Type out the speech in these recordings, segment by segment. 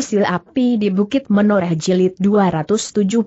Sil Api di Bukit Menoreh Jilid 270.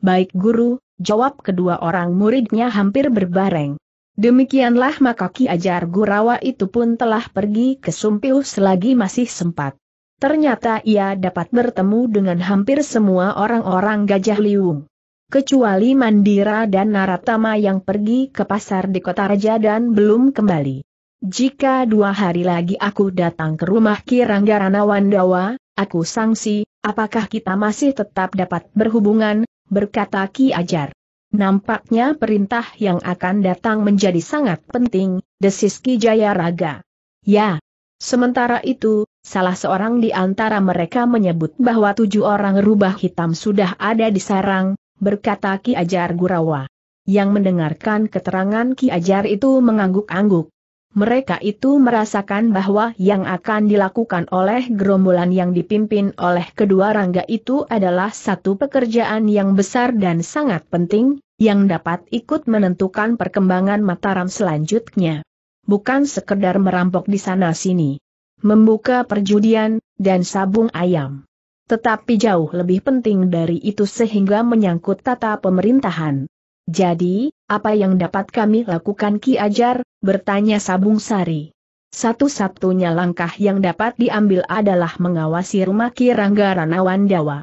Baik guru, jawab kedua orang muridnya hampir berbareng. Demikianlah maka Ki Ajar Gurawa itu pun telah pergi ke Sumpius selagi masih sempat. Ternyata ia dapat bertemu dengan hampir semua orang-orang Gajah Liung. Kecuali Mandira dan Naratama yang pergi ke pasar di kota raja dan belum kembali. Jika dua hari lagi aku datang ke rumah Kiranggarana Ranawandawa, aku sangsi, apakah kita masih tetap dapat berhubungan, berkata Ki Ajar. Nampaknya perintah yang akan datang menjadi sangat penting, desis Ki Jayaraga. Ya. Sementara itu, salah seorang di antara mereka menyebut bahwa tujuh orang rubah hitam sudah ada di sarang, berkata Ki Ajar Gurawa. Yang mendengarkan keterangan Ki Ajar itu mengangguk-angguk mereka itu merasakan bahwa yang akan dilakukan oleh gerombolan yang dipimpin oleh kedua rangga itu adalah satu pekerjaan yang besar dan sangat penting, yang dapat ikut menentukan perkembangan Mataram selanjutnya. Bukan sekedar merampok di sana-sini, membuka perjudian, dan sabung ayam. Tetapi jauh lebih penting dari itu sehingga menyangkut tata pemerintahan, jadi, apa yang dapat kami lakukan Ki Ajar? bertanya Sabung Sari. Satu-satunya langkah yang dapat diambil adalah mengawasi rumah Ki Rangga Ranawan Dawa.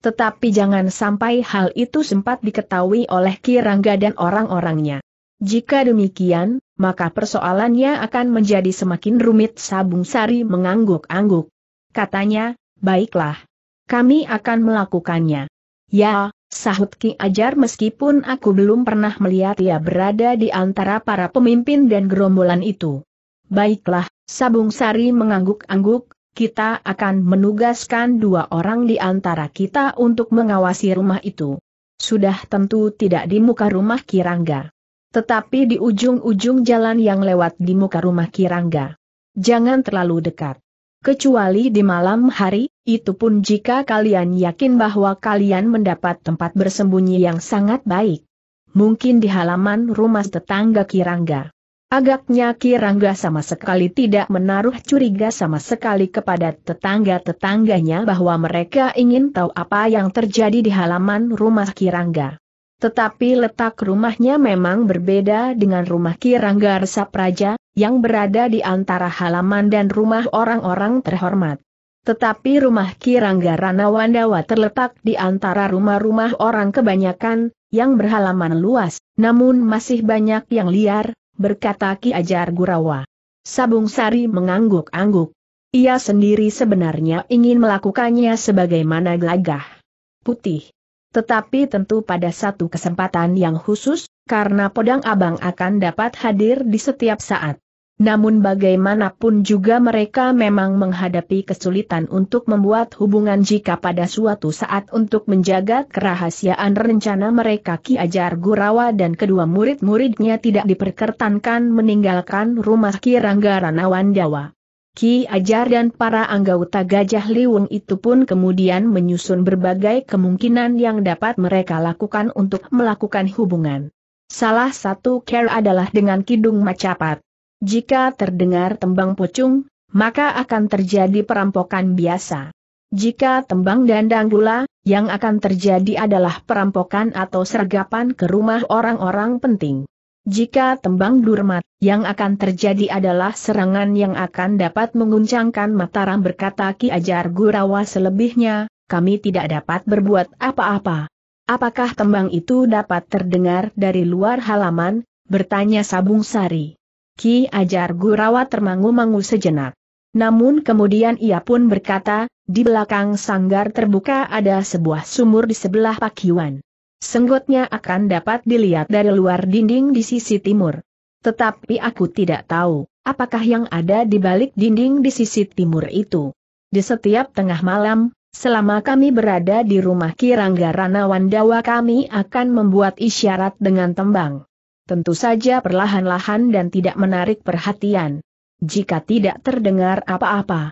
Tetapi jangan sampai hal itu sempat diketahui oleh Ki Rangga dan orang-orangnya. Jika demikian, maka persoalannya akan menjadi semakin rumit Sabung Sari mengangguk-angguk. Katanya, baiklah. Kami akan melakukannya. Ya, Sahut Ki Ajar meskipun aku belum pernah melihat ia berada di antara para pemimpin dan gerombolan itu. Baiklah, Sabung Sari mengangguk-angguk, kita akan menugaskan dua orang di antara kita untuk mengawasi rumah itu. Sudah tentu tidak di muka rumah Kirangga. Tetapi di ujung-ujung jalan yang lewat di muka rumah Kirangga. Jangan terlalu dekat. Kecuali di malam hari, itu pun jika kalian yakin bahwa kalian mendapat tempat bersembunyi yang sangat baik. Mungkin di halaman rumah tetangga Kirangga. Agaknya Kirangga sama sekali tidak menaruh curiga sama sekali kepada tetangga-tetangganya bahwa mereka ingin tahu apa yang terjadi di halaman rumah Kirangga. Tetapi letak rumahnya memang berbeda dengan rumah Kiranggar Sapraja, yang berada di antara halaman dan rumah orang-orang terhormat. Tetapi rumah Kiranggar Ranawandawa terletak di antara rumah-rumah orang kebanyakan, yang berhalaman luas, namun masih banyak yang liar, berkata Ki Ajar Gurawa. Sabung Sari mengangguk-angguk. Ia sendiri sebenarnya ingin melakukannya sebagaimana gelagah. Putih. Tetapi tentu pada satu kesempatan yang khusus, karena Podang Abang akan dapat hadir di setiap saat. Namun bagaimanapun juga mereka memang menghadapi kesulitan untuk membuat hubungan jika pada suatu saat untuk menjaga kerahasiaan rencana mereka Ki Ajar Gurawa dan kedua murid-muridnya tidak diperkertankan meninggalkan rumah Ki Rangga Ranawan Ki Ajar dan para anggota Gajah Liwung itu pun kemudian menyusun berbagai kemungkinan yang dapat mereka lakukan untuk melakukan hubungan. Salah satu care adalah dengan Kidung Macapat. Jika terdengar tembang pocung, maka akan terjadi perampokan biasa. Jika tembang dandang gula, yang akan terjadi adalah perampokan atau sergapan ke rumah orang-orang penting. Jika tembang durmat, yang akan terjadi adalah serangan yang akan dapat menguncangkan Mataram berkata Ki Ajar Gurawa selebihnya, kami tidak dapat berbuat apa-apa. Apakah tembang itu dapat terdengar dari luar halaman? Bertanya Sabung Sari. Ki Ajar Gurawa termangu-mangu sejenak. Namun kemudian ia pun berkata, di belakang sanggar terbuka ada sebuah sumur di sebelah pakiwan. Senggotnya akan dapat dilihat dari luar dinding di sisi timur. Tetapi aku tidak tahu, apakah yang ada di balik dinding di sisi timur itu. Di setiap tengah malam, selama kami berada di rumah Kirangga Ranawan Dawa kami akan membuat isyarat dengan tembang. Tentu saja perlahan-lahan dan tidak menarik perhatian. Jika tidak terdengar apa-apa,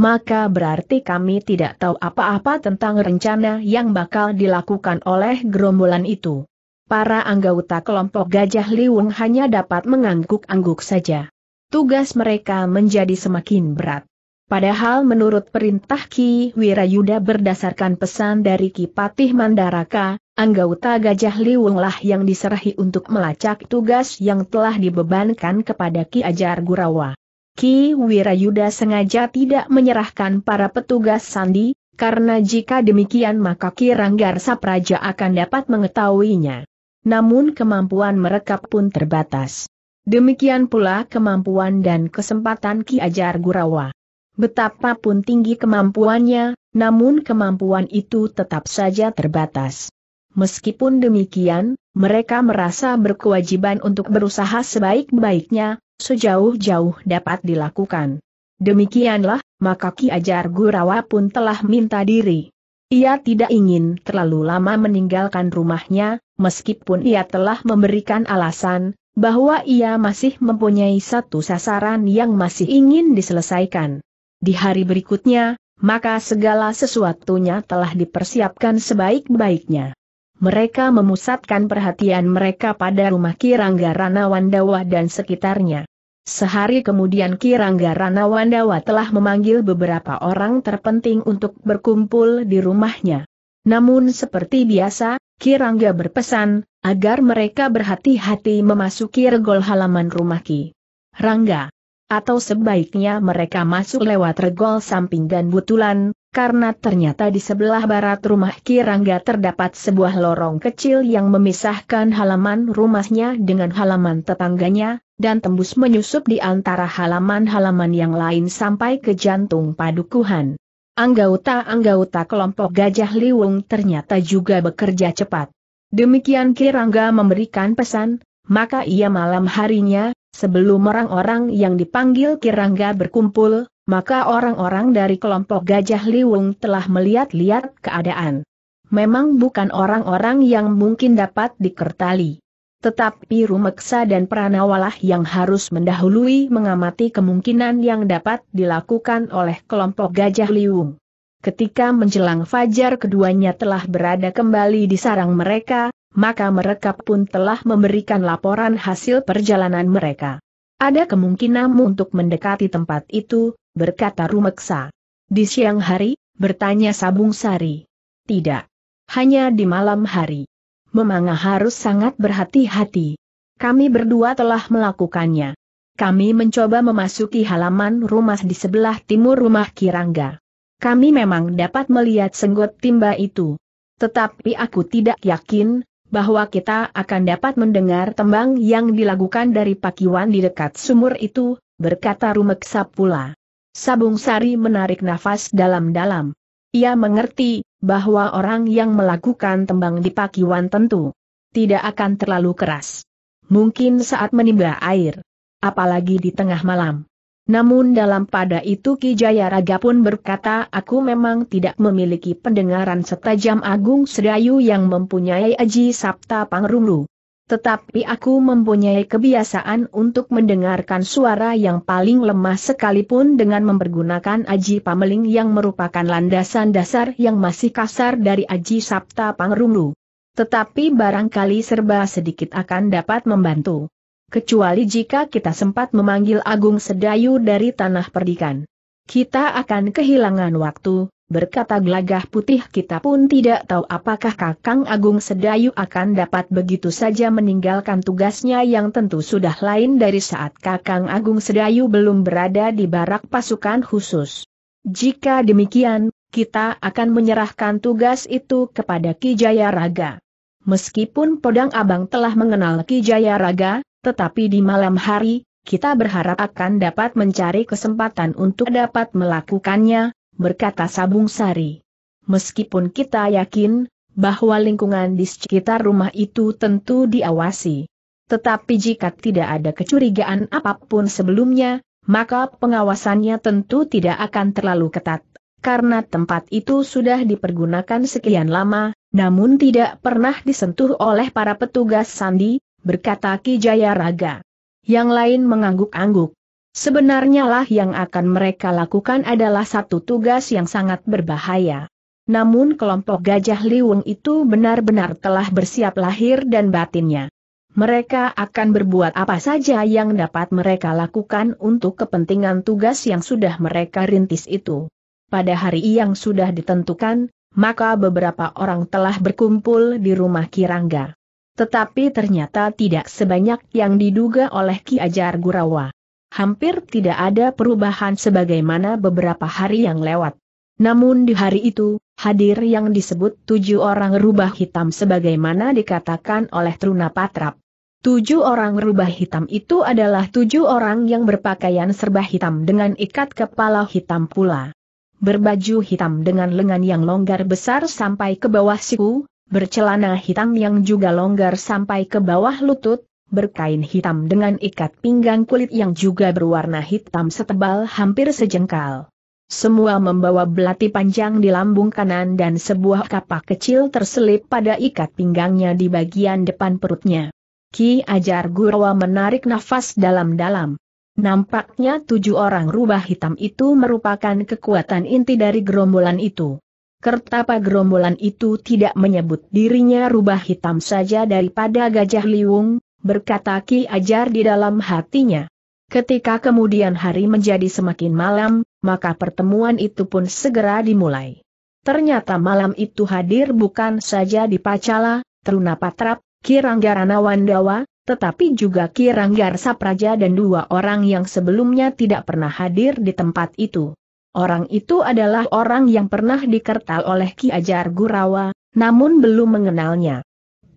maka berarti kami tidak tahu apa-apa tentang rencana yang bakal dilakukan oleh gerombolan itu. Para anggota kelompok Gajah Liwung hanya dapat mengangguk-angguk saja. Tugas mereka menjadi semakin berat. Padahal menurut perintah Ki Wirayuda berdasarkan pesan dari Ki Patih Mandaraka, anggota Gajah Liwunglah yang diserahi untuk melacak tugas yang telah dibebankan kepada Ki Ajar Gurawa. Ki Wirayuda sengaja tidak menyerahkan para petugas sandi, karena jika demikian maka Ki Ranggar Sapraja akan dapat mengetahuinya. Namun kemampuan mereka pun terbatas. Demikian pula kemampuan dan kesempatan Ki Ajar Gurawa. Betapapun tinggi kemampuannya, namun kemampuan itu tetap saja terbatas. Meskipun demikian, mereka merasa berkewajiban untuk berusaha sebaik-baiknya, sejauh-jauh dapat dilakukan. Demikianlah, maka Ki Ajar Gurawa pun telah minta diri. Ia tidak ingin terlalu lama meninggalkan rumahnya, meskipun ia telah memberikan alasan, bahwa ia masih mempunyai satu sasaran yang masih ingin diselesaikan. Di hari berikutnya, maka segala sesuatunya telah dipersiapkan sebaik-baiknya. Mereka memusatkan perhatian mereka pada rumah Kirangga Ranawandawa dan sekitarnya. Sehari kemudian Kirangga Ranawandawa telah memanggil beberapa orang terpenting untuk berkumpul di rumahnya. Namun seperti biasa, Kirangga berpesan, agar mereka berhati-hati memasuki regol halaman rumah Ki. Rangga. Atau sebaiknya mereka masuk lewat regol samping dan butulan, karena ternyata di sebelah barat rumah Kirangga terdapat sebuah lorong kecil yang memisahkan halaman rumahnya dengan halaman tetangganya, dan tembus menyusup di antara halaman-halaman yang lain sampai ke jantung padukuhan. Anggota-anggota kelompok Gajah Liwung ternyata juga bekerja cepat. Demikian Kirangga memberikan pesan, maka ia malam harinya, sebelum orang-orang yang dipanggil Kirangga berkumpul, maka orang-orang dari kelompok Gajah Liwung telah melihat-lihat keadaan. Memang bukan orang-orang yang mungkin dapat dikertali. Tetapi Rumeksa dan Pranawalah yang harus mendahului mengamati kemungkinan yang dapat dilakukan oleh kelompok Gajah Liung. Ketika menjelang fajar keduanya telah berada kembali di sarang mereka, maka mereka pun telah memberikan laporan hasil perjalanan mereka. Ada kemungkinan untuk mendekati tempat itu, berkata Rumeksa. Di siang hari, bertanya Sabung Sari. Tidak. Hanya di malam hari. Memangah harus sangat berhati-hati. Kami berdua telah melakukannya. Kami mencoba memasuki halaman rumah di sebelah timur rumah Kirangga. Kami memang dapat melihat senggot timba itu. Tetapi aku tidak yakin, bahwa kita akan dapat mendengar tembang yang dilakukan dari pakiwan di dekat sumur itu, berkata Rumeksa pula. Sabung Sari menarik nafas dalam-dalam. Ia mengerti, bahwa orang yang melakukan tembang di pakiwan tentu tidak akan terlalu keras. Mungkin saat menimba air, apalagi di tengah malam. Namun dalam pada itu Ki Jayaraga pun berkata aku memang tidak memiliki pendengaran setajam Agung Sedayu yang mempunyai Aji Sabta Pangrunglu. Tetapi aku mempunyai kebiasaan untuk mendengarkan suara yang paling lemah sekalipun dengan mempergunakan aji pameling yang merupakan landasan dasar yang masih kasar dari aji Sabta Pangrungu. Tetapi barangkali serba sedikit akan dapat membantu. Kecuali jika kita sempat memanggil Agung Sedayu dari Tanah Perdikan. Kita akan kehilangan waktu, berkata gelagah putih kita pun tidak tahu apakah Kakang Agung Sedayu akan dapat begitu saja meninggalkan tugasnya yang tentu sudah lain dari saat Kakang Agung Sedayu belum berada di barak pasukan khusus. Jika demikian, kita akan menyerahkan tugas itu kepada Ki Jaya Raga. Meskipun Podang Abang telah mengenal Ki Jaya Raga, tetapi di malam hari, kita berharap akan dapat mencari kesempatan untuk dapat melakukannya, berkata Sabung Sari. Meskipun kita yakin bahwa lingkungan di sekitar rumah itu tentu diawasi. Tetapi jika tidak ada kecurigaan apapun sebelumnya, maka pengawasannya tentu tidak akan terlalu ketat. Karena tempat itu sudah dipergunakan sekian lama, namun tidak pernah disentuh oleh para petugas sandi, berkata Ki Jaya Raga. Yang lain mengangguk-angguk. Sebenarnya lah yang akan mereka lakukan adalah satu tugas yang sangat berbahaya. Namun kelompok gajah liwung itu benar-benar telah bersiap lahir dan batinnya. Mereka akan berbuat apa saja yang dapat mereka lakukan untuk kepentingan tugas yang sudah mereka rintis itu. Pada hari yang sudah ditentukan, maka beberapa orang telah berkumpul di rumah Kirangga. Tetapi ternyata tidak sebanyak yang diduga oleh Ki Ajar Gurawa hampir tidak ada perubahan sebagaimana beberapa hari yang lewat. Namun di hari itu, hadir yang disebut tujuh orang rubah hitam sebagaimana dikatakan oleh Truna Patrap. Tujuh orang rubah hitam itu adalah tujuh orang yang berpakaian serba hitam dengan ikat kepala hitam pula. Berbaju hitam dengan lengan yang longgar besar sampai ke bawah siku, bercelana hitam yang juga longgar sampai ke bawah lutut, berkain hitam dengan ikat pinggang kulit yang juga berwarna hitam setebal hampir sejengkal. Semua membawa belati panjang di lambung kanan dan sebuah kapak kecil terselip pada ikat pinggangnya di bagian depan perutnya. Ki Ajar Gurwa menarik nafas dalam-dalam. Nampaknya tujuh orang rubah hitam itu merupakan kekuatan inti dari gerombolan itu. Kertapa gerombolan itu tidak menyebut dirinya rubah hitam saja daripada Gajah Liwung, berkata Ki Ajar di dalam hatinya. Ketika kemudian hari menjadi semakin malam, maka pertemuan itu pun segera dimulai. Ternyata malam itu hadir bukan saja di Pacala, Teruna Patrap, Kiranggara Wandawa, tetapi juga Kiranggar Sapraja dan dua orang yang sebelumnya tidak pernah hadir di tempat itu. Orang itu adalah orang yang pernah dikertal oleh Ki Ajar Gurawa, namun belum mengenalnya.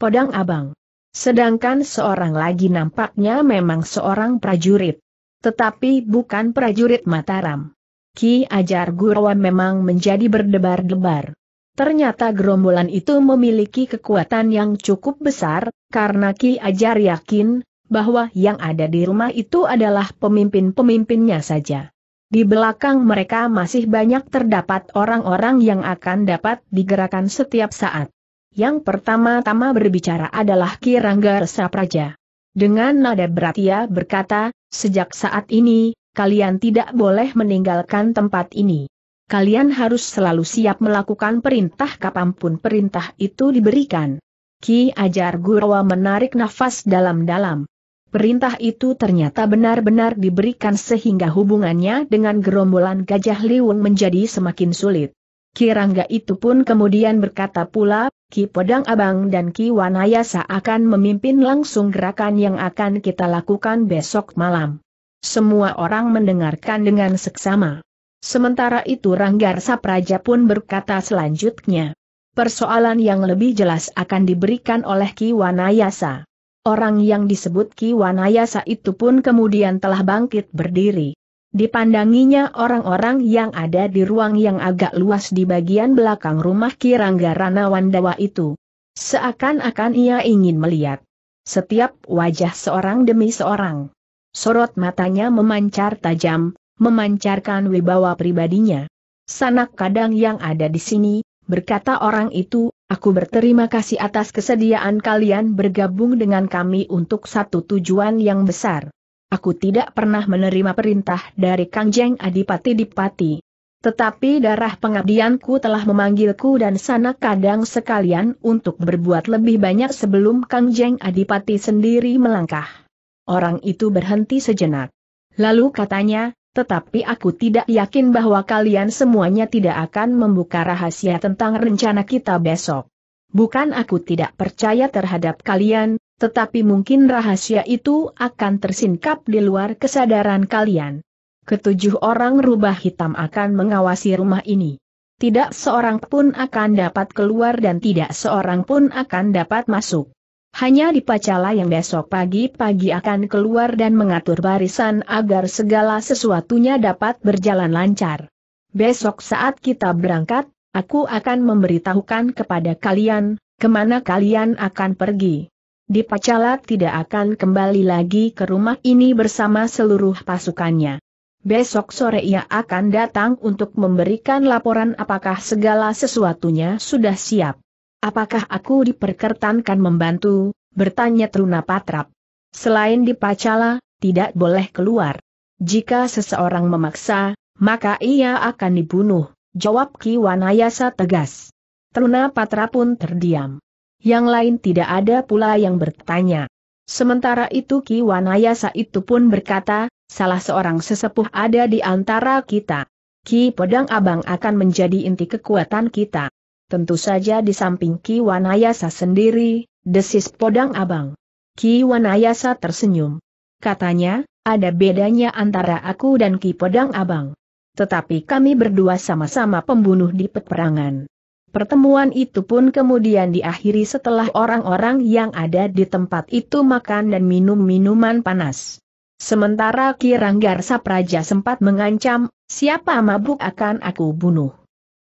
Podang Abang Sedangkan seorang lagi nampaknya memang seorang prajurit. Tetapi bukan prajurit Mataram. Ki Ajar Gurawa memang menjadi berdebar-debar. Ternyata gerombolan itu memiliki kekuatan yang cukup besar, karena Ki Ajar yakin, bahwa yang ada di rumah itu adalah pemimpin-pemimpinnya saja. Di belakang mereka masih banyak terdapat orang-orang yang akan dapat digerakkan setiap saat. Yang pertama-tama berbicara adalah Kirangga Resa Praja. Dengan nada berat ia berkata, sejak saat ini, kalian tidak boleh meninggalkan tempat ini. Kalian harus selalu siap melakukan perintah kapanpun perintah itu diberikan. Ki Ajar Gurawa menarik nafas dalam-dalam. Perintah itu ternyata benar-benar diberikan sehingga hubungannya dengan gerombolan Gajah Liwung menjadi semakin sulit. Kirangga itu pun kemudian berkata pula, Ki Pedang Abang dan Ki Wanayasa akan memimpin langsung gerakan yang akan kita lakukan besok malam. Semua orang mendengarkan dengan seksama. Sementara itu Ranggar Sapraja pun berkata selanjutnya. Persoalan yang lebih jelas akan diberikan oleh Ki Wanayasa. Orang yang disebut Ki Wanayasa itu pun kemudian telah bangkit berdiri. Dipandanginya orang-orang yang ada di ruang yang agak luas di bagian belakang rumah Kirangga Ranawandawa itu. Seakan-akan ia ingin melihat setiap wajah seorang demi seorang. Sorot matanya memancar tajam, memancarkan wibawa pribadinya. Sanak kadang yang ada di sini, berkata orang itu, aku berterima kasih atas kesediaan kalian bergabung dengan kami untuk satu tujuan yang besar. Aku tidak pernah menerima perintah dari Kangjeng Adipati Dipati. Tetapi darah pengabdianku telah memanggilku dan sana kadang sekalian untuk berbuat lebih banyak sebelum Kangjeng Adipati sendiri melangkah. Orang itu berhenti sejenak. Lalu katanya, tetapi aku tidak yakin bahwa kalian semuanya tidak akan membuka rahasia tentang rencana kita besok. Bukan aku tidak percaya terhadap kalian, tetapi mungkin rahasia itu akan tersingkap di luar kesadaran kalian. Ketujuh orang rubah hitam akan mengawasi rumah ini. Tidak seorang pun akan dapat keluar dan tidak seorang pun akan dapat masuk. Hanya dipacala yang besok pagi-pagi akan keluar dan mengatur barisan agar segala sesuatunya dapat berjalan lancar. Besok saat kita berangkat, aku akan memberitahukan kepada kalian, kemana kalian akan pergi. Dipacala tidak akan kembali lagi ke rumah ini bersama seluruh pasukannya. Besok sore ia akan datang untuk memberikan laporan apakah segala sesuatunya sudah siap. Apakah aku diperkertankan membantu, bertanya Truna Patrap. Selain dipacala, tidak boleh keluar. Jika seseorang memaksa, maka ia akan dibunuh, jawab Ki Wanayasa tegas. Truna Patra pun terdiam yang lain tidak ada pula yang bertanya. Sementara itu Ki Wanayasa itu pun berkata, salah seorang sesepuh ada di antara kita. Ki Pedang Abang akan menjadi inti kekuatan kita. Tentu saja di samping Ki Wanayasa sendiri, desis Podang Abang. Ki Wanayasa tersenyum. Katanya, ada bedanya antara aku dan Ki Pedang Abang. Tetapi kami berdua sama-sama pembunuh di peperangan. Pertemuan itu pun kemudian diakhiri setelah orang-orang yang ada di tempat itu makan dan minum minuman panas. Sementara Kiranggar Sapraja sempat mengancam, siapa mabuk akan aku bunuh.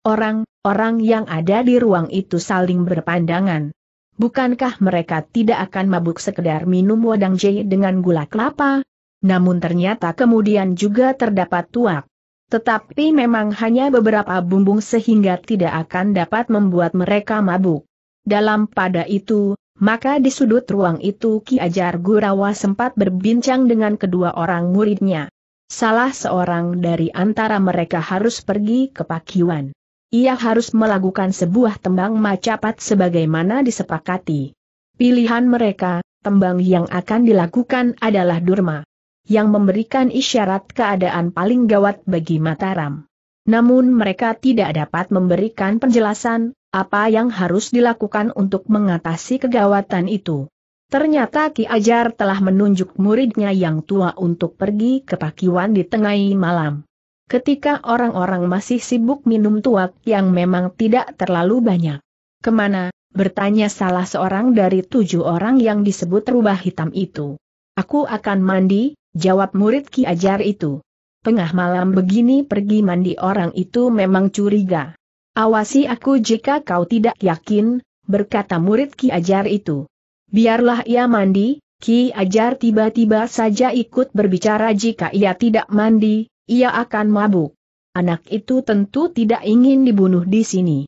Orang-orang yang ada di ruang itu saling berpandangan. Bukankah mereka tidak akan mabuk sekedar minum wadang jahe dengan gula kelapa? Namun ternyata kemudian juga terdapat tuak. Tetapi memang hanya beberapa bumbung sehingga tidak akan dapat membuat mereka mabuk. Dalam pada itu, maka di sudut ruang itu Ki Ajar Gurawa sempat berbincang dengan kedua orang muridnya. Salah seorang dari antara mereka harus pergi ke Pakiwan. Ia harus melakukan sebuah tembang macapat sebagaimana disepakati. Pilihan mereka, tembang yang akan dilakukan adalah Durma yang memberikan isyarat keadaan paling gawat bagi Mataram. Namun mereka tidak dapat memberikan penjelasan, apa yang harus dilakukan untuk mengatasi kegawatan itu. Ternyata Ki Ajar telah menunjuk muridnya yang tua untuk pergi ke Pakiwan di tengah malam. Ketika orang-orang masih sibuk minum tuak yang memang tidak terlalu banyak. Kemana, bertanya salah seorang dari tujuh orang yang disebut rubah hitam itu. Aku akan mandi, Jawab murid Ki Ajar itu. Tengah malam begini pergi mandi orang itu memang curiga. Awasi aku jika kau tidak yakin, berkata murid Ki Ajar itu. Biarlah ia mandi, Ki Ajar tiba-tiba saja ikut berbicara jika ia tidak mandi, ia akan mabuk. Anak itu tentu tidak ingin dibunuh di sini.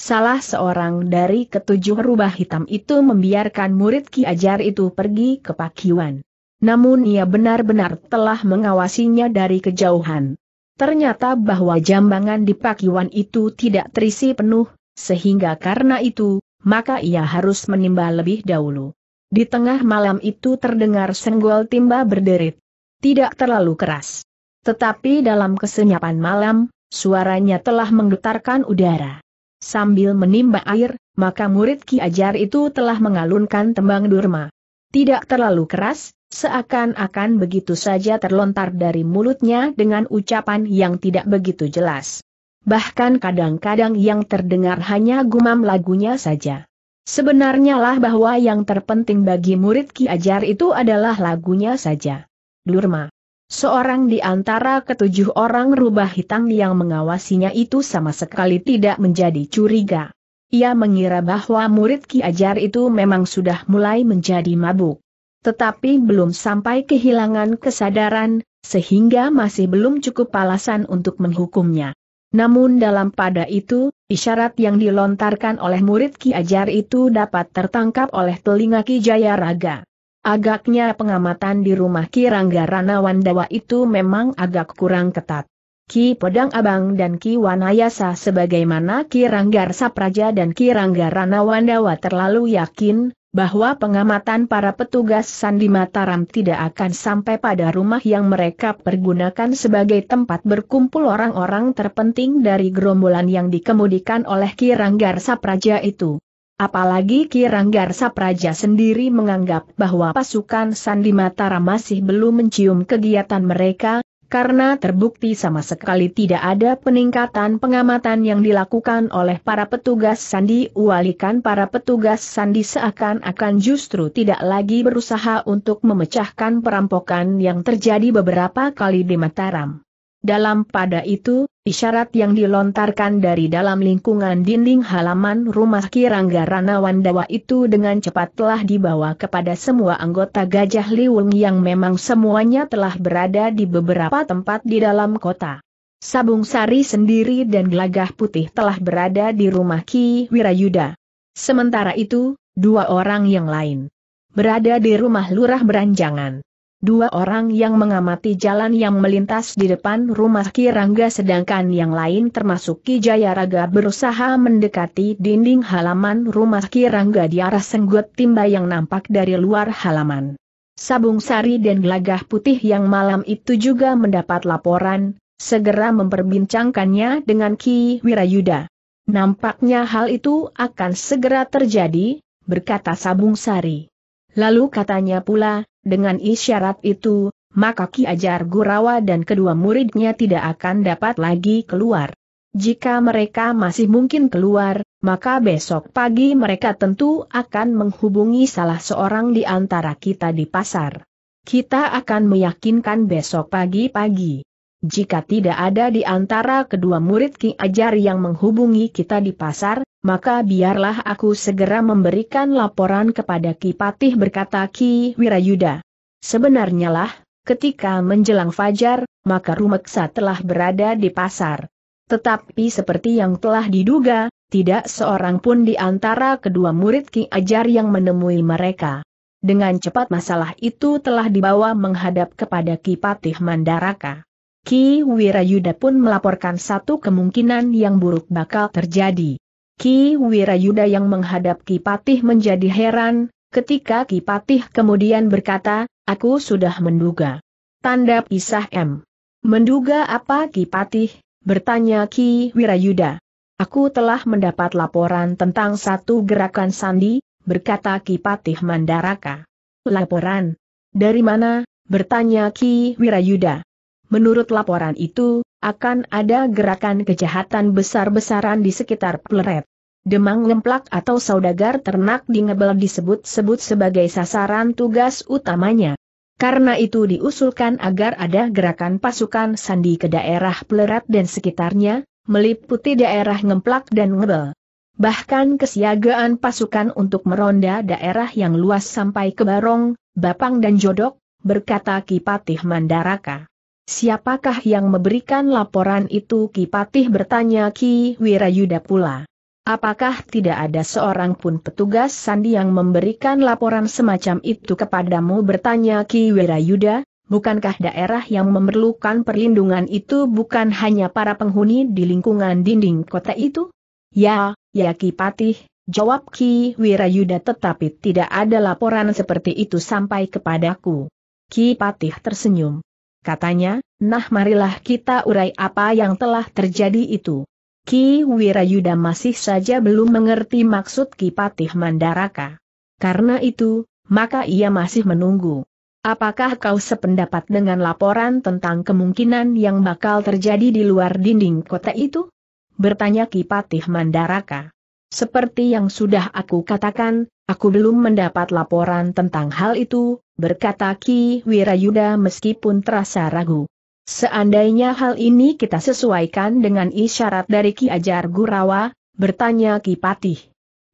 Salah seorang dari ketujuh rubah hitam itu membiarkan murid Ki Ajar itu pergi ke Pakiwan. Namun ia benar-benar telah mengawasinya dari kejauhan. Ternyata bahwa jambangan di Pakiwan itu tidak terisi penuh, sehingga karena itu, maka ia harus menimba lebih dahulu. Di tengah malam itu terdengar senggol timba berderit. Tidak terlalu keras. Tetapi dalam kesenyapan malam, suaranya telah menggetarkan udara. Sambil menimba air, maka murid Ki Ajar itu telah mengalunkan tembang durma. Tidak terlalu keras, seakan-akan begitu saja terlontar dari mulutnya dengan ucapan yang tidak begitu jelas. Bahkan kadang-kadang yang terdengar hanya gumam lagunya saja. Sebenarnya lah bahwa yang terpenting bagi murid Ki Ajar itu adalah lagunya saja. Durma. Seorang di antara ketujuh orang rubah hitam yang mengawasinya itu sama sekali tidak menjadi curiga. Ia mengira bahwa murid Ki Ajar itu memang sudah mulai menjadi mabuk tetapi belum sampai kehilangan kesadaran, sehingga masih belum cukup alasan untuk menghukumnya. Namun dalam pada itu, isyarat yang dilontarkan oleh murid Ki Ajar itu dapat tertangkap oleh telinga Ki Jaya Raga. Agaknya pengamatan di rumah Ki Rangga Rana Wandawa itu memang agak kurang ketat. Ki Podang Abang dan Ki Wanayasa sebagaimana Ki Ranggar Sapraja dan Ki Rangga Ranawandawa terlalu yakin, bahwa pengamatan para petugas Sandi Mataram tidak akan sampai pada rumah yang mereka pergunakan sebagai tempat berkumpul orang-orang terpenting dari gerombolan yang dikemudikan oleh Kiranggar Sapraja itu. Apalagi Kiranggar Sapraja sendiri menganggap bahwa pasukan Sandi Mataram masih belum mencium kegiatan mereka, karena terbukti sama sekali tidak ada peningkatan pengamatan yang dilakukan oleh para petugas sandi Walikan para petugas sandi seakan-akan justru tidak lagi berusaha untuk memecahkan perampokan yang terjadi beberapa kali di Mataram dalam pada itu, isyarat yang dilontarkan dari dalam lingkungan dinding halaman rumah Kirangga Ranawandawa itu dengan cepat telah dibawa kepada semua anggota Gajah Liwung yang memang semuanya telah berada di beberapa tempat di dalam kota. Sabung Sari sendiri dan Gelagah Putih telah berada di rumah Ki Wirayuda. Sementara itu, dua orang yang lain berada di rumah Lurah Beranjangan dua orang yang mengamati jalan yang melintas di depan rumah Kirangga sedangkan yang lain termasuk Ki Raga berusaha mendekati dinding halaman rumah Kirangga di arah senggut timba yang nampak dari luar halaman. Sabung Sari dan Gelagah Putih yang malam itu juga mendapat laporan, segera memperbincangkannya dengan Ki Wirayuda. Nampaknya hal itu akan segera terjadi, berkata Sabung Sari. Lalu katanya pula, dengan isyarat itu, maka Ki Ajar Gurawa dan kedua muridnya tidak akan dapat lagi keluar. Jika mereka masih mungkin keluar, maka besok pagi mereka tentu akan menghubungi salah seorang di antara kita di pasar. Kita akan meyakinkan besok pagi-pagi. Jika tidak ada di antara kedua murid Ki Ajar yang menghubungi kita di pasar, maka biarlah aku segera memberikan laporan kepada kipatih berkata Ki Wirayuda. Sebenarnya lah, ketika menjelang fajar, maka Rumeksa telah berada di pasar. Tetapi seperti yang telah diduga, tidak seorang pun di antara kedua murid Ki Ajar yang menemui mereka. Dengan cepat masalah itu telah dibawa menghadap kepada kipatih Mandaraka. Ki Wirayuda pun melaporkan satu kemungkinan yang buruk bakal terjadi. Ki Wirayuda yang menghadap Patih menjadi heran, ketika Ki Patih kemudian berkata, aku sudah menduga. Tanda pisah M. Menduga apa Ki Patih? Bertanya Ki Wirayuda. Aku telah mendapat laporan tentang satu gerakan sandi, berkata Ki Patih Mandaraka. Laporan? Dari mana? Bertanya Ki Wirayuda. Menurut laporan itu, akan ada gerakan kejahatan besar-besaran di sekitar pleret. Demang lemplak atau saudagar ternak di ngebel disebut-sebut sebagai sasaran tugas utamanya. Karena itu diusulkan agar ada gerakan pasukan sandi ke daerah Pleret dan sekitarnya, meliputi daerah Ngemplak dan Ngebel. Bahkan kesiagaan pasukan untuk meronda daerah yang luas sampai ke Barong, Bapang dan Jodok, berkata Kipatih Mandaraka. Siapakah yang memberikan laporan itu Ki Patih bertanya Ki Wirayuda pula. Apakah tidak ada seorang pun petugas sandi yang memberikan laporan semacam itu kepadamu bertanya Ki Wirayuda? Bukankah daerah yang memerlukan perlindungan itu bukan hanya para penghuni di lingkungan dinding kota itu? Ya, ya Ki Patih, jawab Ki Wirayuda tetapi tidak ada laporan seperti itu sampai kepadaku. Ki Patih tersenyum katanya, nah marilah kita urai apa yang telah terjadi itu. Ki Wirayuda masih saja belum mengerti maksud Ki Patih Mandaraka. Karena itu, maka ia masih menunggu. Apakah kau sependapat dengan laporan tentang kemungkinan yang bakal terjadi di luar dinding kota itu? Bertanya Ki Patih Mandaraka. Seperti yang sudah aku katakan, Aku belum mendapat laporan tentang hal itu, berkata Ki Wirayuda meskipun terasa ragu. Seandainya hal ini kita sesuaikan dengan isyarat dari Ki Ajar Gurawa, bertanya Ki Patih.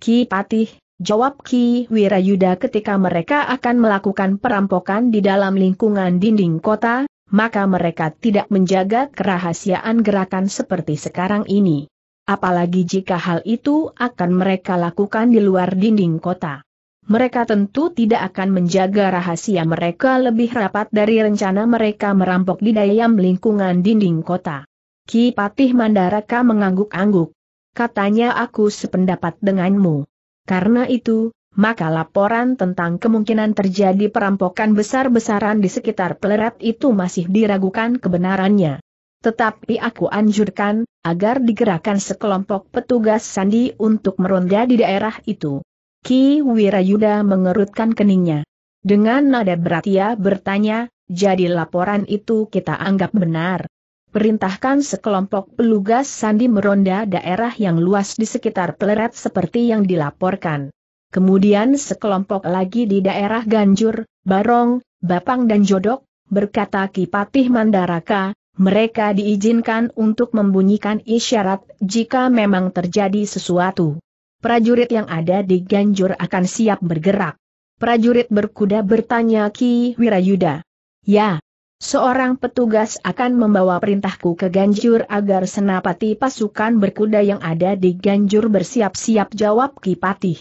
Ki Patih, jawab Ki Wirayuda ketika mereka akan melakukan perampokan di dalam lingkungan dinding kota, maka mereka tidak menjaga kerahasiaan gerakan seperti sekarang ini apalagi jika hal itu akan mereka lakukan di luar dinding kota. Mereka tentu tidak akan menjaga rahasia mereka lebih rapat dari rencana mereka merampok di dayam lingkungan dinding kota. Ki Patih Mandaraka mengangguk-angguk. Katanya aku sependapat denganmu. Karena itu, maka laporan tentang kemungkinan terjadi perampokan besar-besaran di sekitar pelerat itu masih diragukan kebenarannya. Tetapi aku anjurkan, agar digerakkan sekelompok petugas sandi untuk meronda di daerah itu. Ki Wirayuda mengerutkan keningnya. Dengan nada berat ia bertanya, jadi laporan itu kita anggap benar. Perintahkan sekelompok pelugas sandi meronda daerah yang luas di sekitar peleret seperti yang dilaporkan. Kemudian sekelompok lagi di daerah Ganjur, Barong, Bapang dan Jodok, berkata Ki Patih Mandaraka, mereka diizinkan untuk membunyikan isyarat jika memang terjadi sesuatu. Prajurit yang ada di Ganjur akan siap bergerak. Prajurit berkuda bertanya Ki Wirayuda. Ya, Seorang petugas akan membawa perintahku ke Ganjur agar senapati pasukan berkuda yang ada di Ganjur bersiap-siap jawab Ki Patih.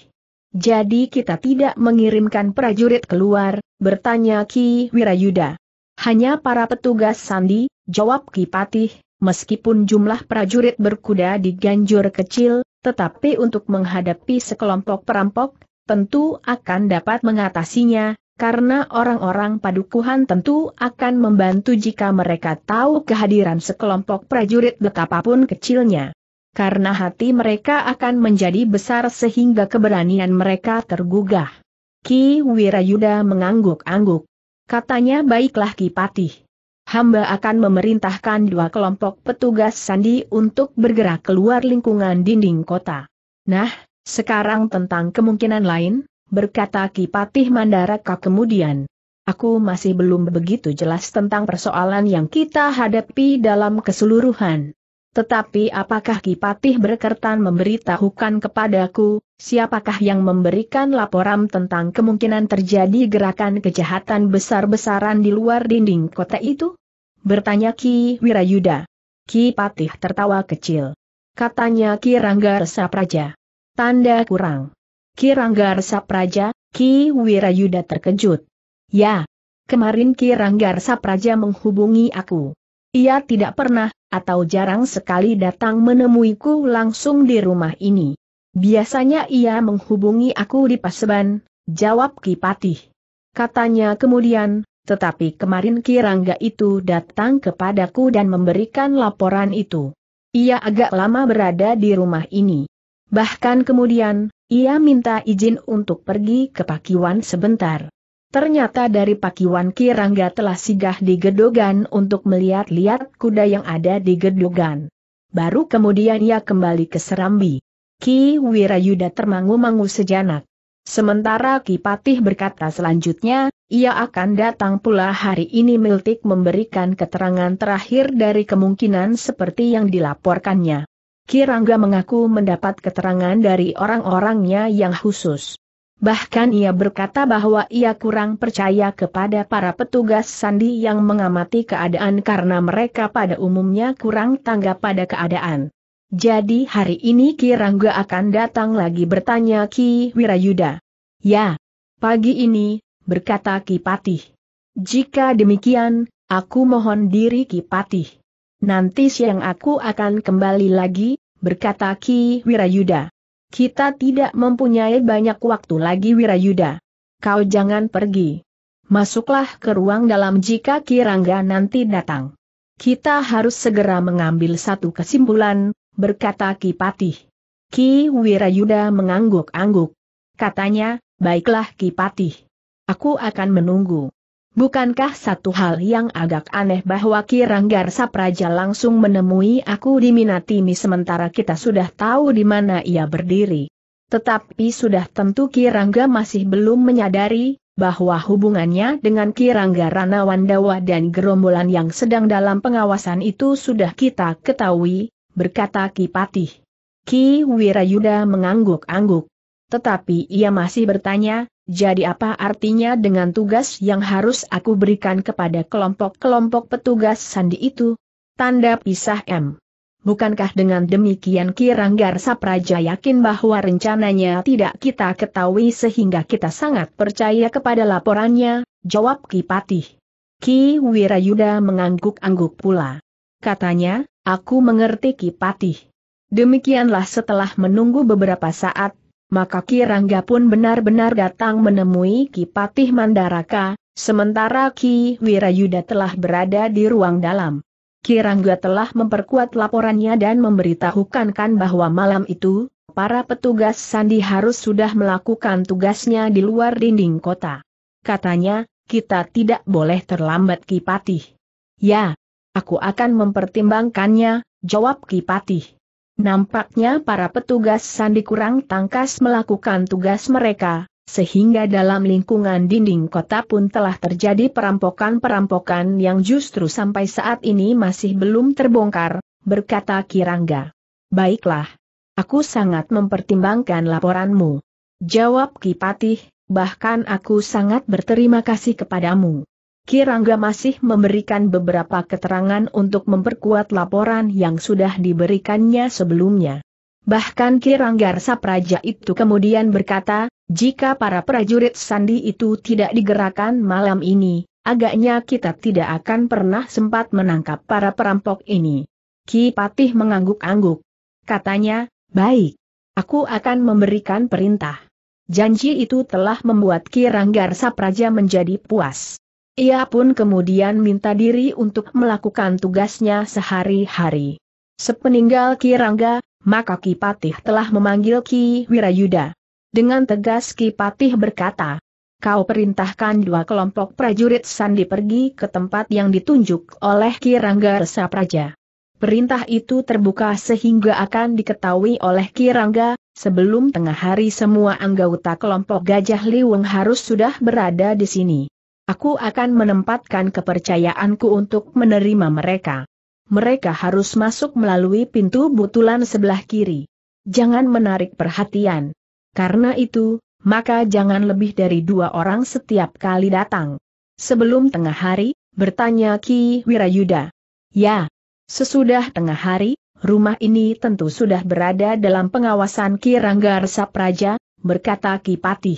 Jadi kita tidak mengirimkan prajurit keluar, bertanya Ki Wirayuda. Hanya para petugas sandi, jawab Kipatih, meskipun jumlah prajurit berkuda di Ganjur kecil, tetapi untuk menghadapi sekelompok perampok, tentu akan dapat mengatasinya, karena orang-orang padukuhan tentu akan membantu jika mereka tahu kehadiran sekelompok prajurit betapapun kecilnya karena hati mereka akan menjadi besar sehingga keberanian mereka tergugah. Ki Wirayuda mengangguk-angguk. Katanya baiklah Ki Patih hamba akan memerintahkan dua kelompok petugas sandi untuk bergerak keluar lingkungan dinding kota. Nah, sekarang tentang kemungkinan lain, berkata Kipatih Mandaraka kemudian. Aku masih belum begitu jelas tentang persoalan yang kita hadapi dalam keseluruhan. Tetapi apakah Kipatih berkertan memberitahukan kepadaku, siapakah yang memberikan laporan tentang kemungkinan terjadi gerakan kejahatan besar-besaran di luar dinding kota itu? Bertanya Ki Wirayuda. Ki Patih tertawa kecil. Katanya Ki Rangga Resap Raja. Tanda kurang. Ki Rangga Resap Raja, Ki Wirayuda terkejut. Ya. Kemarin Ki Rangga Resap Raja menghubungi aku. Ia tidak pernah, atau jarang sekali datang menemuiku langsung di rumah ini. Biasanya ia menghubungi aku di Paseban, jawab Ki Patih. Katanya kemudian, tetapi kemarin Kirangga itu datang kepadaku dan memberikan laporan itu. Ia agak lama berada di rumah ini. Bahkan kemudian, ia minta izin untuk pergi ke Pakiwan sebentar. Ternyata dari Pakiwan Kirangga telah sigah di Gedogan untuk melihat-lihat kuda yang ada di Gedogan. Baru kemudian ia kembali ke Serambi. Ki Wirayuda termangu-mangu sejanak. Sementara Kipatih berkata selanjutnya, ia akan datang pula hari ini Miltik memberikan keterangan terakhir dari kemungkinan seperti yang dilaporkannya. Kirangga mengaku mendapat keterangan dari orang-orangnya yang khusus. Bahkan ia berkata bahwa ia kurang percaya kepada para petugas sandi yang mengamati keadaan karena mereka pada umumnya kurang tanggap pada keadaan. Jadi hari ini Kirangga akan datang lagi bertanya Ki Wirayuda. Ya, pagi ini, berkata Ki Patih. Jika demikian, aku mohon diri Ki Patih. Nanti siang aku akan kembali lagi, berkata Ki Wirayuda. Kita tidak mempunyai banyak waktu lagi Wirayuda. Kau jangan pergi. Masuklah ke ruang dalam jika Kirangga nanti datang. Kita harus segera mengambil satu kesimpulan, berkata Ki Patih. Ki Wirayuda mengangguk-angguk. Katanya, baiklah Ki Patih. Aku akan menunggu. Bukankah satu hal yang agak aneh bahwa Ki Ranggar Sapraja langsung menemui aku di Minatimi sementara kita sudah tahu di mana ia berdiri. Tetapi sudah tentu Ki Rangga masih belum menyadari, bahwa hubungannya dengan Kirangga Ranawandawa dan gerombolan yang sedang dalam pengawasan itu sudah kita ketahui, berkata Ki Patih. Ki Wirayuda mengangguk-angguk. Tetapi ia masih bertanya, jadi apa artinya dengan tugas yang harus aku berikan kepada kelompok-kelompok petugas sandi itu? Tanda pisah M. Bukankah dengan demikian Kiranggar Sapraja yakin bahwa rencananya tidak kita ketahui sehingga kita sangat percaya kepada laporannya? Jawab Ki Patih. Ki Wirayuda mengangguk-angguk pula. Katanya, aku mengerti Ki Patih. Demikianlah setelah menunggu beberapa saat, maka Ki Rangga pun benar-benar datang menemui Ki Patih Mandaraka, sementara Ki Wirayuda telah berada di ruang dalam. Kirangga telah memperkuat laporannya dan memberitahukan kan bahwa malam itu, para petugas sandi harus sudah melakukan tugasnya di luar dinding kota. Katanya, kita tidak boleh terlambat Kipatih. Ya, aku akan mempertimbangkannya, jawab Kipatih. Nampaknya para petugas sandi kurang tangkas melakukan tugas mereka, sehingga dalam lingkungan dinding kota pun telah terjadi perampokan-perampokan yang justru sampai saat ini masih belum terbongkar, berkata Kirangga. Baiklah. Aku sangat mempertimbangkan laporanmu. Jawab Kipatih, bahkan aku sangat berterima kasih kepadamu. Kirangga masih memberikan beberapa keterangan untuk memperkuat laporan yang sudah diberikannya sebelumnya. Bahkan Kiranggar Sapraja itu kemudian berkata, jika para prajurit sandi itu tidak digerakkan malam ini, agaknya kita tidak akan pernah sempat menangkap para perampok ini. Ki Patih mengangguk-angguk. Katanya, baik. Aku akan memberikan perintah. Janji itu telah membuat Ki Ranggar Sapraja menjadi puas. Ia pun kemudian minta diri untuk melakukan tugasnya sehari-hari. Sepeninggal Kirangga, maka Ki Patih telah memanggil Ki Wirayuda. Dengan tegas Ki Patih berkata, Kau perintahkan dua kelompok prajurit Sandi pergi ke tempat yang ditunjuk oleh Ki Rangga Resa Praja. Perintah itu terbuka sehingga akan diketahui oleh Ki Rangga, sebelum tengah hari semua anggota kelompok Gajah Liweng harus sudah berada di sini. Aku akan menempatkan kepercayaanku untuk menerima mereka mereka harus masuk melalui pintu butulan sebelah kiri. Jangan menarik perhatian. Karena itu, maka jangan lebih dari dua orang setiap kali datang. Sebelum tengah hari, bertanya Ki Wirayuda. Ya, sesudah tengah hari, rumah ini tentu sudah berada dalam pengawasan Ki Ranggar Sapraja, berkata Ki Patih.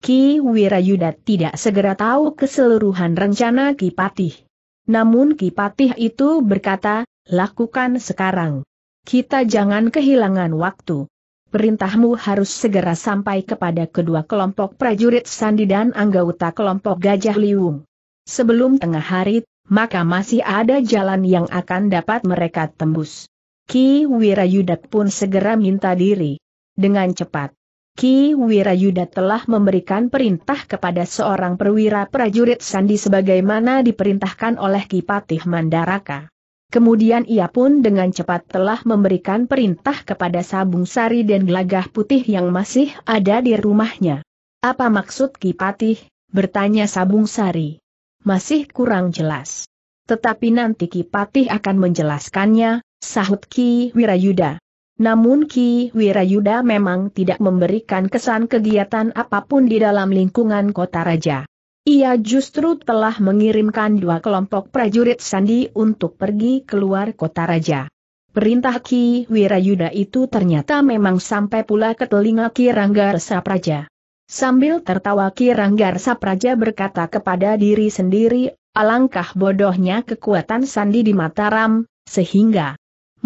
Ki Wirayuda tidak segera tahu keseluruhan rencana Ki Patih. Namun Kipatih itu berkata, lakukan sekarang. Kita jangan kehilangan waktu. Perintahmu harus segera sampai kepada kedua kelompok prajurit Sandi dan anggota kelompok Gajah Liung. Sebelum tengah hari, maka masih ada jalan yang akan dapat mereka tembus. Ki Wirayudak pun segera minta diri. Dengan cepat, Ki Wirayuda telah memberikan perintah kepada seorang perwira prajurit Sandi sebagaimana diperintahkan oleh Ki Patih Mandaraka. Kemudian ia pun dengan cepat telah memberikan perintah kepada Sabung Sari dan Gelagah Putih yang masih ada di rumahnya. Apa maksud Ki Patih? bertanya Sabung Sari. Masih kurang jelas. Tetapi nanti Ki Patih akan menjelaskannya, sahut Ki Wirayuda. Namun Ki Wirayuda memang tidak memberikan kesan kegiatan apapun di dalam lingkungan kota raja. Ia justru telah mengirimkan dua kelompok prajurit sandi untuk pergi keluar kota raja. Perintah Ki Wirayuda itu ternyata memang sampai pula ke telinga Ki Ranggar Sapraja. Sambil tertawa Ki Ranggar Sapraja berkata kepada diri sendiri, alangkah bodohnya kekuatan sandi di Mataram, sehingga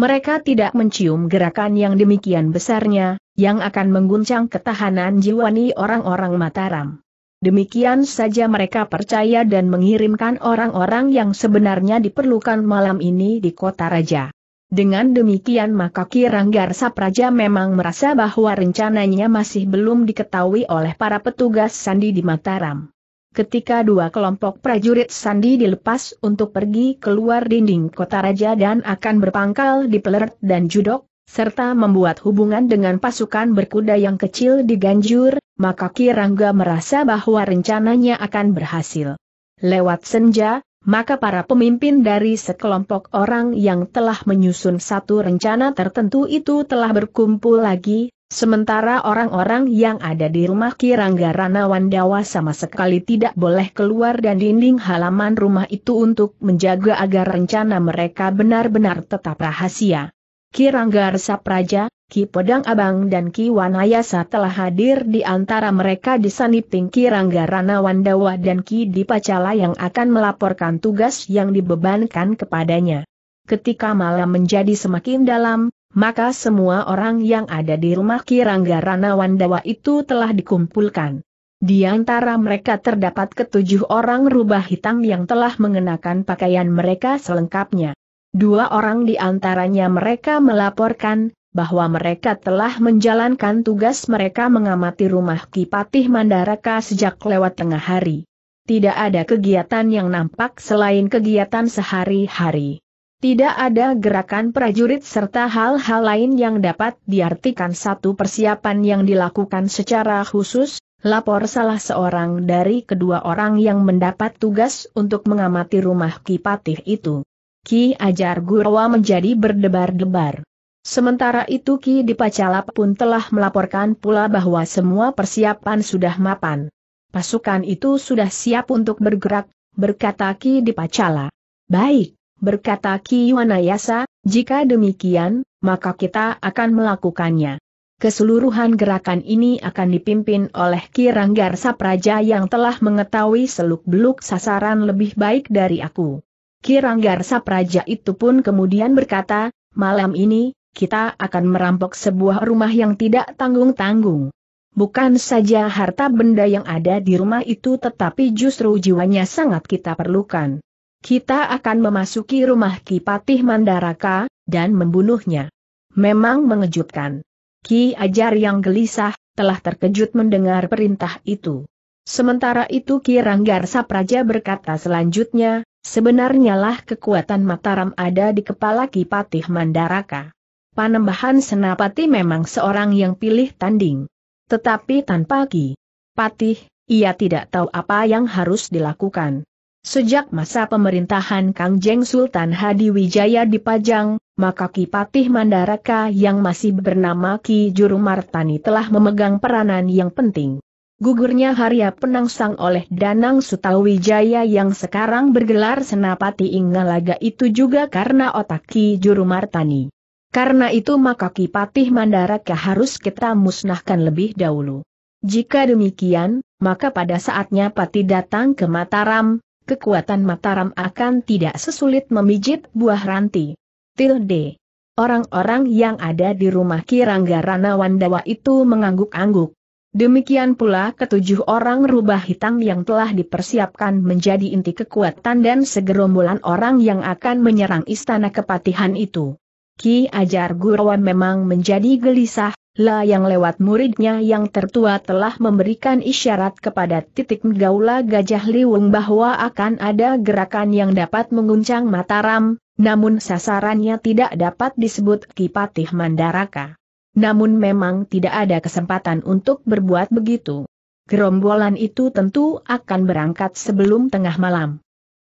mereka tidak mencium gerakan yang demikian besarnya, yang akan mengguncang ketahanan jiwani orang-orang Mataram. Demikian saja mereka percaya dan mengirimkan orang-orang yang sebenarnya diperlukan malam ini di kota raja. Dengan demikian maka Kiranggar Sapraja memang merasa bahwa rencananya masih belum diketahui oleh para petugas sandi di Mataram. Ketika dua kelompok prajurit Sandi dilepas untuk pergi keluar dinding kota raja dan akan berpangkal di Pelert dan Judok, serta membuat hubungan dengan pasukan berkuda yang kecil di Ganjur, maka Kirangga merasa bahwa rencananya akan berhasil. Lewat senja, maka para pemimpin dari sekelompok orang yang telah menyusun satu rencana tertentu itu telah berkumpul lagi, Sementara orang-orang yang ada di rumah Kirangga Ranawandawa Wandawa sama sekali tidak boleh keluar dan dinding halaman rumah itu untuk menjaga agar rencana mereka benar-benar tetap rahasia. Kirangga Sapraja, Ki Pedang Abang dan Ki Wanayasa telah hadir di antara mereka di Saniping Kirangga Ranawandawa Wandawa dan Ki Dipacala yang akan melaporkan tugas yang dibebankan kepadanya. Ketika malam menjadi semakin dalam, maka semua orang yang ada di rumah Kirangga Wandawa itu telah dikumpulkan. Di antara mereka terdapat ketujuh orang rubah hitam yang telah mengenakan pakaian mereka selengkapnya. Dua orang di antaranya mereka melaporkan, bahwa mereka telah menjalankan tugas mereka mengamati rumah Kipatih Mandaraka sejak lewat tengah hari. Tidak ada kegiatan yang nampak selain kegiatan sehari-hari. Tidak ada gerakan prajurit serta hal-hal lain yang dapat diartikan satu persiapan yang dilakukan secara khusus, lapor salah seorang dari kedua orang yang mendapat tugas untuk mengamati rumah Ki Patih itu. Ki Ajar Gurwa menjadi berdebar-debar. Sementara itu Ki Dipacalap pun telah melaporkan pula bahwa semua persiapan sudah mapan. Pasukan itu sudah siap untuk bergerak, berkata Ki Dipacala. Baik, berkata Ki Yuanayasa, jika demikian, maka kita akan melakukannya. Keseluruhan gerakan ini akan dipimpin oleh Ki Ranggar Sapraja yang telah mengetahui seluk-beluk sasaran lebih baik dari aku. Ki Ranggar Sapraja itu pun kemudian berkata, malam ini, kita akan merampok sebuah rumah yang tidak tanggung-tanggung. Bukan saja harta benda yang ada di rumah itu tetapi justru jiwanya sangat kita perlukan. Kita akan memasuki rumah Ki Patih Mandaraka, dan membunuhnya. Memang mengejutkan. Ki Ajar yang gelisah, telah terkejut mendengar perintah itu. Sementara itu Ki Ranggar Sapraja berkata selanjutnya, sebenarnya lah kekuatan Mataram ada di kepala Ki Patih Mandaraka. Panembahan Senapati memang seorang yang pilih tanding. Tetapi tanpa Ki Patih, ia tidak tahu apa yang harus dilakukan. Sejak masa pemerintahan Kang Jeng Sultan Hadi Wijaya di Pajang, maka Ki Mandaraka yang masih bernama Ki Juru Martani telah memegang peranan yang penting. Gugurnya Harya Penangsang oleh Danang Sutawijaya yang sekarang bergelar Senapati Ingalaga itu juga karena otak Ki Juru Martani. Karena itu maka Ki Mandaraka harus kita musnahkan lebih dahulu. Jika demikian, maka pada saatnya Pati datang ke Mataram, kekuatan Mataram akan tidak sesulit memijit buah ranti. Tilde. Orang-orang yang ada di rumah Kirangga Wandawa itu mengangguk-angguk. Demikian pula ketujuh orang rubah hitam yang telah dipersiapkan menjadi inti kekuatan dan segerombolan orang yang akan menyerang istana kepatihan itu. Ki Ajar Gurawan memang menjadi gelisah, La yang lewat muridnya yang tertua telah memberikan isyarat kepada titik gaula gajah liwung bahwa akan ada gerakan yang dapat menguncang Mataram, namun sasarannya tidak dapat disebut Kipatih Mandaraka. Namun memang tidak ada kesempatan untuk berbuat begitu. Gerombolan itu tentu akan berangkat sebelum tengah malam.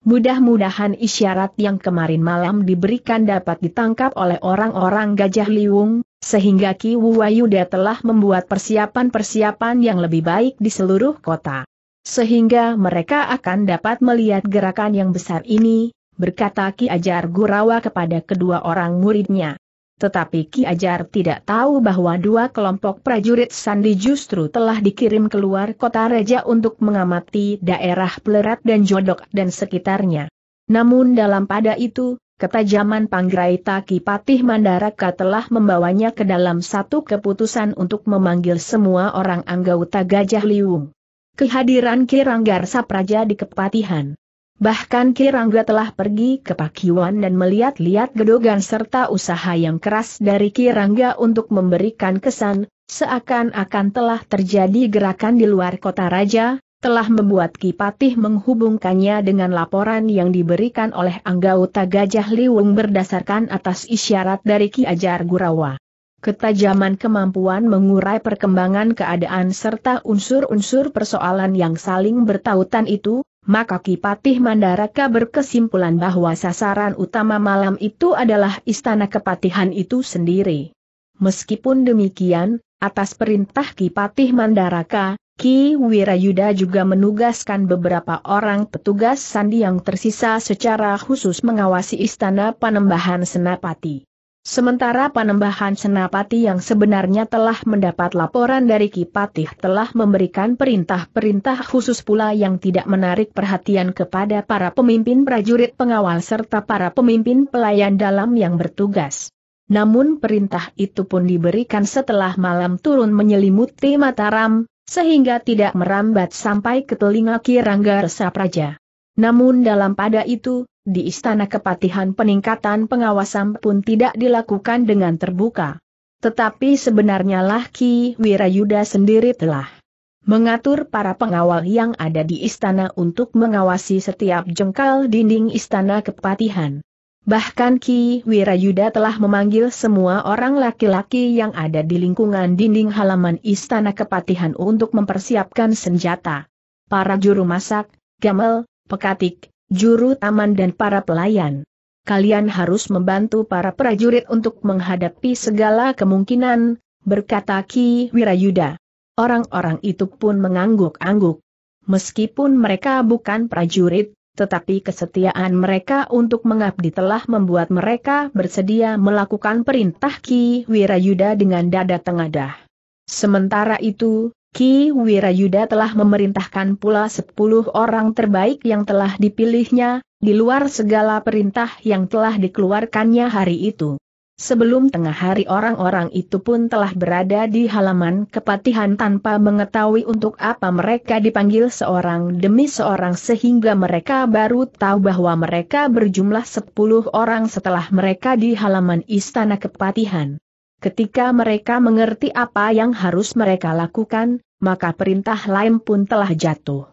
Mudah-mudahan isyarat yang kemarin malam diberikan dapat ditangkap oleh orang-orang Gajah Liwung, sehingga Ki Wuwayuda telah membuat persiapan-persiapan yang lebih baik di seluruh kota. Sehingga mereka akan dapat melihat gerakan yang besar ini, berkata Ki Ajar Gurawa kepada kedua orang muridnya. Tetapi Ki Ajar tidak tahu bahwa dua kelompok prajurit Sandi justru telah dikirim keluar kota Raja untuk mengamati daerah Plerat dan Jodok dan sekitarnya. Namun dalam pada itu, ketajaman Panggraita Ki Patih Mandaraka telah membawanya ke dalam satu keputusan untuk memanggil semua orang anggota Gajah Liung. Kehadiran Ki Ranggar Sapraja di Kepatihan Bahkan Kirangga telah pergi ke Pakiwan dan melihat-lihat gedogan serta usaha yang keras dari Kirangga untuk memberikan kesan, seakan-akan telah terjadi gerakan di luar kota raja, telah membuat Kipatih menghubungkannya dengan laporan yang diberikan oleh anggota Gajah Liwung berdasarkan atas isyarat dari Ki Ajar Gurawa. Ketajaman kemampuan mengurai perkembangan keadaan serta unsur-unsur persoalan yang saling bertautan itu, maka Kipatih Mandaraka berkesimpulan bahwa sasaran utama malam itu adalah istana kepatihan itu sendiri. Meskipun demikian, atas perintah Kipatih Mandaraka, Ki Wirayuda juga menugaskan beberapa orang petugas sandi yang tersisa secara khusus mengawasi istana panembahan Senapati. Sementara Panembahan Senapati yang sebenarnya telah mendapat laporan dari Kipatih telah memberikan perintah-perintah khusus pula yang tidak menarik perhatian kepada para pemimpin prajurit pengawal serta para pemimpin pelayan dalam yang bertugas. Namun perintah itu pun diberikan setelah malam turun menyelimuti Mataram, sehingga tidak merambat sampai ke telinga Kirangga Resa Praja. Namun dalam pada itu, di Istana Kepatihan peningkatan pengawasan pun tidak dilakukan dengan terbuka. Tetapi sebenarnya lah Ki Wirayuda sendiri telah mengatur para pengawal yang ada di istana untuk mengawasi setiap jengkal dinding istana kepatihan. Bahkan Ki Wirayuda telah memanggil semua orang laki-laki yang ada di lingkungan dinding halaman istana kepatihan untuk mempersiapkan senjata. Para juru masak, gamel, pekatik, juru taman dan para pelayan. Kalian harus membantu para prajurit untuk menghadapi segala kemungkinan, berkata Ki Wirayuda. Orang-orang itu pun mengangguk-angguk. Meskipun mereka bukan prajurit, tetapi kesetiaan mereka untuk mengabdi telah membuat mereka bersedia melakukan perintah Ki Wirayuda dengan dada tengadah. Sementara itu, Ki Wirayuda telah memerintahkan pula sepuluh orang terbaik yang telah dipilihnya, di luar segala perintah yang telah dikeluarkannya hari itu. Sebelum tengah hari orang-orang itu pun telah berada di halaman kepatihan tanpa mengetahui untuk apa mereka dipanggil seorang demi seorang sehingga mereka baru tahu bahwa mereka berjumlah sepuluh orang setelah mereka di halaman istana kepatihan. Ketika mereka mengerti apa yang harus mereka lakukan, maka perintah lain pun telah jatuh.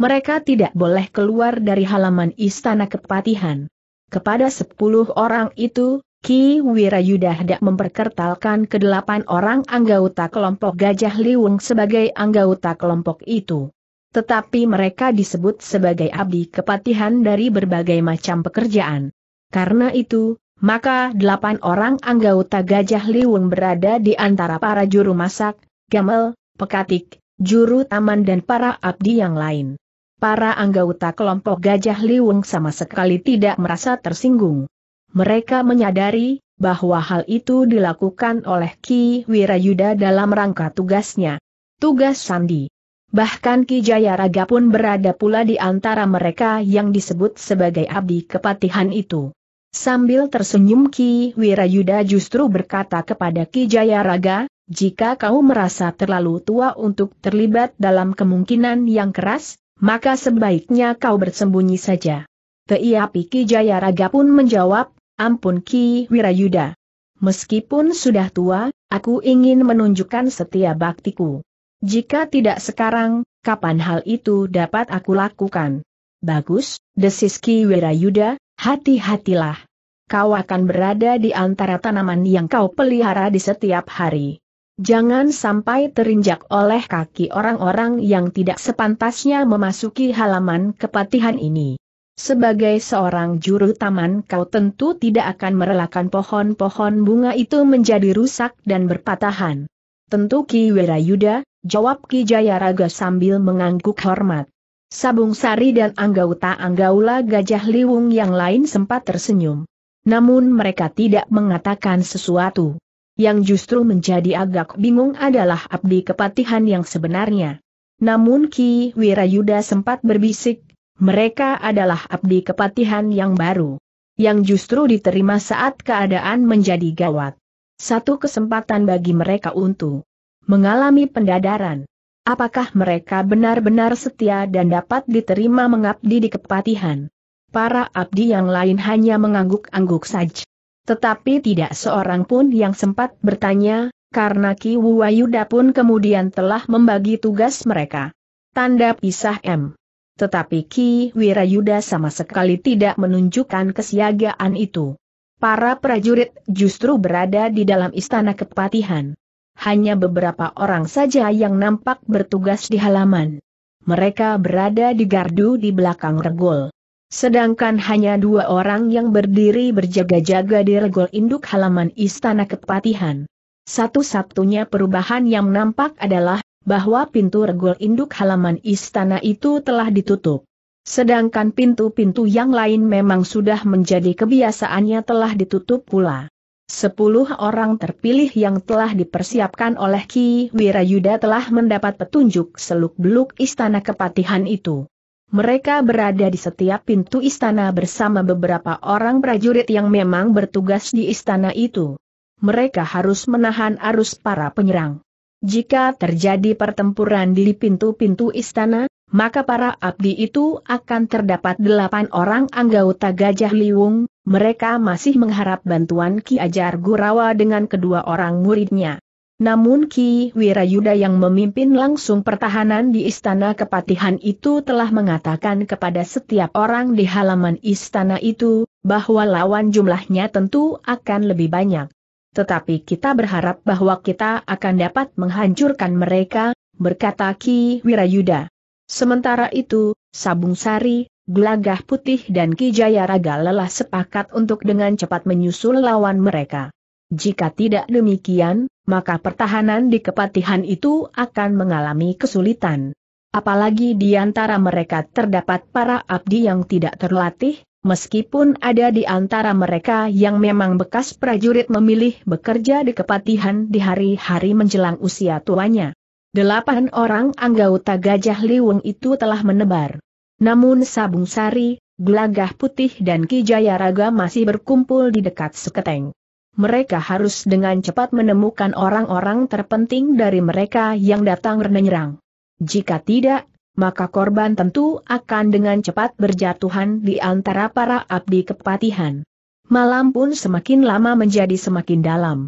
Mereka tidak boleh keluar dari halaman istana kepatihan. Kepada sepuluh orang itu, Ki Wirayuda tidak memperkertalkan kedelapan orang anggota kelompok Gajah Liwung sebagai anggota kelompok itu. Tetapi mereka disebut sebagai abdi kepatihan dari berbagai macam pekerjaan. Karena itu, maka delapan orang anggota Gajah Liwung berada di antara para juru masak, gamel, pekatik, juru taman dan para abdi yang lain. Para anggota kelompok Gajah Liwung sama sekali tidak merasa tersinggung. Mereka menyadari bahwa hal itu dilakukan oleh Ki Wirayuda dalam rangka tugasnya. Tugas Sandi. Bahkan Ki Jayaraga pun berada pula di antara mereka yang disebut sebagai abdi kepatihan itu. Sambil tersenyum Ki Wirayuda justru berkata kepada Ki Jayaraga, jika kau merasa terlalu tua untuk terlibat dalam kemungkinan yang keras, maka sebaiknya kau bersembunyi saja. Teiapi Ki Jayaraga pun menjawab, ampun Ki Wirayuda. Meskipun sudah tua, aku ingin menunjukkan setia baktiku. Jika tidak sekarang, kapan hal itu dapat aku lakukan? Bagus, desis Ki Wirayuda, Hati-hatilah. Kau akan berada di antara tanaman yang kau pelihara di setiap hari. Jangan sampai terinjak oleh kaki orang-orang yang tidak sepantasnya memasuki halaman kepatihan ini. Sebagai seorang juru taman kau tentu tidak akan merelakan pohon-pohon bunga itu menjadi rusak dan berpatahan. Tentu Ki Wirayuda, jawab Ki Jayaraga sambil mengangguk hormat. Sabung Sari dan Anggauta Anggaula Gajah Liwung yang lain sempat tersenyum. Namun mereka tidak mengatakan sesuatu. Yang justru menjadi agak bingung adalah abdi kepatihan yang sebenarnya. Namun Ki Wirayuda sempat berbisik, mereka adalah abdi kepatihan yang baru. Yang justru diterima saat keadaan menjadi gawat. Satu kesempatan bagi mereka untuk mengalami pendadaran apakah mereka benar-benar setia dan dapat diterima mengabdi di kepatihan. Para abdi yang lain hanya mengangguk-angguk saja. Tetapi tidak seorang pun yang sempat bertanya, karena Ki Wayuda pun kemudian telah membagi tugas mereka. Tanda pisah M. Tetapi Ki Wirayuda sama sekali tidak menunjukkan kesiagaan itu. Para prajurit justru berada di dalam istana kepatihan hanya beberapa orang saja yang nampak bertugas di halaman. Mereka berada di gardu di belakang regol. Sedangkan hanya dua orang yang berdiri berjaga-jaga di regol induk halaman Istana Kepatihan. Satu-satunya perubahan yang nampak adalah bahwa pintu regol induk halaman istana itu telah ditutup. Sedangkan pintu-pintu yang lain memang sudah menjadi kebiasaannya telah ditutup pula. Sepuluh orang terpilih yang telah dipersiapkan oleh Ki Wirayuda telah mendapat petunjuk seluk-beluk istana kepatihan itu. Mereka berada di setiap pintu istana bersama beberapa orang prajurit yang memang bertugas di istana itu. Mereka harus menahan arus para penyerang. Jika terjadi pertempuran di pintu-pintu istana, maka para abdi itu akan terdapat delapan orang anggota Gajah Liwung, mereka masih mengharap bantuan Ki Ajar Gurawa dengan kedua orang muridnya. Namun Ki Wirayuda yang memimpin langsung pertahanan di istana kepatihan itu telah mengatakan kepada setiap orang di halaman istana itu, bahwa lawan jumlahnya tentu akan lebih banyak. Tetapi kita berharap bahwa kita akan dapat menghancurkan mereka, berkata Ki Wirayuda. Sementara itu, Sabung Sari, Gelagah Putih dan Kijaya Raga lelah sepakat untuk dengan cepat menyusul lawan mereka. Jika tidak demikian, maka pertahanan di kepatihan itu akan mengalami kesulitan. Apalagi di antara mereka terdapat para abdi yang tidak terlatih, meskipun ada di antara mereka yang memang bekas prajurit memilih bekerja di kepatihan di hari-hari menjelang usia tuanya. Delapan orang anggota Gajah Liwung itu telah menebar namun Sabung Sari, Gelagah Putih dan Kijaya Raga masih berkumpul di dekat Seketeng. Mereka harus dengan cepat menemukan orang-orang terpenting dari mereka yang datang menyerang. Jika tidak, maka korban tentu akan dengan cepat berjatuhan di antara para abdi kepatihan. Malam pun semakin lama menjadi semakin dalam.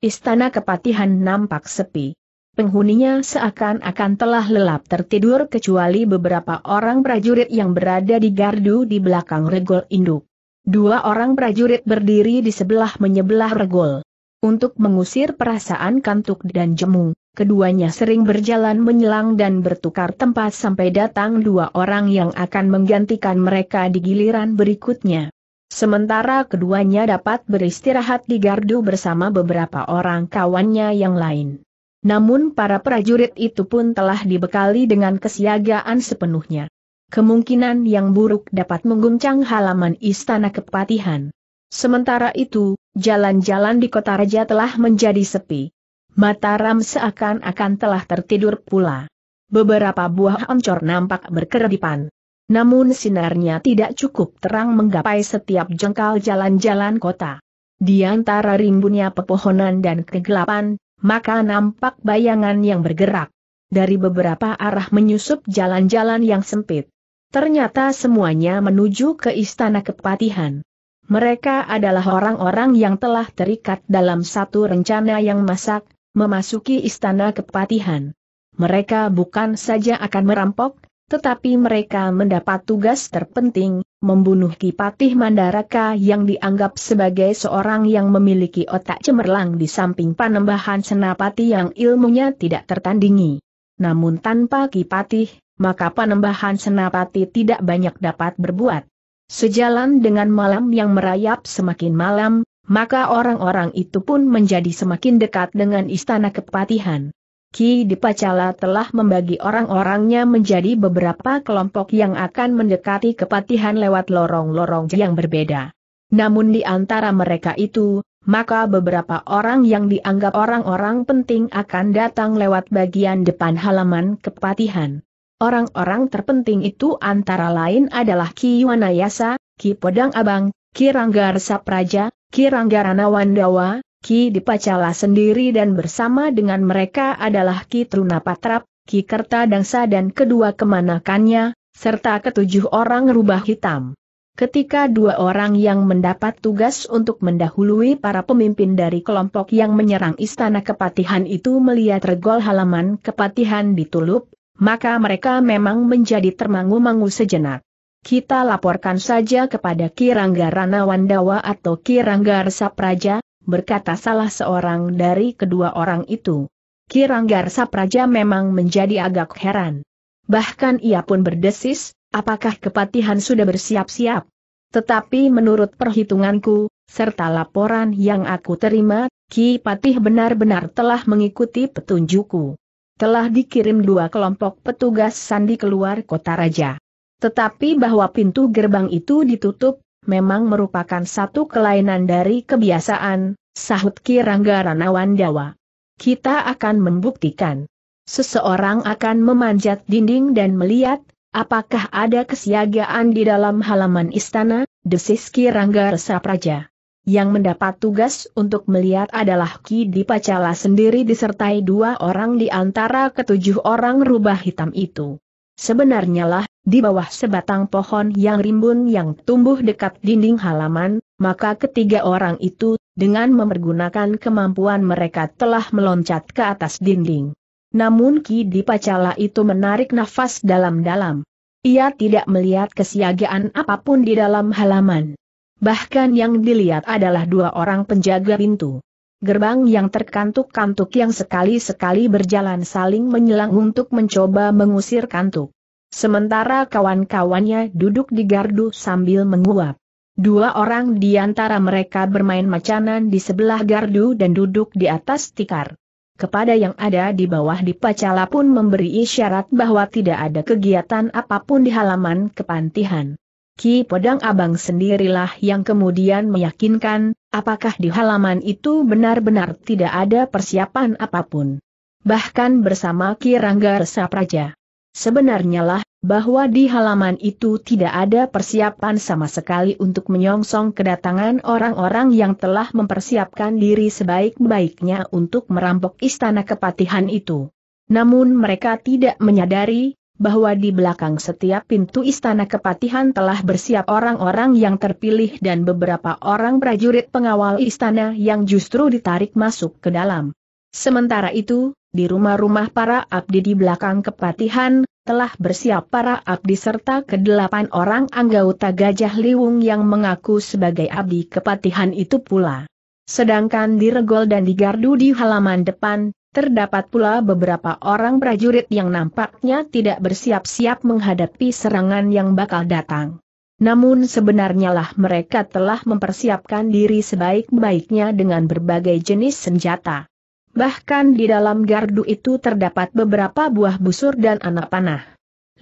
Istana kepatihan nampak sepi penghuninya seakan-akan telah lelap tertidur kecuali beberapa orang prajurit yang berada di gardu di belakang regol induk. Dua orang prajurit berdiri di sebelah menyebelah regol. Untuk mengusir perasaan kantuk dan jemu, keduanya sering berjalan menyelang dan bertukar tempat sampai datang dua orang yang akan menggantikan mereka di giliran berikutnya. Sementara keduanya dapat beristirahat di gardu bersama beberapa orang kawannya yang lain. Namun para prajurit itu pun telah dibekali dengan kesiagaan sepenuhnya. Kemungkinan yang buruk dapat mengguncang halaman istana kepatihan. Sementara itu, jalan-jalan di kota raja telah menjadi sepi. Mataram seakan-akan telah tertidur pula. Beberapa buah oncor nampak berkedipan. Namun sinarnya tidak cukup terang menggapai setiap jengkal jalan-jalan kota. Di antara rimbunnya pepohonan dan kegelapan, maka nampak bayangan yang bergerak. Dari beberapa arah menyusup jalan-jalan yang sempit. Ternyata semuanya menuju ke istana kepatihan. Mereka adalah orang-orang yang telah terikat dalam satu rencana yang masak, memasuki istana kepatihan. Mereka bukan saja akan merampok, tetapi mereka mendapat tugas terpenting, membunuh Kipatih Mandaraka yang dianggap sebagai seorang yang memiliki otak cemerlang di samping panembahan senapati yang ilmunya tidak tertandingi. Namun tanpa Kipatih, maka panembahan senapati tidak banyak dapat berbuat. Sejalan dengan malam yang merayap semakin malam, maka orang-orang itu pun menjadi semakin dekat dengan istana kepatihan. Ki Dipacala telah membagi orang-orangnya menjadi beberapa kelompok yang akan mendekati kepatihan lewat lorong-lorong yang berbeda. Namun di antara mereka itu, maka beberapa orang yang dianggap orang-orang penting akan datang lewat bagian depan halaman kepatihan. Orang-orang terpenting itu antara lain adalah Ki Wanayasa, Ki Podang Abang, Ki Ranggar Sapraja, Ki Ranggarana Wandawa, Ki Dipacala sendiri dan bersama dengan mereka adalah Ki Trunapatrap, Ki Kerta dan kedua kemanakannya, serta ketujuh orang rubah hitam. Ketika dua orang yang mendapat tugas untuk mendahului para pemimpin dari kelompok yang menyerang istana kepatihan itu melihat regol halaman kepatihan ditulup, maka mereka memang menjadi termangu-mangu sejenak. Kita laporkan saja kepada Kirangga Ranawandawa atau Kirangga Sapraja, berkata salah seorang dari kedua orang itu. Kiranggar Sapraja memang menjadi agak heran. Bahkan ia pun berdesis, apakah kepatihan sudah bersiap-siap? Tetapi menurut perhitunganku, serta laporan yang aku terima, Ki Patih benar-benar telah mengikuti petunjukku. Telah dikirim dua kelompok petugas sandi keluar kota raja. Tetapi bahwa pintu gerbang itu ditutup, memang merupakan satu kelainan dari kebiasaan, sahut Kirangga Ranawan Dawa. Kita akan membuktikan. Seseorang akan memanjat dinding dan melihat, apakah ada kesiagaan di dalam halaman istana, desis Kirangga Rangga Praja. Yang mendapat tugas untuk melihat adalah Ki Dipacala sendiri disertai dua orang di antara ketujuh orang rubah hitam itu. Sebenarnya lah, di bawah sebatang pohon yang rimbun yang tumbuh dekat dinding halaman, maka ketiga orang itu, dengan mempergunakan kemampuan mereka telah meloncat ke atas dinding. Namun Ki Dipacala itu menarik nafas dalam-dalam. Ia tidak melihat kesiagaan apapun di dalam halaman. Bahkan yang dilihat adalah dua orang penjaga pintu. Gerbang yang terkantuk-kantuk yang sekali-sekali berjalan saling menyelang untuk mencoba mengusir kantuk. Sementara kawan-kawannya duduk di gardu sambil menguap. Dua orang di antara mereka bermain macanan di sebelah gardu dan duduk di atas tikar. Kepada yang ada di bawah di Pacala pun memberi isyarat bahwa tidak ada kegiatan apapun di halaman kepantihan. Ki Podang Abang sendirilah yang kemudian meyakinkan, Apakah di halaman itu benar-benar tidak ada persiapan apapun? Bahkan bersama Kirangga Praja. Sebenarnya lah, bahwa di halaman itu tidak ada persiapan sama sekali untuk menyongsong kedatangan orang-orang yang telah mempersiapkan diri sebaik-baiknya untuk merampok istana kepatihan itu. Namun mereka tidak menyadari, bahwa di belakang setiap pintu istana kepatihan telah bersiap orang-orang yang terpilih dan beberapa orang prajurit pengawal istana yang justru ditarik masuk ke dalam. Sementara itu, di rumah-rumah para abdi di belakang kepatihan, telah bersiap para abdi serta kedelapan orang anggota Gajah Liwung yang mengaku sebagai abdi kepatihan itu pula. Sedangkan di Regol dan di Gardu di halaman depan, Terdapat pula beberapa orang prajurit yang nampaknya tidak bersiap-siap menghadapi serangan yang bakal datang. Namun sebenarnya lah mereka telah mempersiapkan diri sebaik-baiknya dengan berbagai jenis senjata. Bahkan di dalam gardu itu terdapat beberapa buah busur dan anak panah.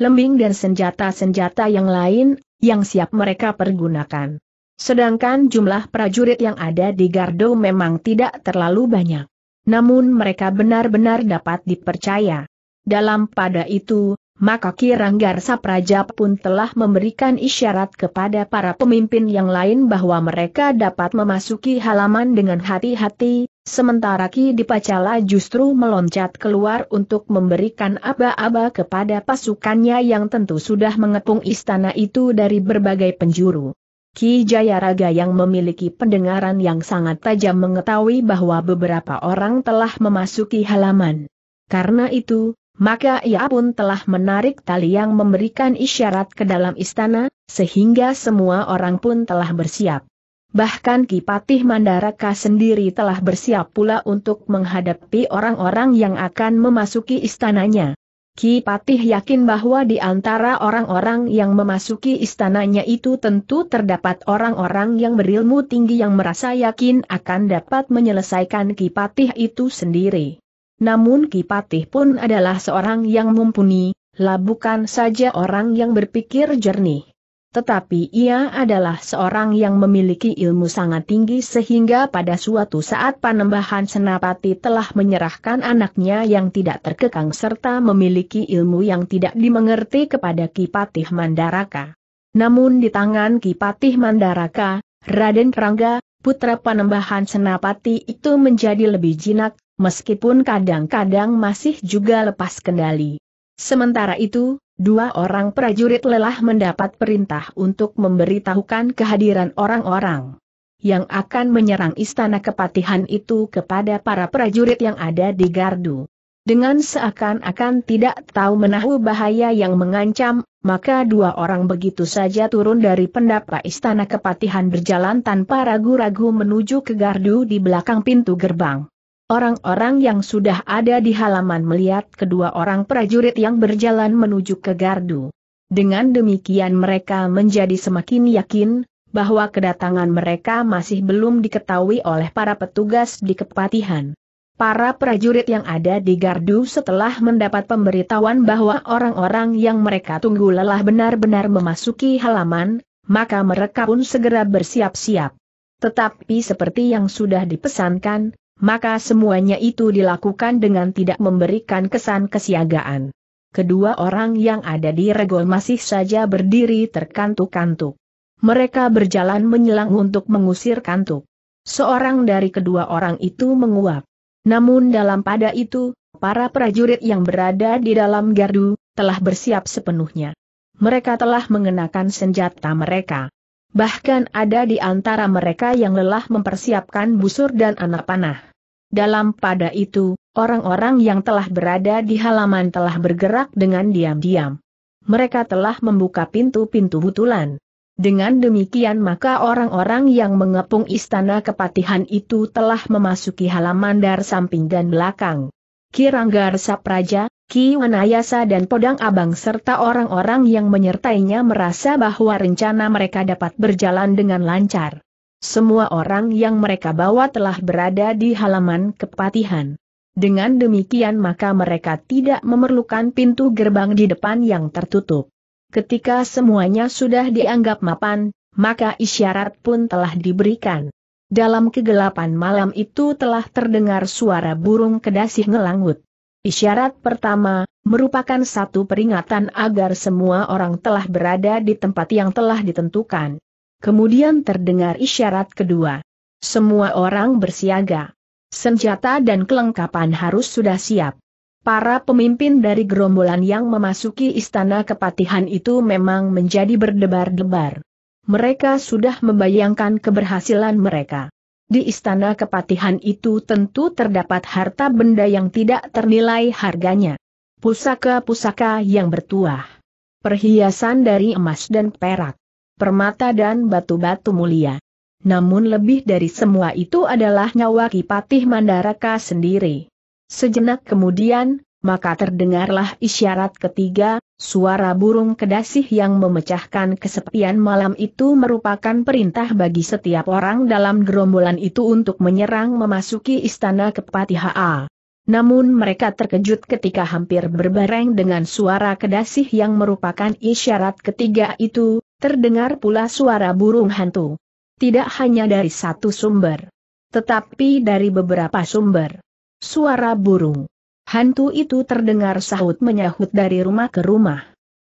Lembing dan senjata-senjata yang lain, yang siap mereka pergunakan. Sedangkan jumlah prajurit yang ada di gardu memang tidak terlalu banyak namun mereka benar-benar dapat dipercaya. Dalam pada itu, maka Kiranggar Sapraja pun telah memberikan isyarat kepada para pemimpin yang lain bahwa mereka dapat memasuki halaman dengan hati-hati, sementara Ki Dipacala justru meloncat keluar untuk memberikan aba-aba kepada pasukannya yang tentu sudah mengepung istana itu dari berbagai penjuru. Ki Jayaraga yang memiliki pendengaran yang sangat tajam mengetahui bahwa beberapa orang telah memasuki halaman. Karena itu, maka ia pun telah menarik tali yang memberikan isyarat ke dalam istana, sehingga semua orang pun telah bersiap. Bahkan Ki Patih Mandaraka sendiri telah bersiap pula untuk menghadapi orang-orang yang akan memasuki istananya. Ki Patih yakin bahwa di antara orang-orang yang memasuki istananya itu tentu terdapat orang-orang yang berilmu tinggi yang merasa yakin akan dapat menyelesaikan Ki Patih itu sendiri. Namun Ki Patih pun adalah seorang yang mumpuni, lah bukan saja orang yang berpikir jernih tetapi ia adalah seorang yang memiliki ilmu sangat tinggi sehingga pada suatu saat Panembahan Senapati telah menyerahkan anaknya yang tidak terkekang serta memiliki ilmu yang tidak dimengerti kepada Kipatih Mandaraka. Namun di tangan Kipatih Mandaraka, Raden Rangga, putra Panembahan Senapati itu menjadi lebih jinak, meskipun kadang-kadang masih juga lepas kendali. Sementara itu, dua orang prajurit lelah mendapat perintah untuk memberitahukan kehadiran orang-orang yang akan menyerang istana kepatihan itu kepada para prajurit yang ada di gardu. Dengan seakan-akan tidak tahu menahu bahaya yang mengancam, maka dua orang begitu saja turun dari pendapa istana kepatihan berjalan tanpa ragu-ragu menuju ke gardu di belakang pintu gerbang. Orang-orang yang sudah ada di halaman melihat kedua orang prajurit yang berjalan menuju ke gardu. Dengan demikian mereka menjadi semakin yakin, bahwa kedatangan mereka masih belum diketahui oleh para petugas di kepatihan. Para prajurit yang ada di gardu setelah mendapat pemberitahuan bahwa orang-orang yang mereka tunggu lelah benar-benar memasuki halaman, maka mereka pun segera bersiap-siap. Tetapi seperti yang sudah dipesankan, maka semuanya itu dilakukan dengan tidak memberikan kesan kesiagaan. Kedua orang yang ada di regol masih saja berdiri terkantuk-kantuk. Mereka berjalan menyelang untuk mengusir kantuk. Seorang dari kedua orang itu menguap. Namun dalam pada itu, para prajurit yang berada di dalam gardu, telah bersiap sepenuhnya. Mereka telah mengenakan senjata mereka. Bahkan ada di antara mereka yang lelah mempersiapkan busur dan anak panah. Dalam pada itu, orang-orang yang telah berada di halaman telah bergerak dengan diam-diam. Mereka telah membuka pintu-pintu butulan. Dengan demikian maka orang-orang yang mengepung istana kepatihan itu telah memasuki halaman dar samping dan belakang. Kiranggar Sapraja, Ki Wanayasa dan Podang Abang serta orang-orang yang menyertainya merasa bahwa rencana mereka dapat berjalan dengan lancar. Semua orang yang mereka bawa telah berada di halaman kepatihan. Dengan demikian maka mereka tidak memerlukan pintu gerbang di depan yang tertutup. Ketika semuanya sudah dianggap mapan, maka isyarat pun telah diberikan. Dalam kegelapan malam itu telah terdengar suara burung kedasih ngelangut. Isyarat pertama, merupakan satu peringatan agar semua orang telah berada di tempat yang telah ditentukan. Kemudian terdengar isyarat kedua. Semua orang bersiaga. Senjata dan kelengkapan harus sudah siap. Para pemimpin dari gerombolan yang memasuki istana kepatihan itu memang menjadi berdebar-debar. Mereka sudah membayangkan keberhasilan mereka. Di istana kepatihan itu tentu terdapat harta benda yang tidak ternilai harganya. Pusaka-pusaka yang bertuah. Perhiasan dari emas dan perak permata dan batu-batu mulia. Namun lebih dari semua itu adalah nyawa Kipatih Mandaraka sendiri. Sejenak kemudian, maka terdengarlah isyarat ketiga, suara burung kedasih yang memecahkan kesepian malam itu merupakan perintah bagi setiap orang dalam gerombolan itu untuk menyerang memasuki istana Kepatihaa. Namun mereka terkejut ketika hampir berbareng dengan suara kedasih yang merupakan isyarat ketiga itu, Terdengar pula suara burung hantu. Tidak hanya dari satu sumber, tetapi dari beberapa sumber. Suara burung hantu itu terdengar sahut menyahut dari rumah ke rumah.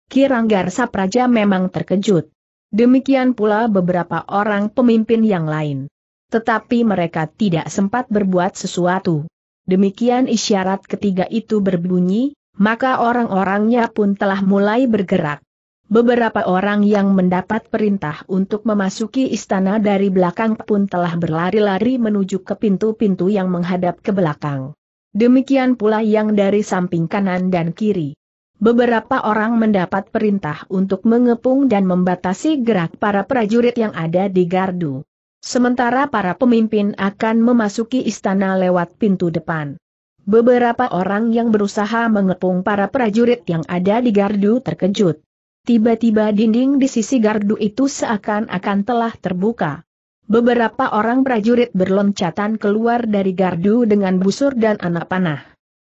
Kiranggar Sapraja memang terkejut. Demikian pula beberapa orang pemimpin yang lain. Tetapi mereka tidak sempat berbuat sesuatu. Demikian isyarat ketiga itu berbunyi, maka orang-orangnya pun telah mulai bergerak. Beberapa orang yang mendapat perintah untuk memasuki istana dari belakang pun telah berlari-lari menuju ke pintu-pintu yang menghadap ke belakang. Demikian pula yang dari samping kanan dan kiri. Beberapa orang mendapat perintah untuk mengepung dan membatasi gerak para prajurit yang ada di gardu. Sementara para pemimpin akan memasuki istana lewat pintu depan. Beberapa orang yang berusaha mengepung para prajurit yang ada di gardu terkejut Tiba-tiba dinding di sisi gardu itu seakan-akan telah terbuka. Beberapa orang prajurit berloncatan keluar dari gardu dengan busur dan anak panah.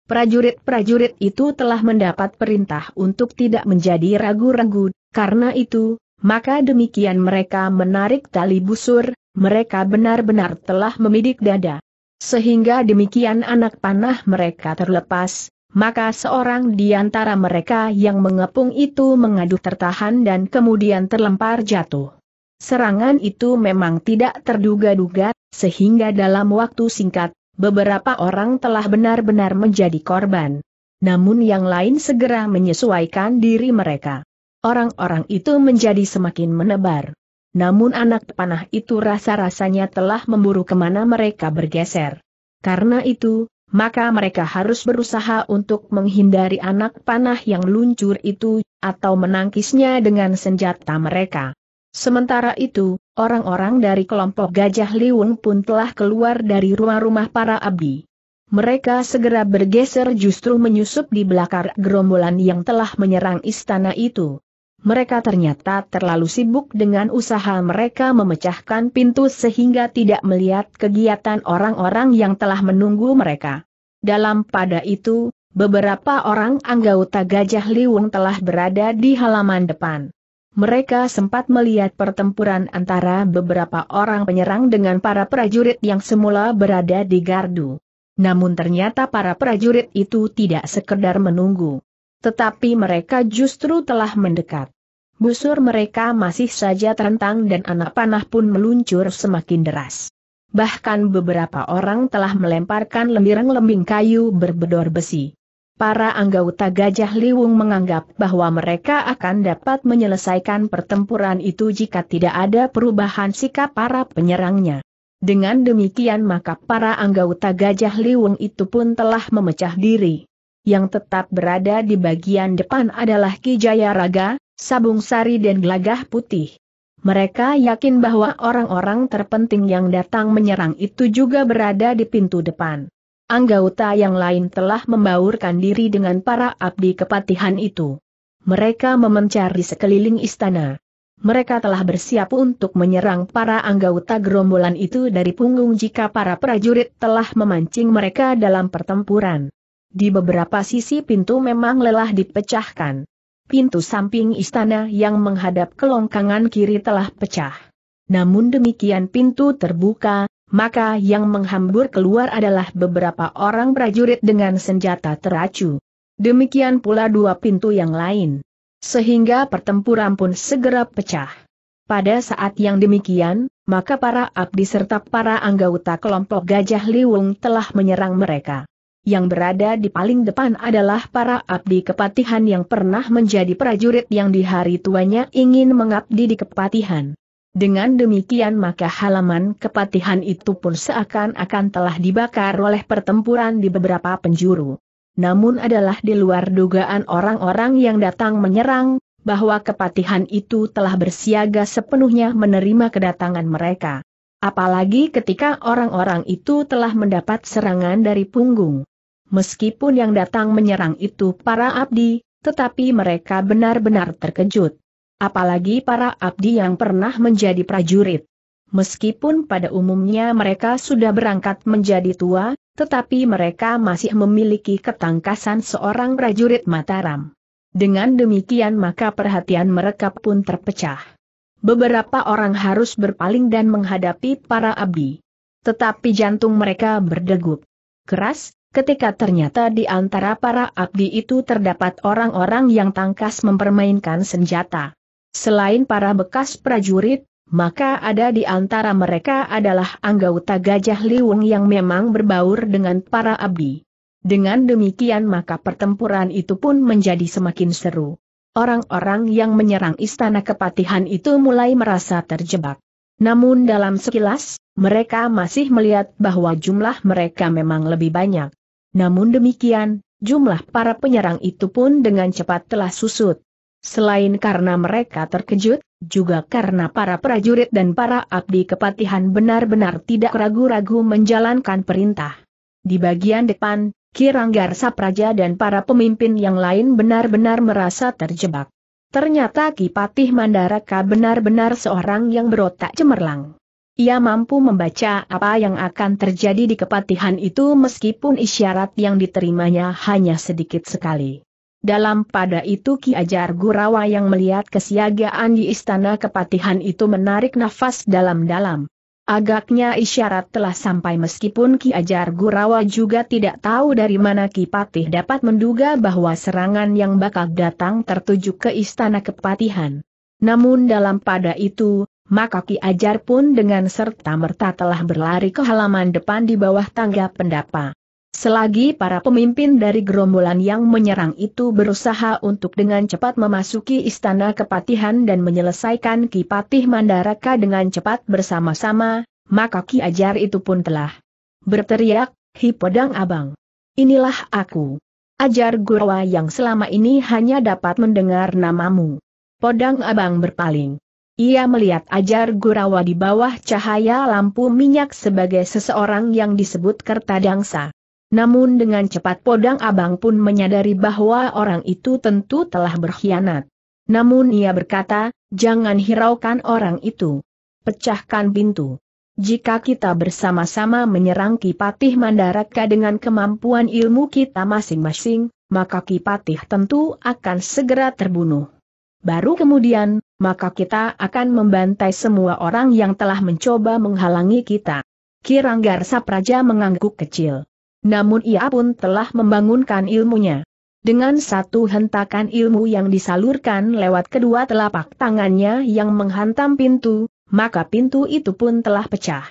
Prajurit-prajurit itu telah mendapat perintah untuk tidak menjadi ragu-ragu, karena itu, maka demikian mereka menarik tali busur, mereka benar-benar telah memidik dada. Sehingga demikian anak panah mereka terlepas, maka seorang di antara mereka yang mengepung itu mengadu tertahan dan kemudian terlempar jatuh. Serangan itu memang tidak terduga-duga, sehingga dalam waktu singkat, beberapa orang telah benar-benar menjadi korban. Namun yang lain segera menyesuaikan diri mereka. Orang-orang itu menjadi semakin menebar. Namun anak panah itu rasa-rasanya telah memburu kemana mereka bergeser. Karena itu, maka mereka harus berusaha untuk menghindari anak panah yang luncur itu, atau menangkisnya dengan senjata mereka. Sementara itu, orang-orang dari kelompok Gajah Liung pun telah keluar dari rumah-rumah para abdi. Mereka segera bergeser justru menyusup di belakang gerombolan yang telah menyerang istana itu mereka ternyata terlalu sibuk dengan usaha mereka memecahkan pintu sehingga tidak melihat kegiatan orang-orang yang telah menunggu mereka. Dalam pada itu, beberapa orang anggota Gajah Liwung telah berada di halaman depan. Mereka sempat melihat pertempuran antara beberapa orang penyerang dengan para prajurit yang semula berada di gardu. Namun ternyata para prajurit itu tidak sekedar menunggu tetapi mereka justru telah mendekat busur mereka masih saja terentang dan anak panah pun meluncur semakin deras. Bahkan beberapa orang telah melemparkan lembirang lembing kayu berbedor besi. Para anggota Gajah Liwung menganggap bahwa mereka akan dapat menyelesaikan pertempuran itu jika tidak ada perubahan sikap para penyerangnya. Dengan demikian maka para anggota Gajah Liwung itu pun telah memecah diri. Yang tetap berada di bagian depan adalah Ki Jayaraga, sabung sari dan gelagah putih. Mereka yakin bahwa orang-orang terpenting yang datang menyerang itu juga berada di pintu depan. Anggota yang lain telah membaurkan diri dengan para abdi kepatihan itu. Mereka memencari sekeliling istana. Mereka telah bersiap untuk menyerang para anggota gerombolan itu dari punggung jika para prajurit telah memancing mereka dalam pertempuran. Di beberapa sisi pintu memang lelah dipecahkan pintu samping istana yang menghadap ke longkangan kiri telah pecah. Namun demikian pintu terbuka, maka yang menghambur keluar adalah beberapa orang prajurit dengan senjata teracu. Demikian pula dua pintu yang lain. Sehingga pertempuran pun segera pecah. Pada saat yang demikian, maka para abdi serta para anggota kelompok Gajah Liwung telah menyerang mereka yang berada di paling depan adalah para abdi kepatihan yang pernah menjadi prajurit yang di hari tuanya ingin mengabdi di kepatihan. Dengan demikian maka halaman kepatihan itu pun seakan-akan telah dibakar oleh pertempuran di beberapa penjuru. Namun adalah di luar dugaan orang-orang yang datang menyerang, bahwa kepatihan itu telah bersiaga sepenuhnya menerima kedatangan mereka. Apalagi ketika orang-orang itu telah mendapat serangan dari punggung meskipun yang datang menyerang itu para abdi, tetapi mereka benar-benar terkejut. Apalagi para abdi yang pernah menjadi prajurit. Meskipun pada umumnya mereka sudah berangkat menjadi tua, tetapi mereka masih memiliki ketangkasan seorang prajurit Mataram. Dengan demikian maka perhatian mereka pun terpecah. Beberapa orang harus berpaling dan menghadapi para abdi. Tetapi jantung mereka berdegup. Keras, ketika ternyata di antara para abdi itu terdapat orang-orang yang tangkas mempermainkan senjata. Selain para bekas prajurit, maka ada di antara mereka adalah anggota Gajah Liwung yang memang berbaur dengan para abdi. Dengan demikian maka pertempuran itu pun menjadi semakin seru. Orang-orang yang menyerang istana kepatihan itu mulai merasa terjebak. Namun dalam sekilas, mereka masih melihat bahwa jumlah mereka memang lebih banyak. Namun demikian, jumlah para penyerang itu pun dengan cepat telah susut. Selain karena mereka terkejut, juga karena para prajurit dan para abdi kepatihan benar-benar tidak ragu-ragu menjalankan perintah. Di bagian depan, Kiranggar Sapraja dan para pemimpin yang lain benar-benar merasa terjebak. Ternyata Kipatih Mandaraka benar-benar seorang yang berotak cemerlang. Ia mampu membaca apa yang akan terjadi di kepatihan itu meskipun isyarat yang diterimanya hanya sedikit sekali. Dalam pada itu Ki Ajar Gurawa yang melihat kesiagaan di istana kepatihan itu menarik nafas dalam-dalam. Agaknya isyarat telah sampai meskipun Ki Ajar Gurawa juga tidak tahu dari mana Ki Patih dapat menduga bahwa serangan yang bakal datang tertuju ke istana kepatihan. Namun dalam pada itu, maka Ki Ajar pun dengan serta-merta telah berlari ke halaman depan di bawah tangga pendapa. Selagi para pemimpin dari gerombolan yang menyerang itu berusaha untuk dengan cepat memasuki istana kepatihan dan menyelesaikan Ki Patih Mandaraka dengan cepat bersama-sama, maka Ki Ajar itu pun telah berteriak, Hi Pedang Abang. Inilah aku. Ajar Gurwa yang selama ini hanya dapat mendengar namamu. Podang Abang berpaling. Ia melihat Ajar Gurawa di bawah cahaya lampu minyak sebagai seseorang yang disebut Kertadangsa. Namun dengan cepat Podang Abang pun menyadari bahwa orang itu tentu telah berkhianat. Namun ia berkata, jangan hiraukan orang itu. Pecahkan pintu. Jika kita bersama-sama menyerang Kipatih Mandaraka dengan kemampuan ilmu kita masing-masing, maka Kipatih tentu akan segera terbunuh. Baru kemudian, maka kita akan membantai semua orang yang telah mencoba menghalangi kita. Kiranggar Sapraja mengangguk kecil. Namun ia pun telah membangunkan ilmunya. Dengan satu hentakan ilmu yang disalurkan lewat kedua telapak tangannya yang menghantam pintu, maka pintu itu pun telah pecah.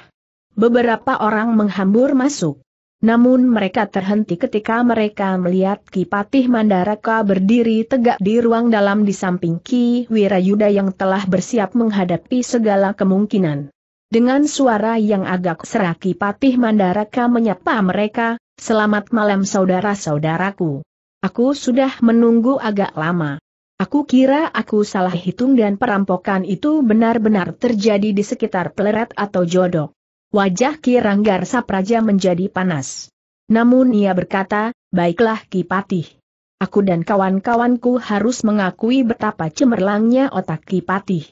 Beberapa orang menghambur masuk. Namun mereka terhenti ketika mereka melihat Ki Patih Mandaraka berdiri tegak di ruang dalam di samping Ki Wirayuda yang telah bersiap menghadapi segala kemungkinan. Dengan suara yang agak serak Ki Patih Mandaraka menyapa mereka, Selamat malam saudara-saudaraku. Aku sudah menunggu agak lama. Aku kira aku salah hitung dan perampokan itu benar-benar terjadi di sekitar pleret atau Jodoh. Wajah Ki Ranggar Sapraja menjadi panas. Namun ia berkata, baiklah Ki Patih. Aku dan kawan-kawanku harus mengakui betapa cemerlangnya otak Ki Patih.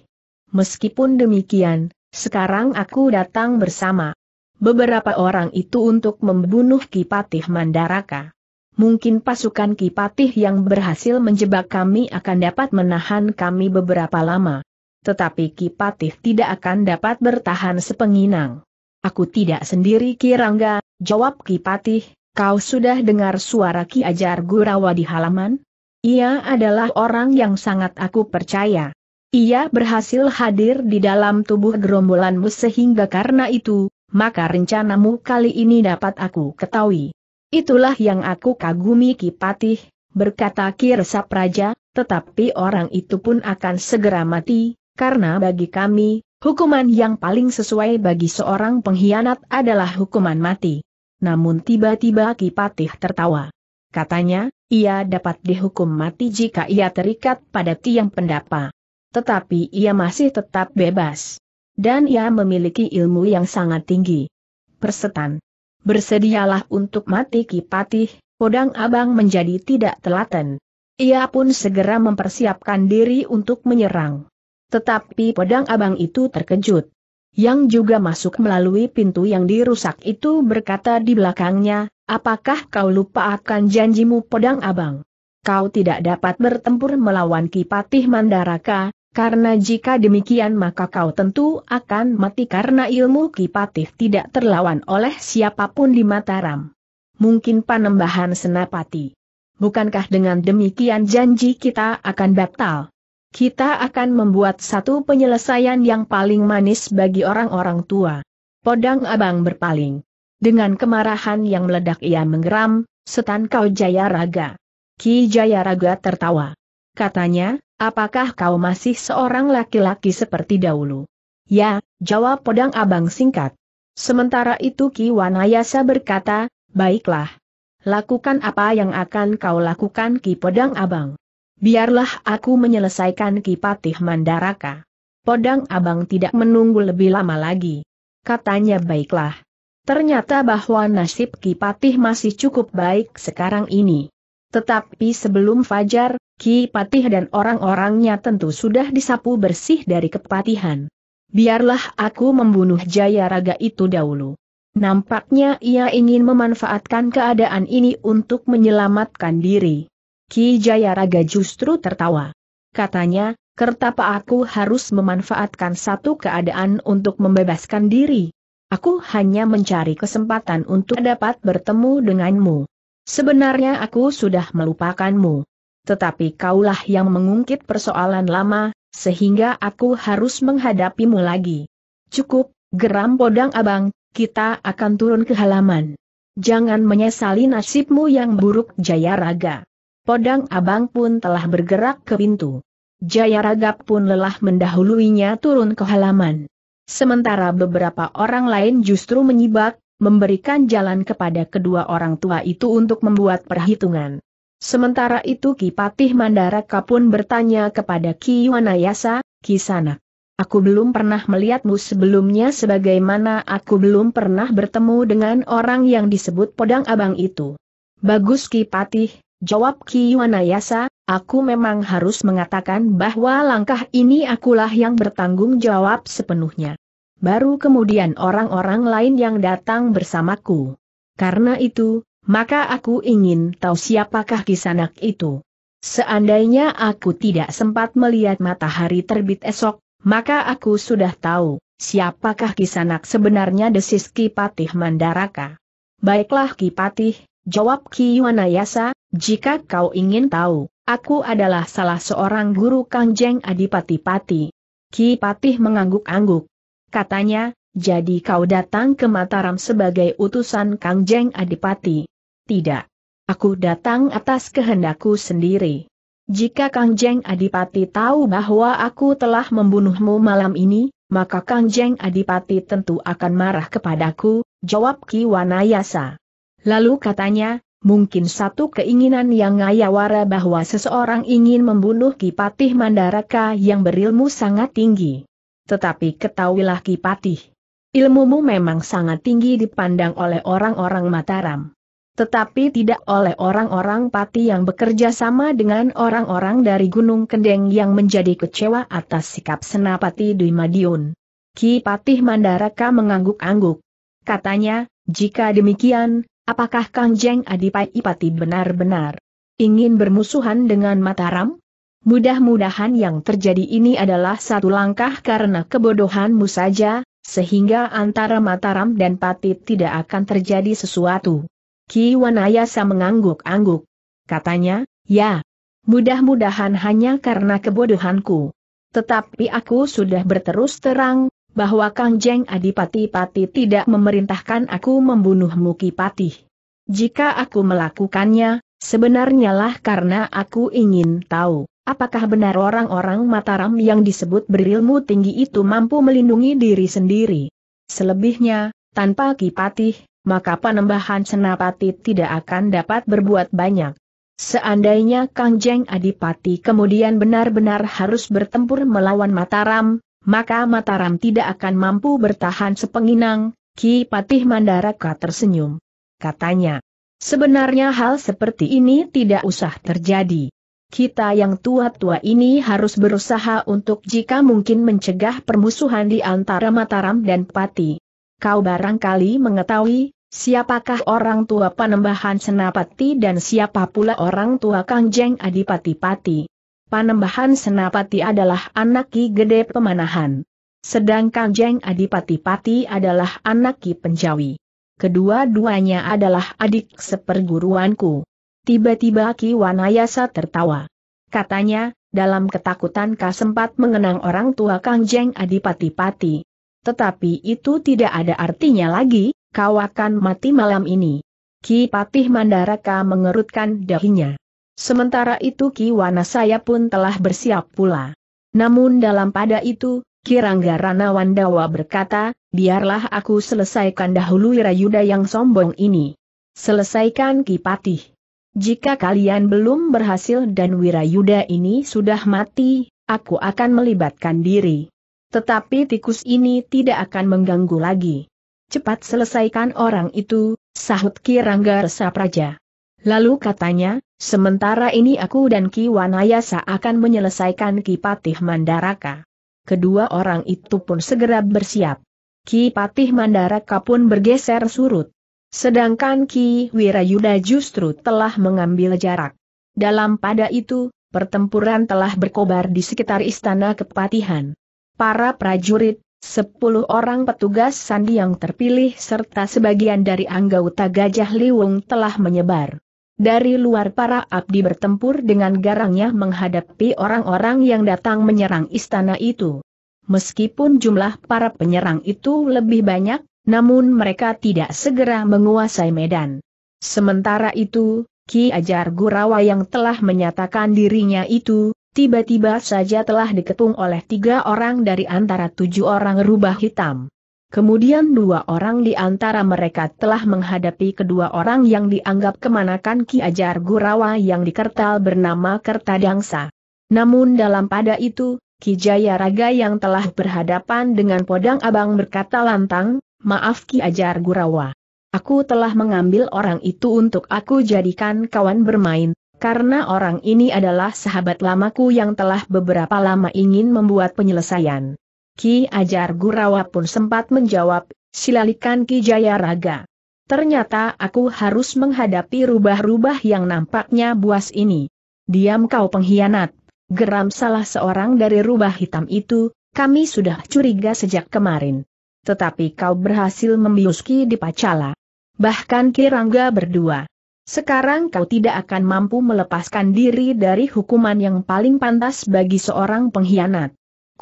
Meskipun demikian, sekarang aku datang bersama beberapa orang itu untuk membunuh Ki Patih Mandaraka. Mungkin pasukan Ki Patih yang berhasil menjebak kami akan dapat menahan kami beberapa lama. Tetapi Ki Patih tidak akan dapat bertahan sepenginang. Aku tidak sendiri Kirangga, jawab Kipatih, kau sudah dengar suara Ki Ajar Gurawa di halaman? Ia adalah orang yang sangat aku percaya. Ia berhasil hadir di dalam tubuh gerombolanmu sehingga karena itu, maka rencanamu kali ini dapat aku ketahui. Itulah yang aku kagumi Kipatih, berkata Kirsa Raja, tetapi orang itu pun akan segera mati, karena bagi kami, Hukuman yang paling sesuai bagi seorang pengkhianat adalah hukuman mati. Namun tiba-tiba Kipatih tertawa. Katanya, ia dapat dihukum mati jika ia terikat pada tiang pendapa. Tetapi ia masih tetap bebas. Dan ia memiliki ilmu yang sangat tinggi. Persetan. Bersedialah untuk mati Kipatih, podang abang menjadi tidak telaten. Ia pun segera mempersiapkan diri untuk menyerang. Tetapi pedang abang itu terkejut. Yang juga masuk melalui pintu yang dirusak itu berkata di belakangnya, apakah kau lupa akan janjimu pedang abang? Kau tidak dapat bertempur melawan Kipatih Mandaraka, karena jika demikian maka kau tentu akan mati karena ilmu kipatih tidak terlawan oleh siapapun di Mataram. Mungkin panembahan senapati. Bukankah dengan demikian janji kita akan batal? Kita akan membuat satu penyelesaian yang paling manis bagi orang-orang tua. Podang abang berpaling. Dengan kemarahan yang meledak ia menggeram, setan kau jaya raga. Ki jaya raga tertawa. Katanya, apakah kau masih seorang laki-laki seperti dahulu? Ya, jawab podang abang singkat. Sementara itu Ki Wanayasa berkata, baiklah. Lakukan apa yang akan kau lakukan Ki Podang Abang. Biarlah aku menyelesaikan Kipatih Mandaraka. Podang abang tidak menunggu lebih lama lagi. Katanya baiklah. Ternyata bahwa nasib Kipatih masih cukup baik sekarang ini. Tetapi sebelum Fajar, Kipatih dan orang-orangnya tentu sudah disapu bersih dari kepatihan. Biarlah aku membunuh Jaya Raga itu dahulu. Nampaknya ia ingin memanfaatkan keadaan ini untuk menyelamatkan diri. Ki Jayaraga justru tertawa. Katanya, Kertapa aku harus memanfaatkan satu keadaan untuk membebaskan diri. Aku hanya mencari kesempatan untuk dapat bertemu denganmu. Sebenarnya aku sudah melupakanmu. Tetapi kaulah yang mengungkit persoalan lama, sehingga aku harus menghadapimu lagi. Cukup, geram podang abang, kita akan turun ke halaman. Jangan menyesali nasibmu yang buruk Jayaraga. Podang Abang pun telah bergerak ke pintu. Jaya Ragap pun lelah mendahuluinya turun ke halaman. Sementara beberapa orang lain justru menyibak, memberikan jalan kepada kedua orang tua itu untuk membuat perhitungan. Sementara itu Kipatih Patih Mandaraka pun bertanya kepada Ki Wanayasa, Ki Sanak. Aku belum pernah melihatmu sebelumnya sebagaimana aku belum pernah bertemu dengan orang yang disebut Podang Abang itu. Bagus Kipatih. Jawab Ki Kiyuanayasa, aku memang harus mengatakan bahwa langkah ini akulah yang bertanggung jawab sepenuhnya. Baru kemudian orang-orang lain yang datang bersamaku. Karena itu, maka aku ingin tahu siapakah kisanak itu. Seandainya aku tidak sempat melihat matahari terbit esok, maka aku sudah tahu, siapakah kisanak sebenarnya desis Kipatih Mandaraka. Baiklah Kipatih, Jawab Ki Yuanayasa, jika kau ingin tahu, aku adalah salah seorang guru Kangjeng Adipati Pati. Ki Patih mengangguk-angguk. Katanya, jadi kau datang ke Mataram sebagai utusan Kangjeng Adipati? Tidak. Aku datang atas kehendakku sendiri. Jika Kangjeng Adipati tahu bahwa aku telah membunuhmu malam ini, maka Kangjeng Adipati tentu akan marah kepadaku, jawab Ki Wanayasa. Lalu katanya, mungkin satu keinginan yang ngayawara bahwa seseorang ingin membunuh Kipatih Mandaraka yang berilmu sangat tinggi. Tetapi ketahuilah Kipatih, ilmumu memang sangat tinggi dipandang oleh orang-orang Mataram. Tetapi tidak oleh orang-orang pati yang bekerja sama dengan orang-orang dari Gunung Kendeng yang menjadi kecewa atas sikap Senapati Dwi Madiun. Ki Patih Mandaraka mengangguk-angguk. Katanya, jika demikian, Apakah Kang Jeng Adipai Ipati benar-benar ingin bermusuhan dengan Mataram? Mudah-mudahan yang terjadi ini adalah satu langkah karena kebodohanmu saja, sehingga antara Mataram dan Patit tidak akan terjadi sesuatu. Ki Wanayasa mengangguk-angguk. Katanya, ya, mudah-mudahan hanya karena kebodohanku. Tetapi aku sudah berterus terang, bahwa Kang Jeng Adipati Pati tidak memerintahkan aku membunuh Muki Patih. Jika aku melakukannya, sebenarnya lah karena aku ingin tahu, apakah benar orang-orang Mataram yang disebut berilmu tinggi itu mampu melindungi diri sendiri. Selebihnya, tanpa Kipatih, maka panembahan Senapati tidak akan dapat berbuat banyak. Seandainya Kang Jeng Adipati kemudian benar-benar harus bertempur melawan Mataram, maka Mataram tidak akan mampu bertahan sepenginang, Ki Patih Mandaraka tersenyum. Katanya, sebenarnya hal seperti ini tidak usah terjadi. Kita yang tua-tua ini harus berusaha untuk jika mungkin mencegah permusuhan di antara Mataram dan Pati. Kau barangkali mengetahui, siapakah orang tua Panembahan Senapati dan siapa pula orang tua Kangjeng Adipati Pati. Panembahan Senapati adalah anak Ki Gede Pemanahan. Sedangkan Jeng Adipati Pati adalah anak Ki Penjawi. Kedua-duanya adalah adik seperguruanku. Tiba-tiba Ki Wanayasa tertawa. Katanya, dalam ketakutan Ka sempat mengenang orang tua Kang Jeng Adipati Pati. Tetapi itu tidak ada artinya lagi, kau akan mati malam ini. Ki Patih Mandaraka mengerutkan dahinya. Sementara itu Kiwana saya pun telah bersiap pula. Namun dalam pada itu, Kirangga Ranawan Dawa berkata, biarlah aku selesaikan dahulu Wirayuda yang sombong ini. Selesaikan Ki Patih. Jika kalian belum berhasil dan Wirayuda ini sudah mati, aku akan melibatkan diri. Tetapi tikus ini tidak akan mengganggu lagi. Cepat selesaikan orang itu, sahut Kirangga Resa Praja. Lalu katanya, sementara ini aku dan Ki Wanayasa akan menyelesaikan Ki Patih Mandaraka. Kedua orang itu pun segera bersiap. Ki Patih Mandaraka pun bergeser surut. Sedangkan Ki Wirayuda justru telah mengambil jarak. Dalam pada itu, pertempuran telah berkobar di sekitar istana kepatihan. Para prajurit, sepuluh orang petugas sandi yang terpilih serta sebagian dari anggota Gajah Liwung telah menyebar. Dari luar para abdi bertempur dengan garangnya menghadapi orang-orang yang datang menyerang istana itu. Meskipun jumlah para penyerang itu lebih banyak, namun mereka tidak segera menguasai medan. Sementara itu, Ki Ajar Gurawa yang telah menyatakan dirinya itu, tiba-tiba saja telah diketung oleh tiga orang dari antara tujuh orang rubah hitam. Kemudian dua orang di antara mereka telah menghadapi kedua orang yang dianggap kemanakan Ki Ajar Gurawa yang dikertal bernama Kertadangsa. Namun dalam pada itu, Ki Jaya Raga yang telah berhadapan dengan Podang Abang berkata lantang, maaf Ki Ajar Gurawa. Aku telah mengambil orang itu untuk aku jadikan kawan bermain, karena orang ini adalah sahabat lamaku yang telah beberapa lama ingin membuat penyelesaian. Ki Ajar Gurawa pun sempat menjawab, silalikan Ki Jayaraga. Ternyata aku harus menghadapi rubah-rubah yang nampaknya buas ini. Diam kau pengkhianat, geram salah seorang dari rubah hitam itu, kami sudah curiga sejak kemarin. Tetapi kau berhasil membius Ki Dipacala. Bahkan Ki Rangga berdua. Sekarang kau tidak akan mampu melepaskan diri dari hukuman yang paling pantas bagi seorang pengkhianat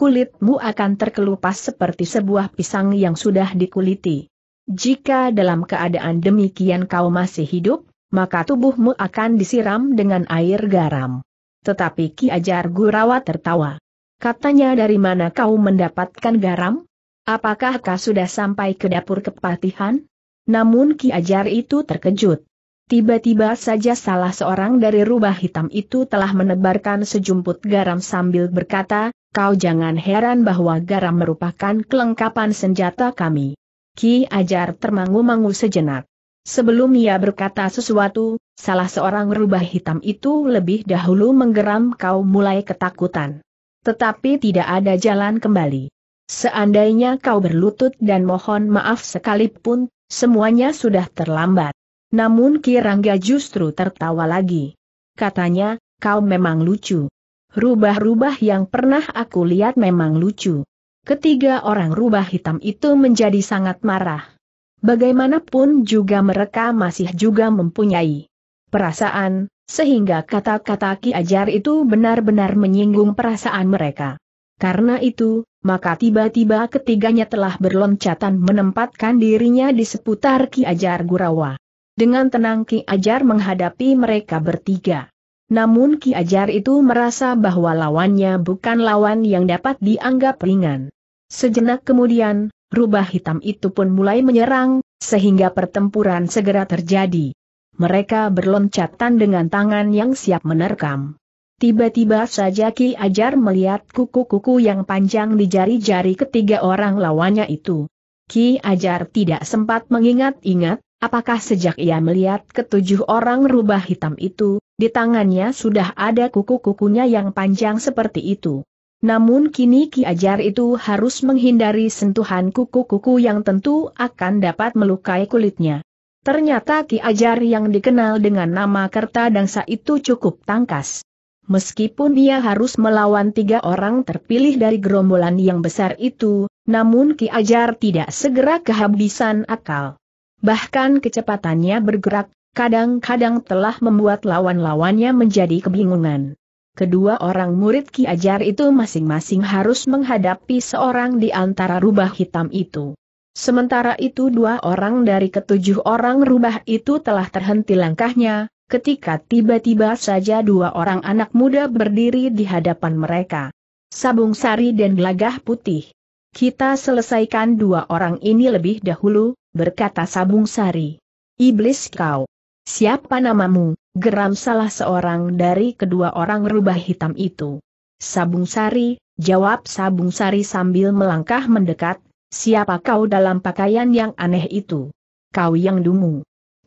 kulitmu akan terkelupas seperti sebuah pisang yang sudah dikuliti. Jika dalam keadaan demikian kau masih hidup, maka tubuhmu akan disiram dengan air garam. Tetapi Ki Ajar Gurawa tertawa. Katanya dari mana kau mendapatkan garam? Apakah kau sudah sampai ke dapur kepatihan? Namun Ki Ajar itu terkejut. Tiba-tiba saja salah seorang dari rubah hitam itu telah menebarkan sejumput garam sambil berkata, Kau jangan heran bahwa garam merupakan kelengkapan senjata kami. Ki Ajar termangu-mangu sejenak. Sebelum ia berkata sesuatu, salah seorang rubah hitam itu lebih dahulu menggeram kau mulai ketakutan. Tetapi tidak ada jalan kembali. Seandainya kau berlutut dan mohon maaf sekalipun, semuanya sudah terlambat. Namun Ki Rangga justru tertawa lagi. Katanya, kau memang lucu. Rubah-rubah yang pernah aku lihat memang lucu. Ketiga orang rubah hitam itu menjadi sangat marah. Bagaimanapun juga mereka masih juga mempunyai perasaan, sehingga kata-kata Ki Ajar itu benar-benar menyinggung perasaan mereka. Karena itu, maka tiba-tiba ketiganya telah berloncatan menempatkan dirinya di seputar Ki Ajar Gurawa. Dengan tenang Ki Ajar menghadapi mereka bertiga. Namun Ki Ajar itu merasa bahwa lawannya bukan lawan yang dapat dianggap ringan. Sejenak kemudian, rubah hitam itu pun mulai menyerang, sehingga pertempuran segera terjadi. Mereka berloncatan dengan tangan yang siap menerkam. Tiba-tiba saja Ki Ajar melihat kuku-kuku yang panjang di jari-jari ketiga orang lawannya itu. Ki Ajar tidak sempat mengingat-ingat, apakah sejak ia melihat ketujuh orang rubah hitam itu, di tangannya sudah ada kuku-kukunya yang panjang seperti itu. Namun kini Ki Ajar itu harus menghindari sentuhan kuku-kuku yang tentu akan dapat melukai kulitnya. Ternyata Ki Ajar yang dikenal dengan nama Kerta Dangsa itu cukup tangkas. Meskipun ia harus melawan tiga orang terpilih dari gerombolan yang besar itu, namun Ki Ajar tidak segera kehabisan akal. Bahkan kecepatannya bergerak kadang-kadang telah membuat lawan-lawannya menjadi kebingungan. Kedua orang murid Ki Ajar itu masing-masing harus menghadapi seorang di antara rubah hitam itu. Sementara itu dua orang dari ketujuh orang rubah itu telah terhenti langkahnya, ketika tiba-tiba saja dua orang anak muda berdiri di hadapan mereka. Sabung Sari dan Gelagah Putih. Kita selesaikan dua orang ini lebih dahulu, berkata Sabung Sari. Iblis kau. Siapa namamu? Geram salah seorang dari kedua orang rubah hitam itu. Sabung Sari, jawab Sabung Sari sambil melangkah mendekat, siapa kau dalam pakaian yang aneh itu? Kau yang dungu.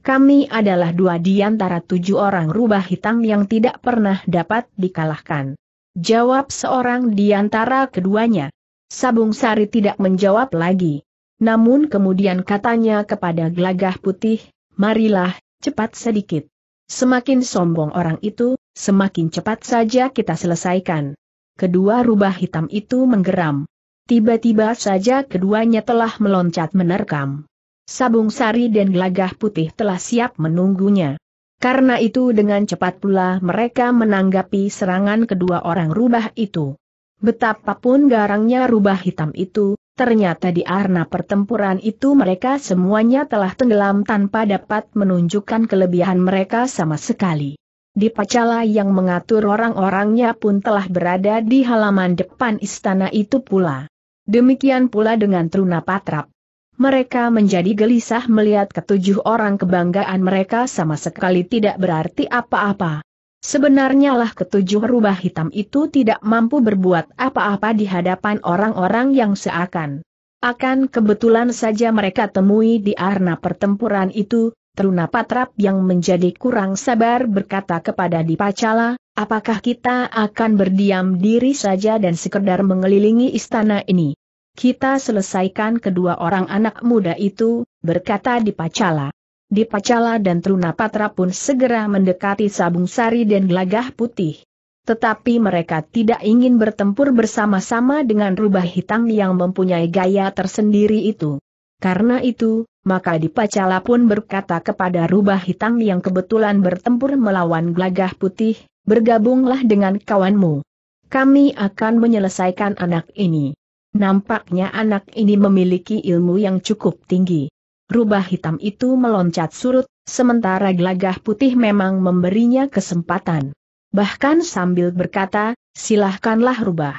Kami adalah dua di antara tujuh orang rubah hitam yang tidak pernah dapat dikalahkan. Jawab seorang di antara keduanya. Sabung Sari tidak menjawab lagi. Namun kemudian katanya kepada gelagah putih, Marilah, cepat sedikit. Semakin sombong orang itu, semakin cepat saja kita selesaikan. Kedua rubah hitam itu menggeram. Tiba-tiba saja keduanya telah meloncat menerkam. Sabung sari dan gelagah putih telah siap menunggunya. Karena itu dengan cepat pula mereka menanggapi serangan kedua orang rubah itu. Betapapun garangnya rubah hitam itu, Ternyata di arena pertempuran itu mereka semuanya telah tenggelam tanpa dapat menunjukkan kelebihan mereka sama sekali. Di Pacala yang mengatur orang-orangnya pun telah berada di halaman depan istana itu pula. Demikian pula dengan Truna Patrap. Mereka menjadi gelisah melihat ketujuh orang kebanggaan mereka sama sekali tidak berarti apa-apa. Sebenarnya lah ketujuh rubah hitam itu tidak mampu berbuat apa-apa di hadapan orang-orang yang seakan. Akan kebetulan saja mereka temui di arena pertempuran itu, Teruna Patrap yang menjadi kurang sabar berkata kepada Dipacala, apakah kita akan berdiam diri saja dan sekedar mengelilingi istana ini? Kita selesaikan kedua orang anak muda itu, berkata Dipacala. Dipacala dan Trunapatra pun segera mendekati Sabung Sari dan Gelagah Putih. Tetapi mereka tidak ingin bertempur bersama-sama dengan rubah hitam yang mempunyai gaya tersendiri itu. Karena itu, maka Dipacala pun berkata kepada rubah hitam yang kebetulan bertempur melawan Gelagah Putih, bergabunglah dengan kawanmu. Kami akan menyelesaikan anak ini. Nampaknya anak ini memiliki ilmu yang cukup tinggi. Rubah hitam itu meloncat surut, sementara gelagah putih memang memberinya kesempatan. Bahkan sambil berkata, silahkanlah rubah.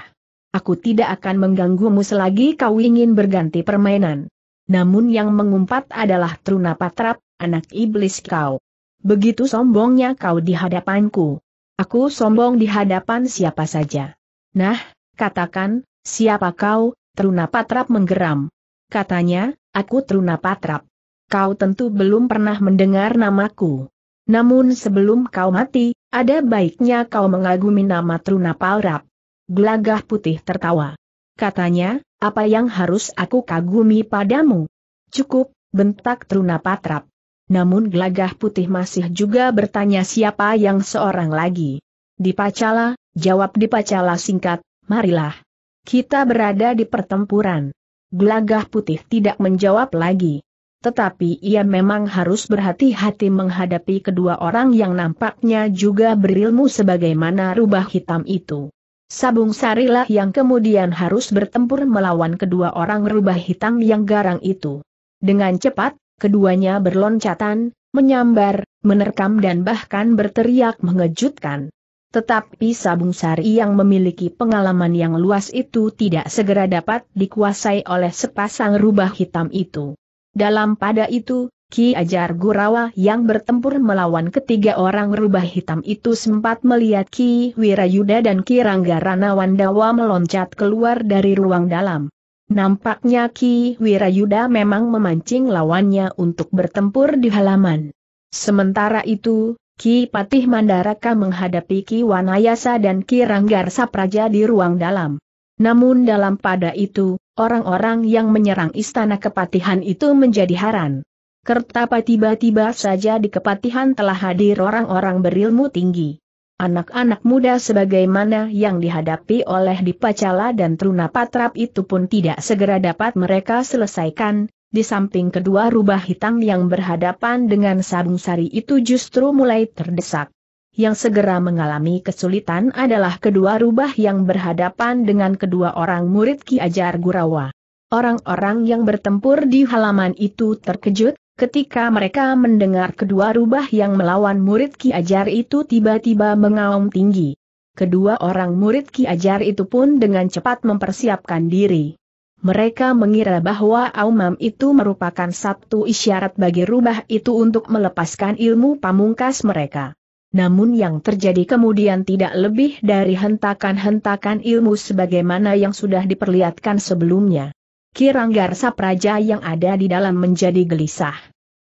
Aku tidak akan mengganggumu selagi kau ingin berganti permainan. Namun yang mengumpat adalah Truna Patrap, anak iblis kau. Begitu sombongnya kau di hadapanku. Aku sombong di hadapan siapa saja. Nah, katakan, siapa kau, Truna Patrap menggeram. Katanya, Aku Truna Patrap. Kau tentu belum pernah mendengar namaku. Namun sebelum kau mati, ada baiknya kau mengagumi nama Truna Patrap. Gelagah putih tertawa. Katanya, apa yang harus aku kagumi padamu? Cukup, bentak Truna Patrap. Namun gelagah putih masih juga bertanya siapa yang seorang lagi. Dipacala, jawab Dipacala singkat, marilah. Kita berada di pertempuran. Gelagah putih tidak menjawab lagi. Tetapi ia memang harus berhati-hati menghadapi kedua orang yang nampaknya juga berilmu sebagaimana rubah hitam itu. Sabung Sarilah yang kemudian harus bertempur melawan kedua orang rubah hitam yang garang itu. Dengan cepat, keduanya berloncatan, menyambar, menerkam dan bahkan berteriak mengejutkan. Tetapi Sabung Sari yang memiliki pengalaman yang luas itu tidak segera dapat dikuasai oleh sepasang rubah hitam itu. Dalam pada itu, Ki Ajar Gurawa yang bertempur melawan ketiga orang rubah hitam itu sempat melihat Ki Wirayuda dan Ki Rangga Ranawan meloncat keluar dari ruang dalam. Nampaknya Ki Wirayuda memang memancing lawannya untuk bertempur di halaman. Sementara itu, Ki Patih Mandaraka menghadapi Ki Wanayasa dan Ki Ranggar Sapraja di ruang dalam. Namun dalam pada itu, orang-orang yang menyerang istana kepatihan itu menjadi haran. Kertapa tiba-tiba saja di kepatihan telah hadir orang-orang berilmu tinggi. Anak-anak muda sebagaimana yang dihadapi oleh Dipacala dan Truna Patrap itu pun tidak segera dapat mereka selesaikan, di samping kedua rubah hitam yang berhadapan dengan sabung sari itu justru mulai terdesak. Yang segera mengalami kesulitan adalah kedua rubah yang berhadapan dengan kedua orang murid Ki Ajar Gurawa. Orang-orang yang bertempur di halaman itu terkejut, ketika mereka mendengar kedua rubah yang melawan murid Ki Ajar itu tiba-tiba mengaum tinggi. Kedua orang murid Ki Ajar itu pun dengan cepat mempersiapkan diri. Mereka mengira bahwa Aumam itu merupakan satu isyarat bagi rubah itu untuk melepaskan ilmu pamungkas mereka. Namun yang terjadi kemudian tidak lebih dari hentakan-hentakan ilmu sebagaimana yang sudah diperlihatkan sebelumnya. Kiranggar Sapraja yang ada di dalam menjadi gelisah.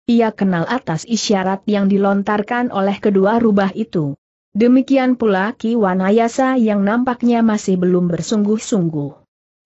Ia kenal atas isyarat yang dilontarkan oleh kedua rubah itu. Demikian pula Ki Wanayasa yang nampaknya masih belum bersungguh-sungguh.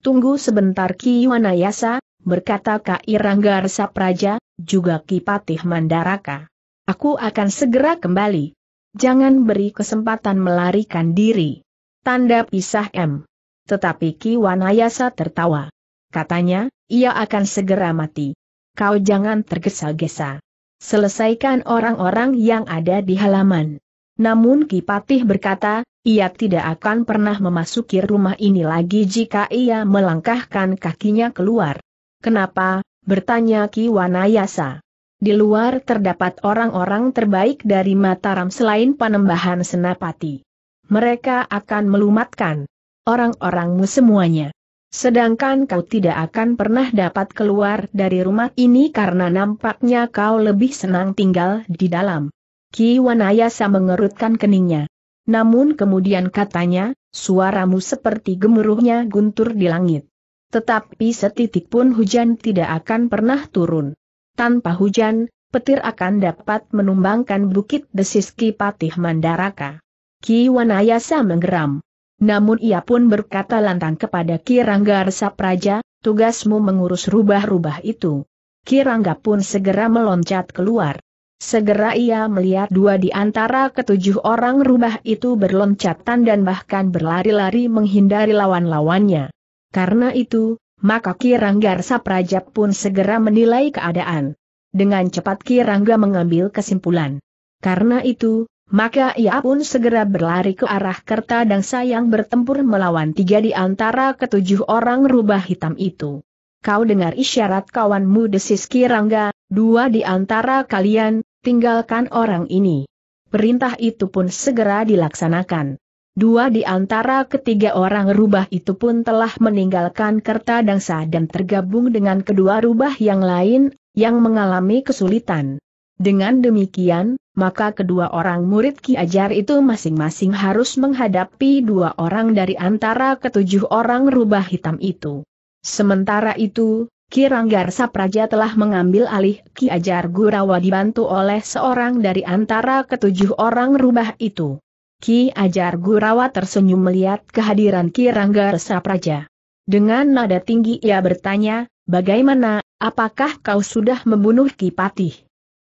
Tunggu sebentar Ki Wanayasa, berkata Kai Rangga Sapraja, juga Ki Patih Mandaraka. Aku akan segera kembali. Jangan beri kesempatan melarikan diri. Tanda pisah M. Tetapi Ki Wanayasa tertawa. Katanya, ia akan segera mati. Kau jangan tergesa-gesa. Selesaikan orang-orang yang ada di halaman. Namun Ki Patih berkata, ia tidak akan pernah memasuki rumah ini lagi jika ia melangkahkan kakinya keluar. Kenapa? bertanya Ki Wanayasa. Di luar terdapat orang-orang terbaik dari Mataram selain panembahan senapati. Mereka akan melumatkan orang-orangmu semuanya. Sedangkan kau tidak akan pernah dapat keluar dari rumah ini karena nampaknya kau lebih senang tinggal di dalam. Ki Wanayasa mengerutkan keningnya. Namun kemudian katanya, suaramu seperti gemuruhnya guntur di langit. Tetapi setitik pun hujan tidak akan pernah turun. Tanpa hujan, petir akan dapat menumbangkan bukit desis Ki Patih Mandaraka. Ki Wanayasa menggeram. Namun ia pun berkata lantang kepada Ki Rangga Sapraja, tugasmu mengurus rubah-rubah itu. Ki Rangga pun segera meloncat keluar. Segera ia melihat dua di antara ketujuh orang rubah itu berloncatan dan bahkan berlari-lari menghindari lawan-lawannya. Karena itu, maka Kiranggar Sapraja pun segera menilai keadaan. Dengan cepat Kirangga mengambil kesimpulan. Karena itu, maka ia pun segera berlari ke arah Kerta dan sayang bertempur melawan tiga di antara ketujuh orang rubah hitam itu. Kau dengar isyarat kawanmu desis Kirangga, Dua di antara kalian, tinggalkan orang ini. Perintah itu pun segera dilaksanakan. Dua di antara ketiga orang rubah itu pun telah meninggalkan kerta dangsa dan tergabung dengan kedua rubah yang lain, yang mengalami kesulitan. Dengan demikian, maka kedua orang murid Ki Ajar itu masing-masing harus menghadapi dua orang dari antara ketujuh orang rubah hitam itu. Sementara itu, Kiranggar Sapraja telah mengambil alih Ki Ajar Gurawa dibantu oleh seorang dari antara ketujuh orang rubah itu. Ki Ajar Gurawa tersenyum melihat kehadiran Ki Sapraja. Dengan nada tinggi ia bertanya, bagaimana, apakah kau sudah membunuh Ki Patih?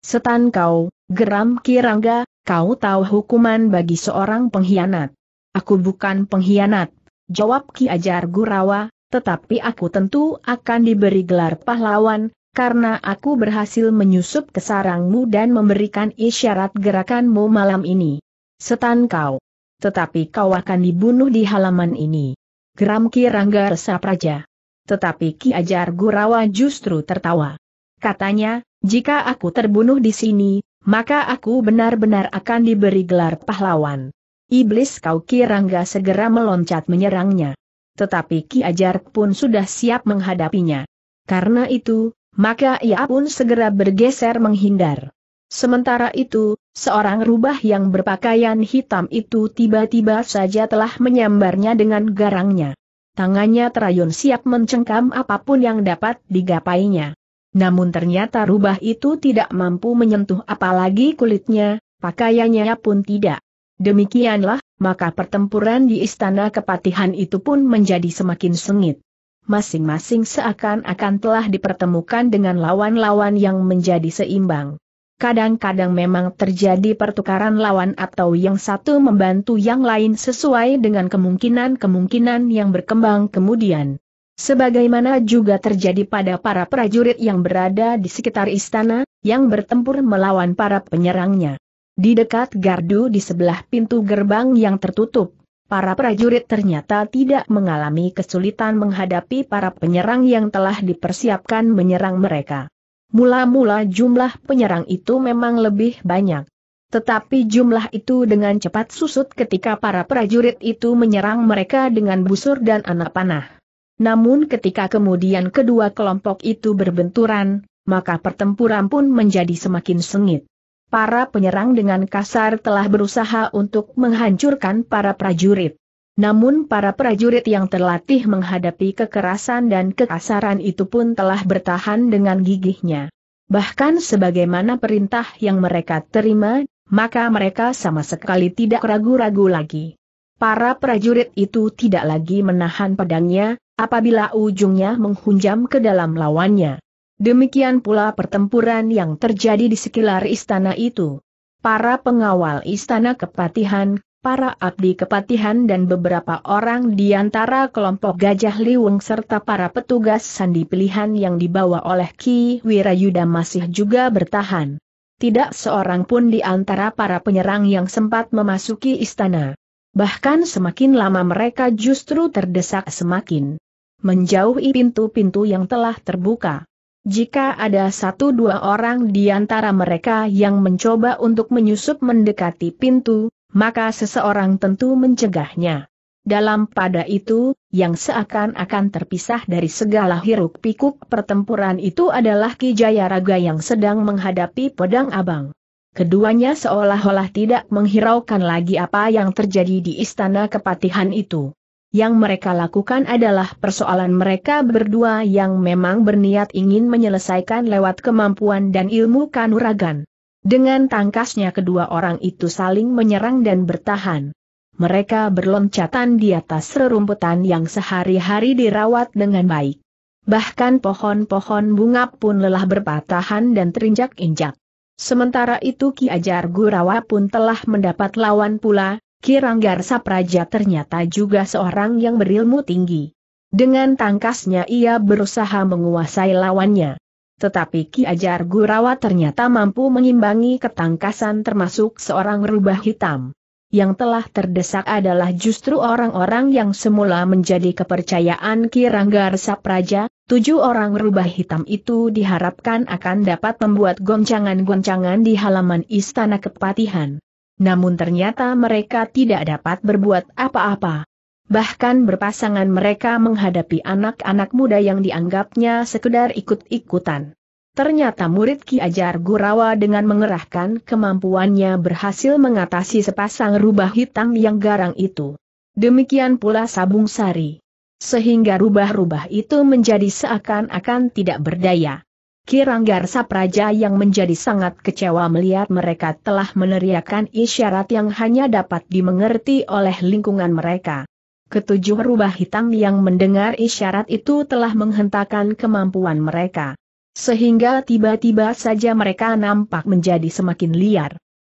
Setan kau, geram Kirangga. kau tahu hukuman bagi seorang pengkhianat. Aku bukan pengkhianat, jawab Ki Ajar Gurawa, tetapi aku tentu akan diberi gelar pahlawan, karena aku berhasil menyusup ke sarangmu dan memberikan isyarat gerakanmu malam ini. Setan kau. Tetapi kau akan dibunuh di halaman ini. Geram Ki Rangga resap raja. Tetapi Ki Ajar Gurawa justru tertawa. Katanya, jika aku terbunuh di sini, maka aku benar-benar akan diberi gelar pahlawan. Iblis kau Ki Rangga segera meloncat menyerangnya tetapi Ki Ajar pun sudah siap menghadapinya. Karena itu, maka ia pun segera bergeser menghindar. Sementara itu, seorang rubah yang berpakaian hitam itu tiba-tiba saja telah menyambarnya dengan garangnya. Tangannya terayun siap mencengkam apapun yang dapat digapainya. Namun ternyata rubah itu tidak mampu menyentuh apalagi kulitnya, pakaiannya pun tidak. Demikianlah, maka pertempuran di istana kepatihan itu pun menjadi semakin sengit. Masing-masing seakan-akan telah dipertemukan dengan lawan-lawan yang menjadi seimbang. Kadang-kadang memang terjadi pertukaran lawan atau yang satu membantu yang lain sesuai dengan kemungkinan-kemungkinan yang berkembang kemudian. Sebagaimana juga terjadi pada para prajurit yang berada di sekitar istana, yang bertempur melawan para penyerangnya. Di dekat gardu di sebelah pintu gerbang yang tertutup, para prajurit ternyata tidak mengalami kesulitan menghadapi para penyerang yang telah dipersiapkan menyerang mereka. Mula-mula jumlah penyerang itu memang lebih banyak. Tetapi jumlah itu dengan cepat susut ketika para prajurit itu menyerang mereka dengan busur dan anak panah. Namun ketika kemudian kedua kelompok itu berbenturan, maka pertempuran pun menjadi semakin sengit para penyerang dengan kasar telah berusaha untuk menghancurkan para prajurit. Namun para prajurit yang terlatih menghadapi kekerasan dan kekasaran itu pun telah bertahan dengan gigihnya. Bahkan sebagaimana perintah yang mereka terima, maka mereka sama sekali tidak ragu-ragu lagi. Para prajurit itu tidak lagi menahan pedangnya, apabila ujungnya menghunjam ke dalam lawannya. Demikian pula pertempuran yang terjadi di sekitar istana itu. Para pengawal istana kepatihan, para abdi kepatihan dan beberapa orang di antara kelompok Gajah Liwung serta para petugas sandi pilihan yang dibawa oleh Ki Wirayuda masih juga bertahan. Tidak seorang pun di antara para penyerang yang sempat memasuki istana. Bahkan semakin lama mereka justru terdesak semakin menjauhi pintu-pintu yang telah terbuka. Jika ada satu dua orang di antara mereka yang mencoba untuk menyusup mendekati pintu, maka seseorang tentu mencegahnya. Dalam pada itu, yang seakan-akan terpisah dari segala hiruk pikuk pertempuran itu adalah Ki Jayaraga yang sedang menghadapi pedang abang. Keduanya seolah-olah tidak menghiraukan lagi apa yang terjadi di istana kepatihan itu. Yang mereka lakukan adalah persoalan mereka berdua yang memang berniat ingin menyelesaikan lewat kemampuan dan ilmu kanuragan. Dengan tangkasnya kedua orang itu saling menyerang dan bertahan. Mereka berloncatan di atas rerumputan yang sehari-hari dirawat dengan baik. Bahkan pohon-pohon bunga pun lelah berpatahan dan terinjak-injak. Sementara itu Ki Ajar Gurawa pun telah mendapat lawan pula, Kiranggar Sapraja ternyata juga seorang yang berilmu tinggi. Dengan tangkasnya ia berusaha menguasai lawannya. Tetapi Ki Ajar Gurawa ternyata mampu mengimbangi ketangkasan termasuk seorang rubah hitam. Yang telah terdesak adalah justru orang-orang yang semula menjadi kepercayaan Ki Ranggar Sapraja, tujuh orang rubah hitam itu diharapkan akan dapat membuat goncangan-goncangan di halaman Istana Kepatihan namun ternyata mereka tidak dapat berbuat apa-apa. Bahkan berpasangan mereka menghadapi anak-anak muda yang dianggapnya sekedar ikut-ikutan. Ternyata murid Ki Ajar Gurawa dengan mengerahkan kemampuannya berhasil mengatasi sepasang rubah hitam yang garang itu. Demikian pula Sabung Sari. Sehingga rubah-rubah itu menjadi seakan-akan tidak berdaya. Kiranggar Sapraja yang menjadi sangat kecewa melihat mereka telah meneriakan isyarat yang hanya dapat dimengerti oleh lingkungan mereka. Ketujuh rubah hitam yang mendengar isyarat itu telah menghentakkan kemampuan mereka. Sehingga tiba-tiba saja mereka nampak menjadi semakin liar.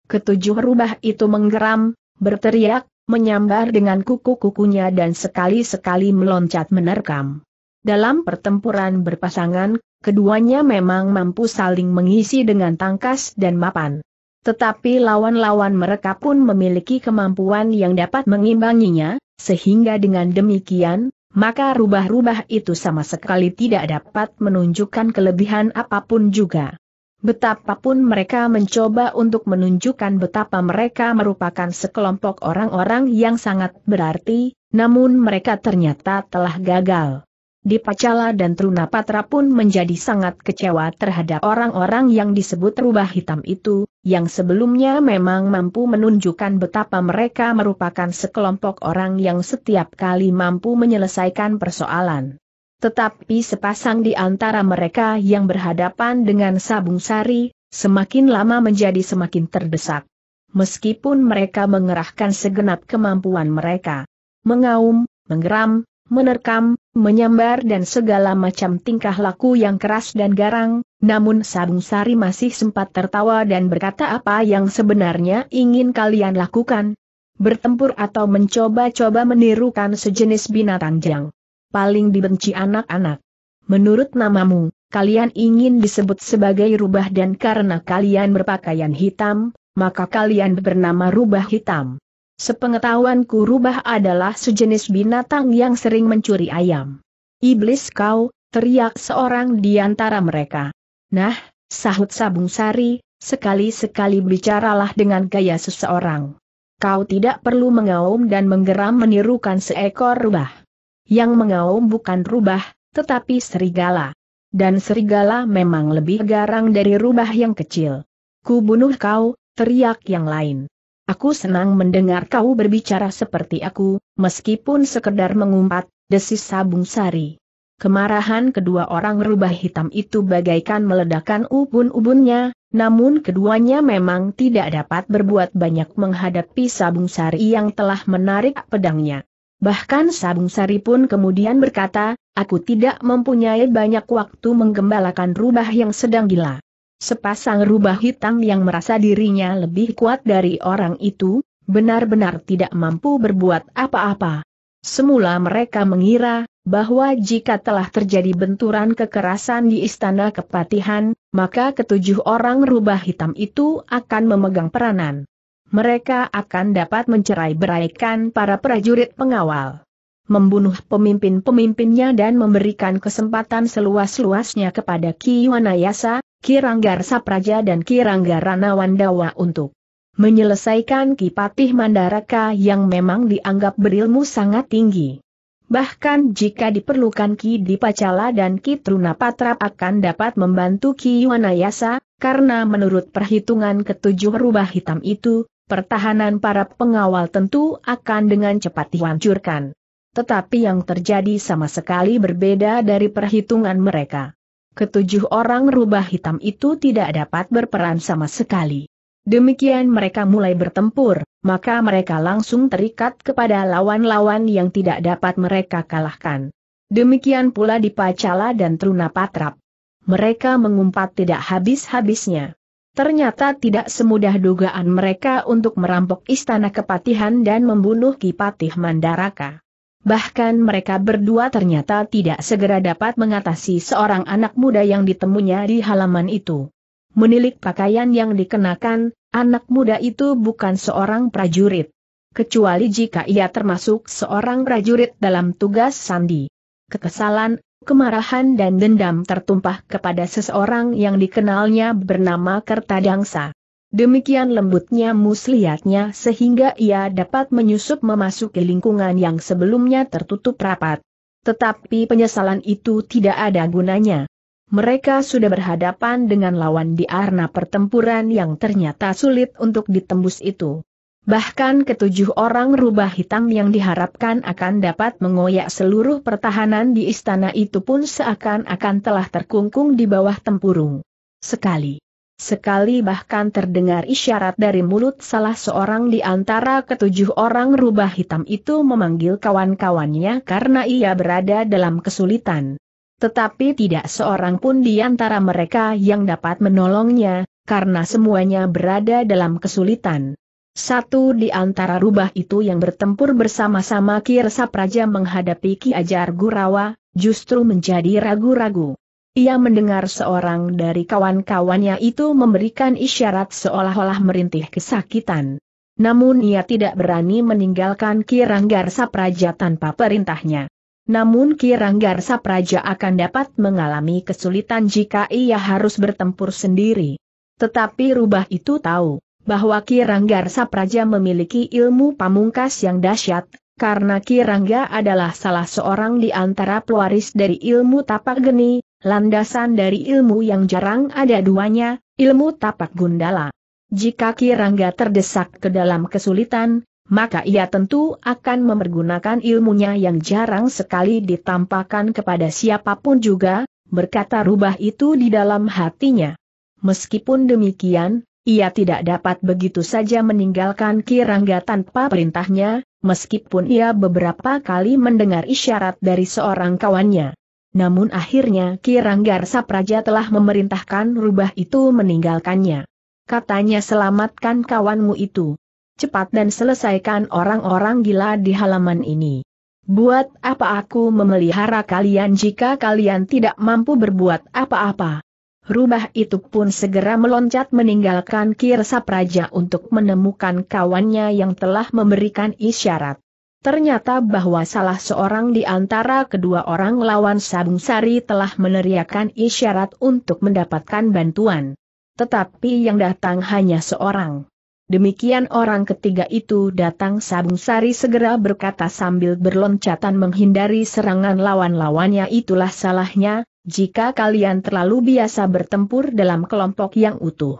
Ketujuh rubah itu menggeram, berteriak, menyambar dengan kuku-kukunya dan sekali-sekali meloncat menerkam. Dalam pertempuran berpasangan, Keduanya memang mampu saling mengisi dengan tangkas dan mapan. Tetapi lawan-lawan mereka pun memiliki kemampuan yang dapat mengimbanginya, sehingga dengan demikian, maka rubah-rubah itu sama sekali tidak dapat menunjukkan kelebihan apapun juga. Betapapun mereka mencoba untuk menunjukkan betapa mereka merupakan sekelompok orang-orang yang sangat berarti, namun mereka ternyata telah gagal. Dipacala dan Trunapatra pun menjadi sangat kecewa terhadap orang-orang yang disebut rubah hitam itu, yang sebelumnya memang mampu menunjukkan betapa mereka merupakan sekelompok orang yang setiap kali mampu menyelesaikan persoalan. Tetapi sepasang di antara mereka yang berhadapan dengan Sabung Sari, semakin lama menjadi semakin terdesak. Meskipun mereka mengerahkan segenap kemampuan mereka, mengaum, menggeram, menerkam, menyambar dan segala macam tingkah laku yang keras dan garang, namun Sabung Sari masih sempat tertawa dan berkata apa yang sebenarnya ingin kalian lakukan. Bertempur atau mencoba-coba menirukan sejenis binatang jang. Paling dibenci anak-anak. Menurut namamu, kalian ingin disebut sebagai rubah dan karena kalian berpakaian hitam, maka kalian bernama rubah hitam. Sepengetahuanku rubah adalah sejenis binatang yang sering mencuri ayam. Iblis kau, teriak seorang di antara mereka. Nah, sahut Sabung Sari, sekali-sekali bicaralah dengan gaya seseorang. Kau tidak perlu mengaum dan menggeram menirukan seekor rubah. Yang mengaum bukan rubah, tetapi serigala. Dan serigala memang lebih garang dari rubah yang kecil. Ku kau, teriak yang lain. Aku senang mendengar kau berbicara seperti aku, meskipun sekedar mengumpat, desis Sabung Sari. Kemarahan kedua orang rubah hitam itu bagaikan meledakkan ubun-ubunnya, namun keduanya memang tidak dapat berbuat banyak menghadapi Sabung Sari yang telah menarik pedangnya. Bahkan Sabung Sari pun kemudian berkata, aku tidak mempunyai banyak waktu menggembalakan rubah yang sedang gila. Sepasang rubah hitam yang merasa dirinya lebih kuat dari orang itu, benar-benar tidak mampu berbuat apa-apa. Semula mereka mengira, bahwa jika telah terjadi benturan kekerasan di Istana Kepatihan, maka ketujuh orang rubah hitam itu akan memegang peranan. Mereka akan dapat mencerai-beraikan para prajurit pengawal. Membunuh pemimpin-pemimpinnya dan memberikan kesempatan seluas-luasnya kepada Ki Wanayasa. Kiranggar Sapraja dan Kiranggar Ranawandawa untuk menyelesaikan Kipatih Mandaraka yang memang dianggap berilmu sangat tinggi. Bahkan jika diperlukan Ki Dipacala dan Ki Trunapatra akan dapat membantu Ki Wanayasa, karena menurut perhitungan ketujuh rubah hitam itu, pertahanan para pengawal tentu akan dengan cepat dihancurkan. Tetapi yang terjadi sama sekali berbeda dari perhitungan mereka ketujuh orang rubah hitam itu tidak dapat berperan sama sekali. Demikian mereka mulai bertempur, maka mereka langsung terikat kepada lawan-lawan yang tidak dapat mereka kalahkan. Demikian pula di Pacala dan Patrap. Mereka mengumpat tidak habis-habisnya. Ternyata tidak semudah dugaan mereka untuk merampok istana kepatihan dan membunuh Kipatih Mandaraka bahkan mereka berdua ternyata tidak segera dapat mengatasi seorang anak muda yang ditemunya di halaman itu. Menilik pakaian yang dikenakan, anak muda itu bukan seorang prajurit. Kecuali jika ia termasuk seorang prajurit dalam tugas sandi. Kekesalan, kemarahan dan dendam tertumpah kepada seseorang yang dikenalnya bernama Kertadangsa. Demikian lembutnya muslihatnya sehingga ia dapat menyusup memasuki lingkungan yang sebelumnya tertutup rapat. Tetapi penyesalan itu tidak ada gunanya. Mereka sudah berhadapan dengan lawan di arena pertempuran yang ternyata sulit untuk ditembus itu. Bahkan ketujuh orang rubah hitam yang diharapkan akan dapat mengoyak seluruh pertahanan di istana itu pun seakan-akan telah terkungkung di bawah tempurung. Sekali Sekali bahkan terdengar isyarat dari mulut salah seorang di antara ketujuh orang rubah hitam itu memanggil kawan-kawannya karena ia berada dalam kesulitan. Tetapi tidak seorang pun di antara mereka yang dapat menolongnya, karena semuanya berada dalam kesulitan. Satu di antara rubah itu yang bertempur bersama-sama Kirsa Praja menghadapi Ki Ajar Gurawa, justru menjadi ragu-ragu. Ia mendengar seorang dari kawan-kawannya itu memberikan isyarat seolah-olah merintih kesakitan. Namun ia tidak berani meninggalkan Kiranggar Sapraja tanpa perintahnya. Namun Kiranggar Sapraja akan dapat mengalami kesulitan jika ia harus bertempur sendiri. Tetapi rubah itu tahu bahwa Kiranggar Sapraja memiliki ilmu pamungkas yang dahsyat, karena Kirangga adalah salah seorang di antara pewaris dari ilmu tapak geni, Landasan dari ilmu yang jarang ada duanya, ilmu tapak gundala. Jika Kirangga terdesak ke dalam kesulitan, maka ia tentu akan memergunakan ilmunya yang jarang sekali ditampakkan kepada siapapun juga, berkata rubah itu di dalam hatinya. Meskipun demikian, ia tidak dapat begitu saja meninggalkan Kirangga tanpa perintahnya, meskipun ia beberapa kali mendengar isyarat dari seorang kawannya namun akhirnya Ki Ranggar Sapraja telah memerintahkan rubah itu meninggalkannya. Katanya selamatkan kawanmu itu. Cepat dan selesaikan orang-orang gila di halaman ini. Buat apa aku memelihara kalian jika kalian tidak mampu berbuat apa-apa? Rubah itu pun segera meloncat meninggalkan Kirsa Praja untuk menemukan kawannya yang telah memberikan isyarat. Ternyata bahwa salah seorang di antara kedua orang lawan Sabung Sari telah meneriakkan isyarat untuk mendapatkan bantuan. Tetapi yang datang hanya seorang. Demikian orang ketiga itu datang Sabung Sari segera berkata sambil berloncatan menghindari serangan lawan-lawannya itulah salahnya, jika kalian terlalu biasa bertempur dalam kelompok yang utuh.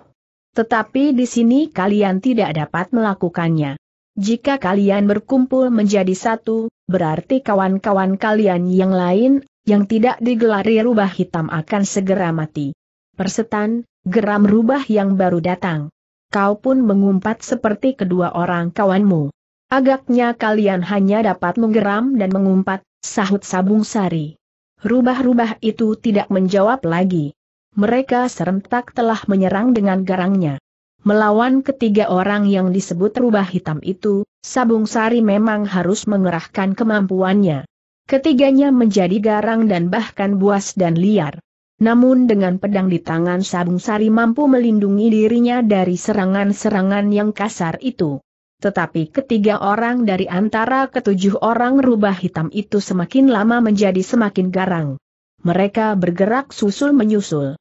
Tetapi di sini kalian tidak dapat melakukannya. Jika kalian berkumpul menjadi satu, berarti kawan-kawan kalian yang lain, yang tidak digelari rubah hitam akan segera mati. Persetan, geram rubah yang baru datang. Kau pun mengumpat seperti kedua orang kawanmu. Agaknya kalian hanya dapat menggeram dan mengumpat, sahut Sabung Sari. Rubah-rubah itu tidak menjawab lagi. Mereka serentak telah menyerang dengan garangnya. Melawan ketiga orang yang disebut rubah hitam itu, Sabung Sari memang harus mengerahkan kemampuannya. Ketiganya menjadi garang dan bahkan buas dan liar. Namun dengan pedang di tangan Sabung Sari mampu melindungi dirinya dari serangan-serangan yang kasar itu. Tetapi ketiga orang dari antara ketujuh orang rubah hitam itu semakin lama menjadi semakin garang. Mereka bergerak susul-menyusul.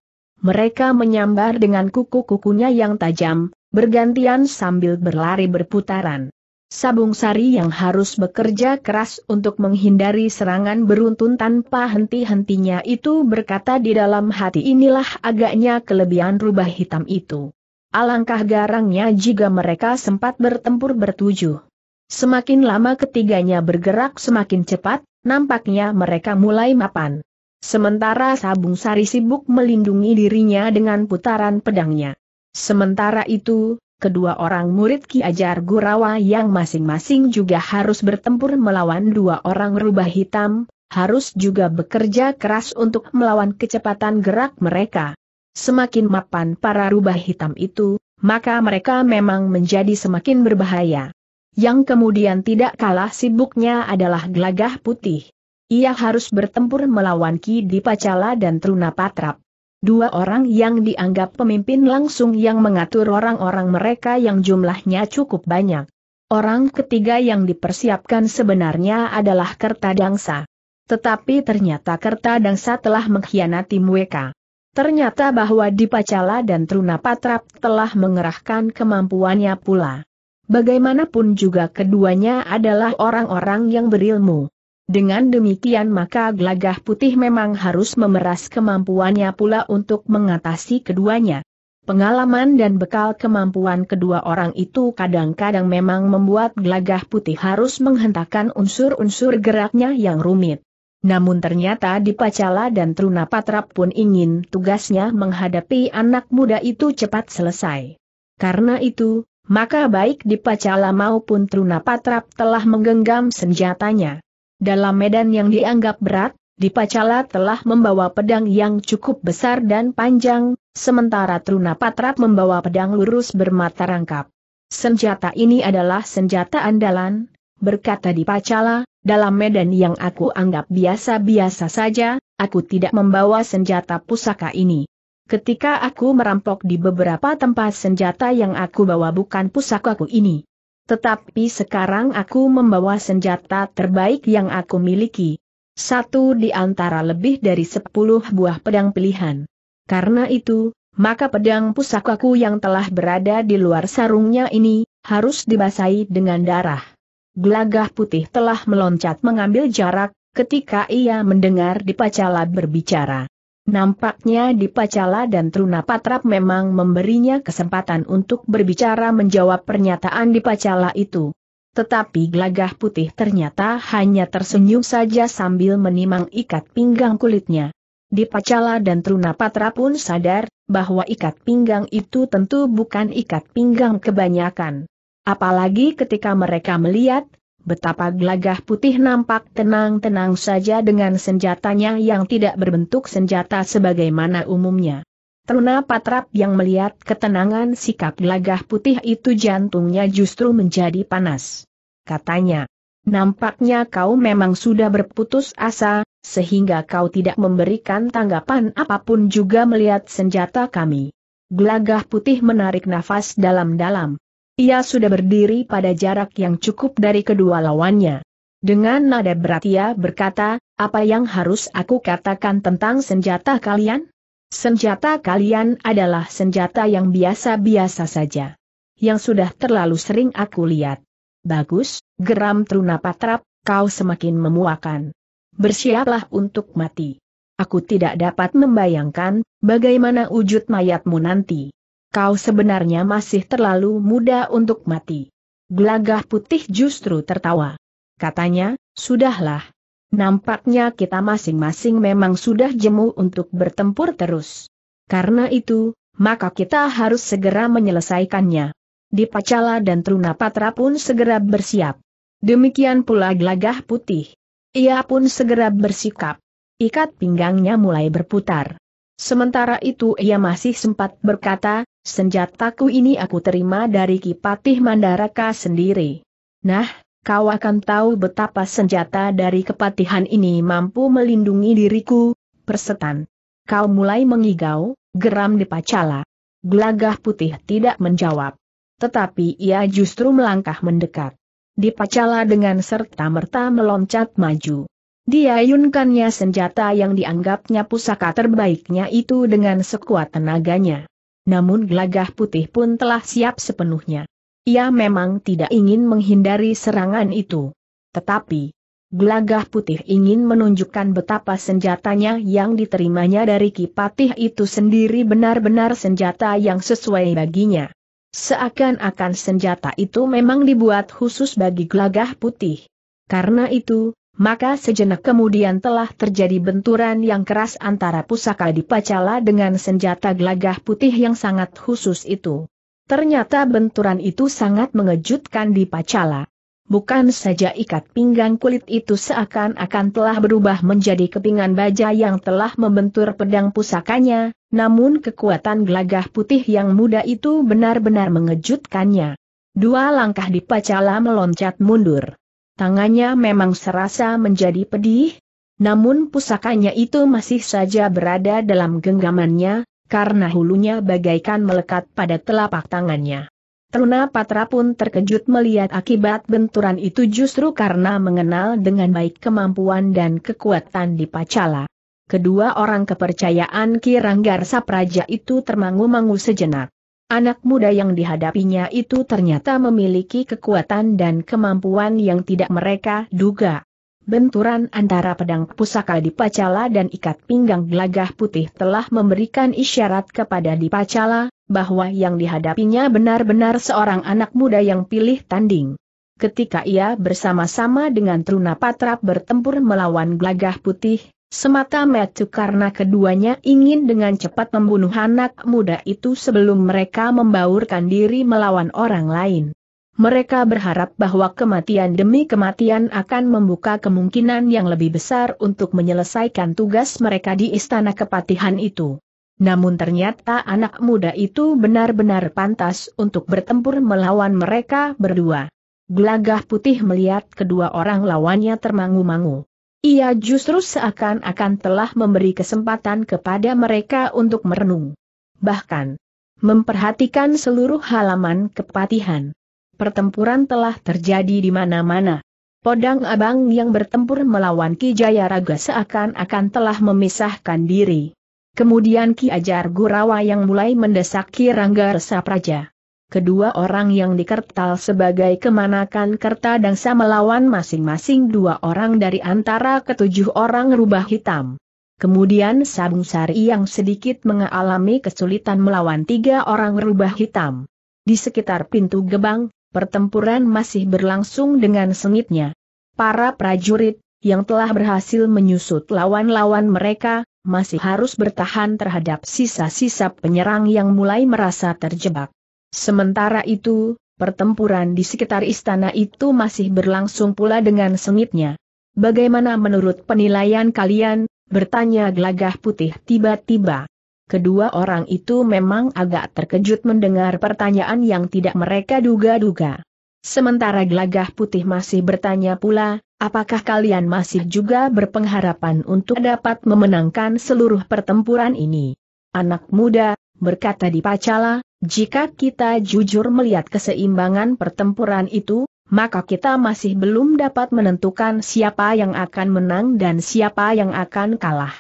Mereka menyambar dengan kuku-kukunya yang tajam, bergantian sambil berlari berputaran. Sabung Sari yang harus bekerja keras untuk menghindari serangan beruntun tanpa henti-hentinya itu berkata di dalam hati inilah agaknya kelebihan rubah hitam itu. Alangkah garangnya jika mereka sempat bertempur bertujuh. Semakin lama ketiganya bergerak semakin cepat, nampaknya mereka mulai mapan. Sementara Sabung Sari sibuk melindungi dirinya dengan putaran pedangnya. Sementara itu, kedua orang murid Ki Ajar Gurawa yang masing-masing juga harus bertempur melawan dua orang rubah hitam, harus juga bekerja keras untuk melawan kecepatan gerak mereka. Semakin mapan para rubah hitam itu, maka mereka memang menjadi semakin berbahaya. Yang kemudian tidak kalah sibuknya adalah gelagah putih. Ia harus bertempur melawan Ki Dipacala dan Truna Patrap. Dua orang yang dianggap pemimpin langsung yang mengatur orang-orang mereka yang jumlahnya cukup banyak. Orang ketiga yang dipersiapkan sebenarnya adalah Kertadangsa. Tetapi ternyata Kertadangsa telah mengkhianati Mueka. Ternyata bahwa Dipacala dan Truna Patrap telah mengerahkan kemampuannya pula. Bagaimanapun juga keduanya adalah orang-orang yang berilmu. Dengan demikian maka gelagah putih memang harus memeras kemampuannya pula untuk mengatasi keduanya. Pengalaman dan bekal kemampuan kedua orang itu kadang-kadang memang membuat gelagah putih harus menghentakkan unsur-unsur geraknya yang rumit. Namun ternyata Dipacala dan Truna Patrap pun ingin tugasnya menghadapi anak muda itu cepat selesai. Karena itu, maka baik Dipacala maupun Truna Patrap telah menggenggam senjatanya. Dalam medan yang dianggap berat, Dipacala telah membawa pedang yang cukup besar dan panjang, sementara Truna Patrat membawa pedang lurus bermata rangkap. Senjata ini adalah senjata andalan, berkata Dipacala, dalam medan yang aku anggap biasa-biasa saja, aku tidak membawa senjata pusaka ini. Ketika aku merampok di beberapa tempat senjata yang aku bawa bukan pusakaku ini. Tetapi sekarang aku membawa senjata terbaik yang aku miliki. Satu di antara lebih dari sepuluh buah pedang pilihan. Karena itu, maka pedang pusakaku yang telah berada di luar sarungnya ini, harus dibasahi dengan darah. Gelagah putih telah meloncat mengambil jarak, ketika ia mendengar Dipacala berbicara. Nampaknya Dipacala dan Truna Trunapatrap memang memberinya kesempatan untuk berbicara menjawab pernyataan Dipacala itu. Tetapi gelagah putih ternyata hanya tersenyum saja sambil menimang ikat pinggang kulitnya. Dipacala dan Truna Patra pun sadar, bahwa ikat pinggang itu tentu bukan ikat pinggang kebanyakan. Apalagi ketika mereka melihat, betapa gelagah putih nampak tenang-tenang saja dengan senjatanya yang tidak berbentuk senjata sebagaimana umumnya. Teruna Patrap yang melihat ketenangan sikap gelagah putih itu jantungnya justru menjadi panas. Katanya, nampaknya kau memang sudah berputus asa, sehingga kau tidak memberikan tanggapan apapun juga melihat senjata kami. Gelagah putih menarik nafas dalam-dalam. Ia sudah berdiri pada jarak yang cukup dari kedua lawannya. Dengan nada berat ia berkata, apa yang harus aku katakan tentang senjata kalian? Senjata kalian adalah senjata yang biasa-biasa saja. Yang sudah terlalu sering aku lihat. Bagus, geram Truna Patrap, kau semakin memuakan. Bersiaplah untuk mati. Aku tidak dapat membayangkan, bagaimana wujud mayatmu nanti kau sebenarnya masih terlalu muda untuk mati. Gelagah putih justru tertawa. Katanya, sudahlah. Nampaknya kita masing-masing memang sudah jemu untuk bertempur terus. Karena itu, maka kita harus segera menyelesaikannya. Dipacala dan Trunapatra pun segera bersiap. Demikian pula gelagah putih. Ia pun segera bersikap. Ikat pinggangnya mulai berputar. Sementara itu ia masih sempat berkata, Senjataku ini aku terima dari Kipatih Mandaraka sendiri. Nah, kau akan tahu betapa senjata dari kepatihan ini mampu melindungi diriku, persetan. Kau mulai mengigau, geram di pacala. Gelagah putih tidak menjawab. Tetapi ia justru melangkah mendekat. Dipacala dengan serta-merta meloncat maju. Dia yunkannya senjata yang dianggapnya pusaka terbaiknya itu dengan sekuat tenaganya namun gelagah putih pun telah siap sepenuhnya. Ia memang tidak ingin menghindari serangan itu. Tetapi, gelagah putih ingin menunjukkan betapa senjatanya yang diterimanya dari Kipatih itu sendiri benar-benar senjata yang sesuai baginya. Seakan-akan senjata itu memang dibuat khusus bagi gelagah putih. Karena itu, maka sejenak kemudian telah terjadi benturan yang keras antara pusaka dipacala dengan senjata gelagah putih yang sangat khusus itu. Ternyata benturan itu sangat mengejutkan dipacala. Bukan saja ikat pinggang kulit itu seakan-akan telah berubah menjadi kepingan baja yang telah membentur pedang pusakanya, namun kekuatan gelagah putih yang muda itu benar-benar mengejutkannya. Dua langkah dipacala meloncat mundur tangannya memang serasa menjadi pedih, namun pusakanya itu masih saja berada dalam genggamannya, karena hulunya bagaikan melekat pada telapak tangannya. Teruna Patra pun terkejut melihat akibat benturan itu justru karena mengenal dengan baik kemampuan dan kekuatan di Pacala. Kedua orang kepercayaan Kiranggar Sapraja itu termangu-mangu sejenak. Anak muda yang dihadapinya itu ternyata memiliki kekuatan dan kemampuan yang tidak mereka duga. Benturan antara pedang pusaka Dipacala dan ikat pinggang gelagah putih telah memberikan isyarat kepada Dipacala, bahwa yang dihadapinya benar-benar seorang anak muda yang pilih tanding. Ketika ia bersama-sama dengan Truna Patrap bertempur melawan gelagah putih, semata-mata karena keduanya ingin dengan cepat membunuh anak muda itu sebelum mereka membaurkan diri melawan orang lain. Mereka berharap bahwa kematian demi kematian akan membuka kemungkinan yang lebih besar untuk menyelesaikan tugas mereka di Istana Kepatihan itu. Namun ternyata anak muda itu benar-benar pantas untuk bertempur melawan mereka berdua. Gelagah putih melihat kedua orang lawannya termangu-mangu. Ia justru seakan-akan telah memberi kesempatan kepada mereka untuk merenung. Bahkan, memperhatikan seluruh halaman kepatihan. Pertempuran telah terjadi di mana-mana. Podang Abang yang bertempur melawan Ki Jayaraga seakan-akan telah memisahkan diri. Kemudian Ki Ajar Gurawa yang mulai mendesak Ki Rangga Resapraja kedua orang yang dikertal sebagai kemanakan kerta dangsa melawan masing-masing dua orang dari antara ketujuh orang rubah hitam. Kemudian Sabung Sari yang sedikit mengalami kesulitan melawan tiga orang rubah hitam. Di sekitar pintu gebang, pertempuran masih berlangsung dengan sengitnya. Para prajurit, yang telah berhasil menyusut lawan-lawan mereka, masih harus bertahan terhadap sisa-sisa penyerang yang mulai merasa terjebak. Sementara itu, pertempuran di sekitar istana itu masih berlangsung pula dengan sengitnya. Bagaimana menurut penilaian kalian, bertanya gelagah putih tiba-tiba. Kedua orang itu memang agak terkejut mendengar pertanyaan yang tidak mereka duga-duga. Sementara gelagah putih masih bertanya pula, Apakah kalian masih juga berpengharapan untuk dapat memenangkan seluruh pertempuran ini? Anak muda, berkata di Pacala. Jika kita jujur melihat keseimbangan pertempuran itu, maka kita masih belum dapat menentukan siapa yang akan menang dan siapa yang akan kalah.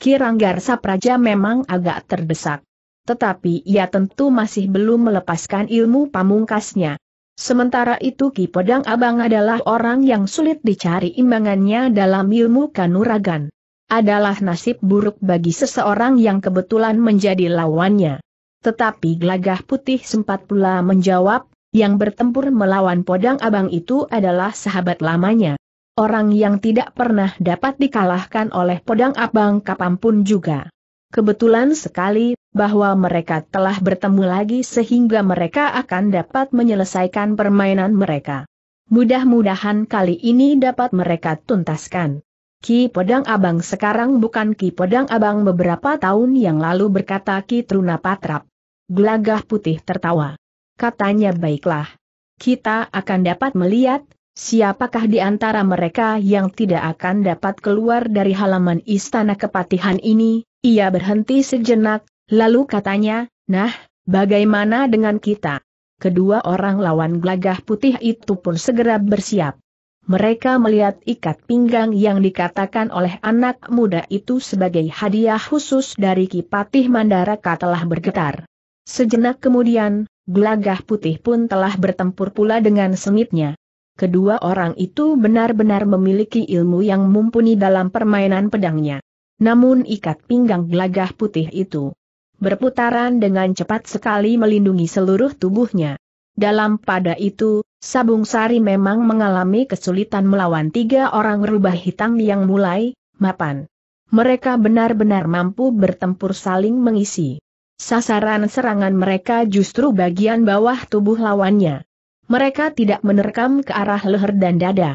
Kiranggar Sapraja memang agak terdesak. Tetapi ia tentu masih belum melepaskan ilmu pamungkasnya. Sementara itu Ki Pedang Abang adalah orang yang sulit dicari imbangannya dalam ilmu kanuragan. Adalah nasib buruk bagi seseorang yang kebetulan menjadi lawannya. Tetapi gelagah putih sempat pula menjawab, yang bertempur melawan podang abang itu adalah sahabat lamanya. Orang yang tidak pernah dapat dikalahkan oleh podang abang kapanpun juga. Kebetulan sekali, bahwa mereka telah bertemu lagi sehingga mereka akan dapat menyelesaikan permainan mereka. Mudah-mudahan kali ini dapat mereka tuntaskan. Ki Podang Abang sekarang bukan Ki Podang Abang beberapa tahun yang lalu berkata Ki Truna Gelagah putih tertawa. Katanya baiklah. Kita akan dapat melihat, siapakah di antara mereka yang tidak akan dapat keluar dari halaman istana kepatihan ini, ia berhenti sejenak, lalu katanya, nah, bagaimana dengan kita? Kedua orang lawan gelagah putih itu pun segera bersiap. Mereka melihat ikat pinggang yang dikatakan oleh anak muda itu sebagai hadiah khusus dari Kipatih Mandaraka telah bergetar. Sejenak kemudian, gelagah putih pun telah bertempur pula dengan sengitnya. Kedua orang itu benar-benar memiliki ilmu yang mumpuni dalam permainan pedangnya. Namun ikat pinggang gelagah putih itu berputaran dengan cepat sekali melindungi seluruh tubuhnya. Dalam pada itu, Sabung Sari memang mengalami kesulitan melawan tiga orang rubah hitam yang mulai mapan. Mereka benar-benar mampu bertempur saling mengisi. Sasaran serangan mereka justru bagian bawah tubuh lawannya. Mereka tidak menerkam ke arah leher dan dada.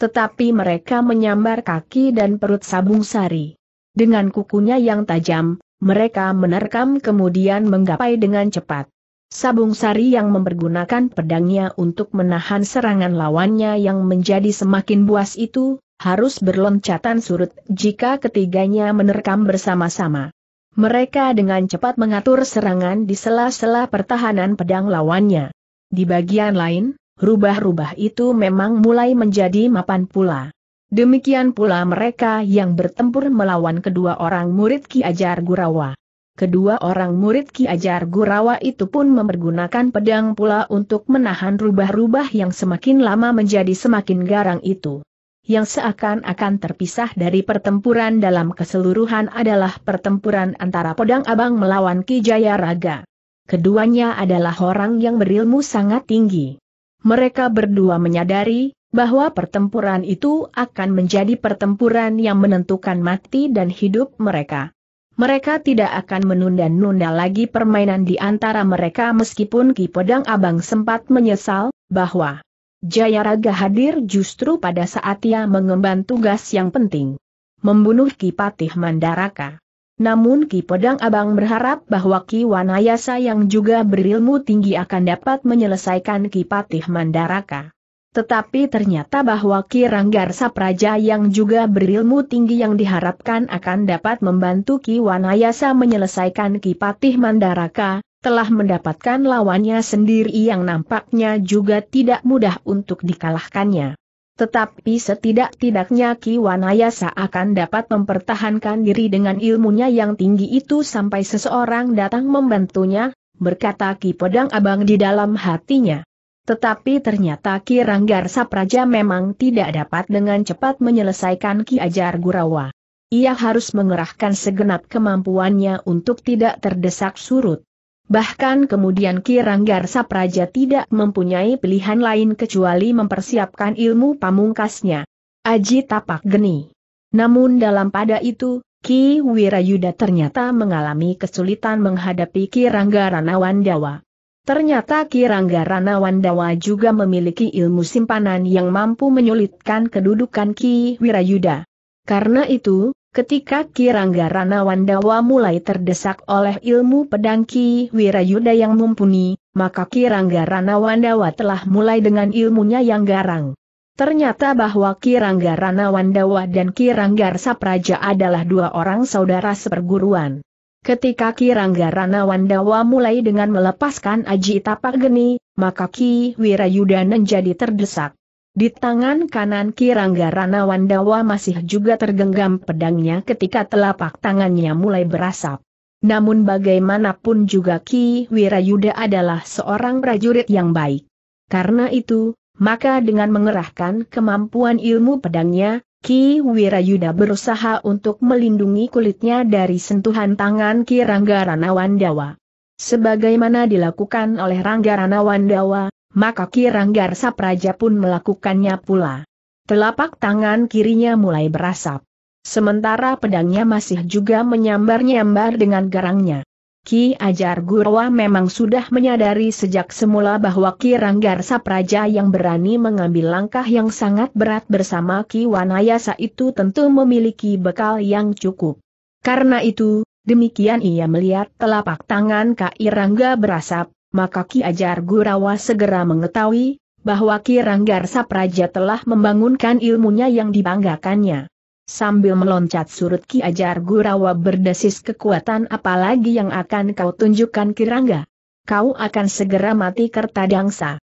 Tetapi mereka menyambar kaki dan perut sabung sari. Dengan kukunya yang tajam, mereka menerkam kemudian menggapai dengan cepat. Sabung Sari yang mempergunakan pedangnya untuk menahan serangan lawannya yang menjadi semakin buas itu, harus berloncatan surut jika ketiganya menerkam bersama-sama. Mereka dengan cepat mengatur serangan di sela-sela pertahanan pedang lawannya. Di bagian lain, rubah-rubah itu memang mulai menjadi mapan pula. Demikian pula mereka yang bertempur melawan kedua orang murid Ki Ajar Gurawa. Kedua orang murid Ki Ajar Gurawa itu pun mempergunakan pedang pula untuk menahan rubah-rubah yang semakin lama menjadi semakin garang itu yang seakan-akan terpisah dari pertempuran dalam keseluruhan adalah pertempuran antara Podang Abang melawan Ki Jaya Raga. Keduanya adalah orang yang berilmu sangat tinggi. Mereka berdua menyadari bahwa pertempuran itu akan menjadi pertempuran yang menentukan mati dan hidup mereka. Mereka tidak akan menunda-nunda lagi permainan di antara mereka meskipun Ki Podang Abang sempat menyesal bahwa Jayaraga hadir justru pada saat ia mengemban tugas yang penting. Membunuh Ki Patih Mandaraka. Namun Ki Pedang Abang berharap bahwa Ki Wanayasa yang juga berilmu tinggi akan dapat menyelesaikan Ki Patih Mandaraka. Tetapi ternyata bahwa Ki Ranggar Sapraja yang juga berilmu tinggi yang diharapkan akan dapat membantu Ki Wanayasa menyelesaikan Ki Patih Mandaraka, telah mendapatkan lawannya sendiri yang nampaknya juga tidak mudah untuk dikalahkannya. Tetapi setidak-tidaknya Ki Wanayasa akan dapat mempertahankan diri dengan ilmunya yang tinggi itu sampai seseorang datang membantunya, berkata Ki Pedang Abang di dalam hatinya. Tetapi ternyata Ki Ranggar Sapraja memang tidak dapat dengan cepat menyelesaikan Ki Ajar Gurawa. Ia harus mengerahkan segenap kemampuannya untuk tidak terdesak surut. Bahkan kemudian Ki Ranggar Sapraja tidak mempunyai pilihan lain kecuali mempersiapkan ilmu pamungkasnya. Aji tapak geni. Namun dalam pada itu, Ki Wirayuda ternyata mengalami kesulitan menghadapi Ki Rangga Ranawandawa. Ternyata Ki Rangga Ranawandawa juga memiliki ilmu simpanan yang mampu menyulitkan kedudukan Ki Wirayuda. Karena itu, Ketika Kirangga Ranawandawa mulai terdesak oleh ilmu pedang Ki Wirayuda yang mumpuni, maka Kirangga Ranawandawa telah mulai dengan ilmunya yang garang. Ternyata bahwa Kirangga Ranawandawa dan Kiranggar Sapraja adalah dua orang saudara seperguruan. Ketika Kirangga Ranawandawa mulai dengan melepaskan Aji Tapak Geni, maka Ki Wirayuda menjadi terdesak. Di tangan kanan Kirangga Ranawan Dawa masih juga tergenggam pedangnya ketika telapak tangannya mulai berasap. Namun bagaimanapun juga Ki Wirayuda adalah seorang prajurit yang baik. Karena itu, maka dengan mengerahkan kemampuan ilmu pedangnya, Ki Wirayuda berusaha untuk melindungi kulitnya dari sentuhan tangan Ki Rangga Ranawandawa. Sebagaimana dilakukan oleh Rangga Ranawandawa, maka Kiranggar Sapraja pun melakukannya pula. Telapak tangan kirinya mulai berasap. Sementara pedangnya masih juga menyambar-nyambar dengan garangnya. Ki Ajar Gurwa memang sudah menyadari sejak semula bahwa Ki Ranggar Sapraja yang berani mengambil langkah yang sangat berat bersama Ki Wanayasa itu tentu memiliki bekal yang cukup. Karena itu, demikian ia melihat telapak tangan Ki Rangga berasap, maka Ki Ajar Gurawa segera mengetahui bahwa Ki Ranggar Sapraja telah membangunkan ilmunya yang dibanggakannya. Sambil meloncat surut Ki Ajar Gurawa berdesis kekuatan apalagi yang akan kau tunjukkan Ki Rangga. Kau akan segera mati kertadangsa.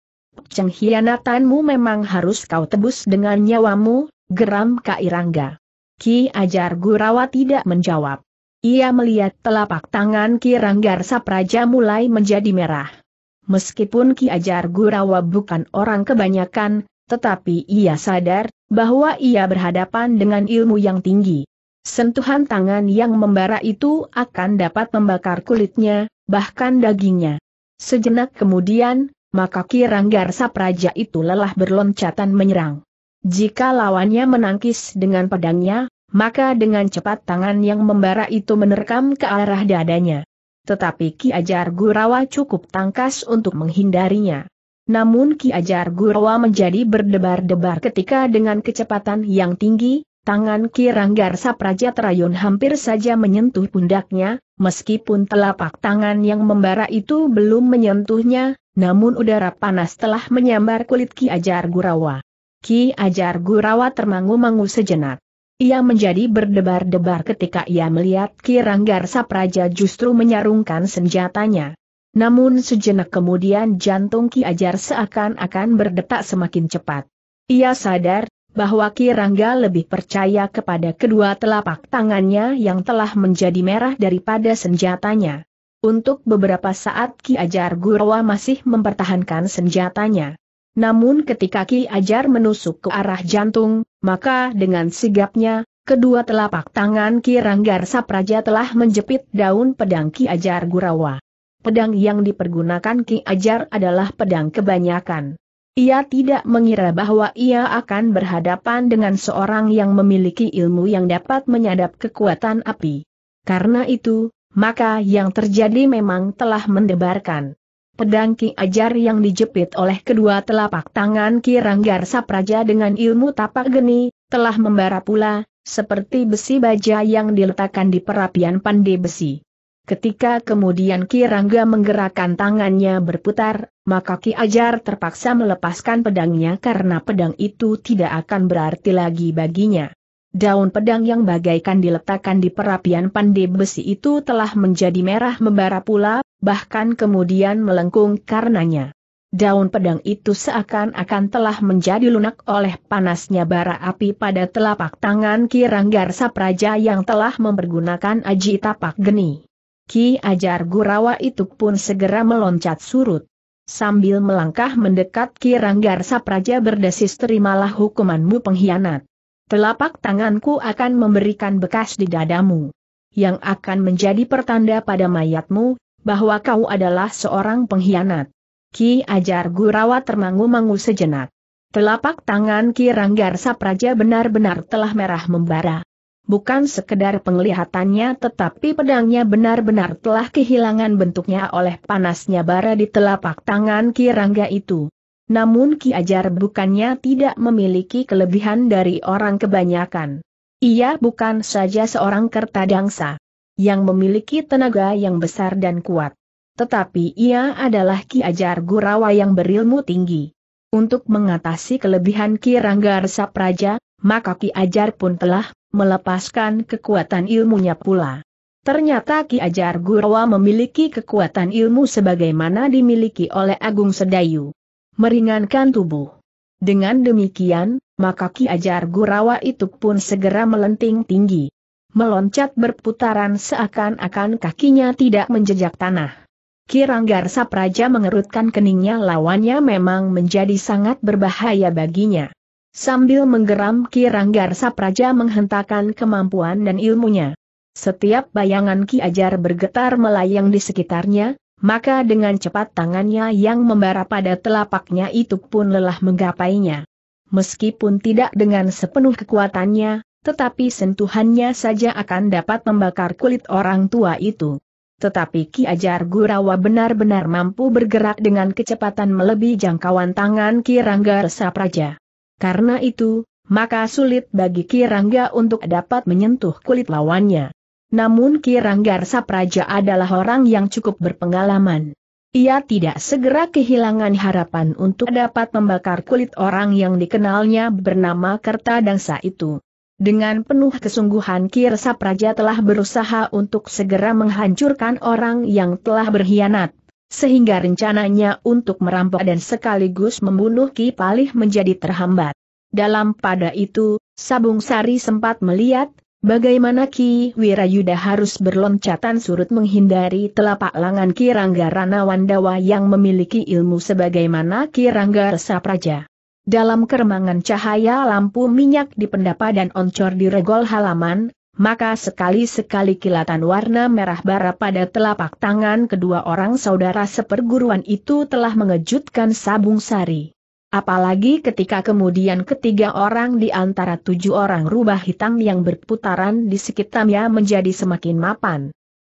Cenghianatanmu memang harus kau tebus dengan nyawamu, geram Ki Rangga. Ki Ajar Gurawa tidak menjawab. Ia melihat telapak tangan Ki Ranggar Sapraja mulai menjadi merah. Meskipun Ki Ajar Gurawa bukan orang kebanyakan, tetapi ia sadar bahwa ia berhadapan dengan ilmu yang tinggi. Sentuhan tangan yang membara itu akan dapat membakar kulitnya, bahkan dagingnya. Sejenak kemudian, maka Ki Ranggar Sapraja itu lelah berloncatan menyerang. Jika lawannya menangkis dengan pedangnya, maka dengan cepat tangan yang membara itu menerkam ke arah dadanya. Tetapi Ki Ajar Gurawa cukup tangkas untuk menghindarinya. Namun Ki Ajar Gurawa menjadi berdebar-debar ketika dengan kecepatan yang tinggi, tangan Ki Ranggar Sapraja hampir saja menyentuh pundaknya, meskipun telapak tangan yang membara itu belum menyentuhnya, namun udara panas telah menyambar kulit Ki Ajar Gurawa. Ki Ajar Gurawa termangu-mangu sejenak. Ia menjadi berdebar-debar ketika ia melihat Kiranggar Sapraja justru menyarungkan senjatanya. Namun sejenak kemudian jantung Ki Ajar seakan-akan berdetak semakin cepat. Ia sadar, bahwa Ki Rangga lebih percaya kepada kedua telapak tangannya yang telah menjadi merah daripada senjatanya. Untuk beberapa saat Ki Ajar Gurawa masih mempertahankan senjatanya. Namun ketika Ki Ajar menusuk ke arah jantung, maka dengan sigapnya, kedua telapak tangan Ki Kiranggar Sapraja telah menjepit daun pedang Ki Ajar Gurawa. Pedang yang dipergunakan Ki Ajar adalah pedang kebanyakan. Ia tidak mengira bahwa ia akan berhadapan dengan seorang yang memiliki ilmu yang dapat menyadap kekuatan api. Karena itu, maka yang terjadi memang telah mendebarkan. Pedang Ki Ajar yang dijepit oleh kedua telapak tangan Ki Ranggar Sapraja dengan ilmu tapak geni, telah membara pula, seperti besi baja yang diletakkan di perapian pandai besi. Ketika kemudian Ki Rangga menggerakkan tangannya berputar, maka Ki Ajar terpaksa melepaskan pedangnya karena pedang itu tidak akan berarti lagi baginya. Daun pedang yang bagaikan diletakkan di perapian pandai besi itu telah menjadi merah membara pula, bahkan kemudian melengkung karenanya. Daun pedang itu seakan-akan telah menjadi lunak oleh panasnya bara api pada telapak tangan Ki Ranggar Sapraja yang telah mempergunakan aji tapak geni. Ki Ajar Gurawa itu pun segera meloncat surut. Sambil melangkah mendekat Ki Ranggar Sapraja berdesis terimalah hukumanmu pengkhianat. Telapak tanganku akan memberikan bekas di dadamu. Yang akan menjadi pertanda pada mayatmu, bahwa kau adalah seorang pengkhianat. Ki Ajar Gurawa termangu-mangu sejenak. Telapak tangan Ki Ranggar Sapraja benar-benar telah merah membara. Bukan sekedar penglihatannya tetapi pedangnya benar-benar telah kehilangan bentuknya oleh panasnya bara di telapak tangan Ki Rangga itu. Namun Ki Ajar bukannya tidak memiliki kelebihan dari orang kebanyakan. Ia bukan saja seorang kertadangsa yang memiliki tenaga yang besar dan kuat. Tetapi ia adalah Ki Ajar Gurawa yang berilmu tinggi. Untuk mengatasi kelebihan Ki Ranggar Sapraja, Raja, maka Ki Ajar pun telah melepaskan kekuatan ilmunya pula. Ternyata Ki Ajar Gurawa memiliki kekuatan ilmu sebagaimana dimiliki oleh Agung Sedayu. Meringankan tubuh. Dengan demikian, maka Ki Ajar Gurawa itu pun segera melenting tinggi meloncat berputaran seakan-akan kakinya tidak menjejak tanah. Kiranggar Sapraja mengerutkan keningnya lawannya memang menjadi sangat berbahaya baginya. Sambil menggeram Kiranggar Sapraja menghentakkan kemampuan dan ilmunya. Setiap bayangan Ki Ajar bergetar melayang di sekitarnya, maka dengan cepat tangannya yang membara pada telapaknya itu pun lelah menggapainya. Meskipun tidak dengan sepenuh kekuatannya, tetapi sentuhannya saja akan dapat membakar kulit orang tua itu. Tetapi Ki Ajar Gurawa benar-benar mampu bergerak dengan kecepatan melebihi jangkauan tangan Ki Rangga Praja. Karena itu, maka sulit bagi Ki Rangga untuk dapat menyentuh kulit lawannya. Namun Ki Rangga Ranggar Sapraja adalah orang yang cukup berpengalaman. Ia tidak segera kehilangan harapan untuk dapat membakar kulit orang yang dikenalnya bernama Kerta Dangsa itu. Dengan penuh kesungguhan Kirsa Praja telah berusaha untuk segera menghancurkan orang yang telah berkhianat. Sehingga rencananya untuk merampok dan sekaligus membunuh Ki Palih menjadi terhambat. Dalam pada itu, Sabung Sari sempat melihat, bagaimana Ki Wirayuda harus berloncatan surut menghindari telapak lengan Rangga Ranawandawa yang memiliki ilmu sebagaimana Rangga Resa Praja. Dalam keremangan cahaya lampu minyak di dan oncor di regol halaman, maka sekali-sekali kilatan warna merah bara pada telapak tangan kedua orang saudara seperguruan itu telah mengejutkan Sabung Sari. Apalagi ketika kemudian ketiga orang di antara tujuh orang rubah hitam yang berputaran di sekitarnya menjadi semakin mapan.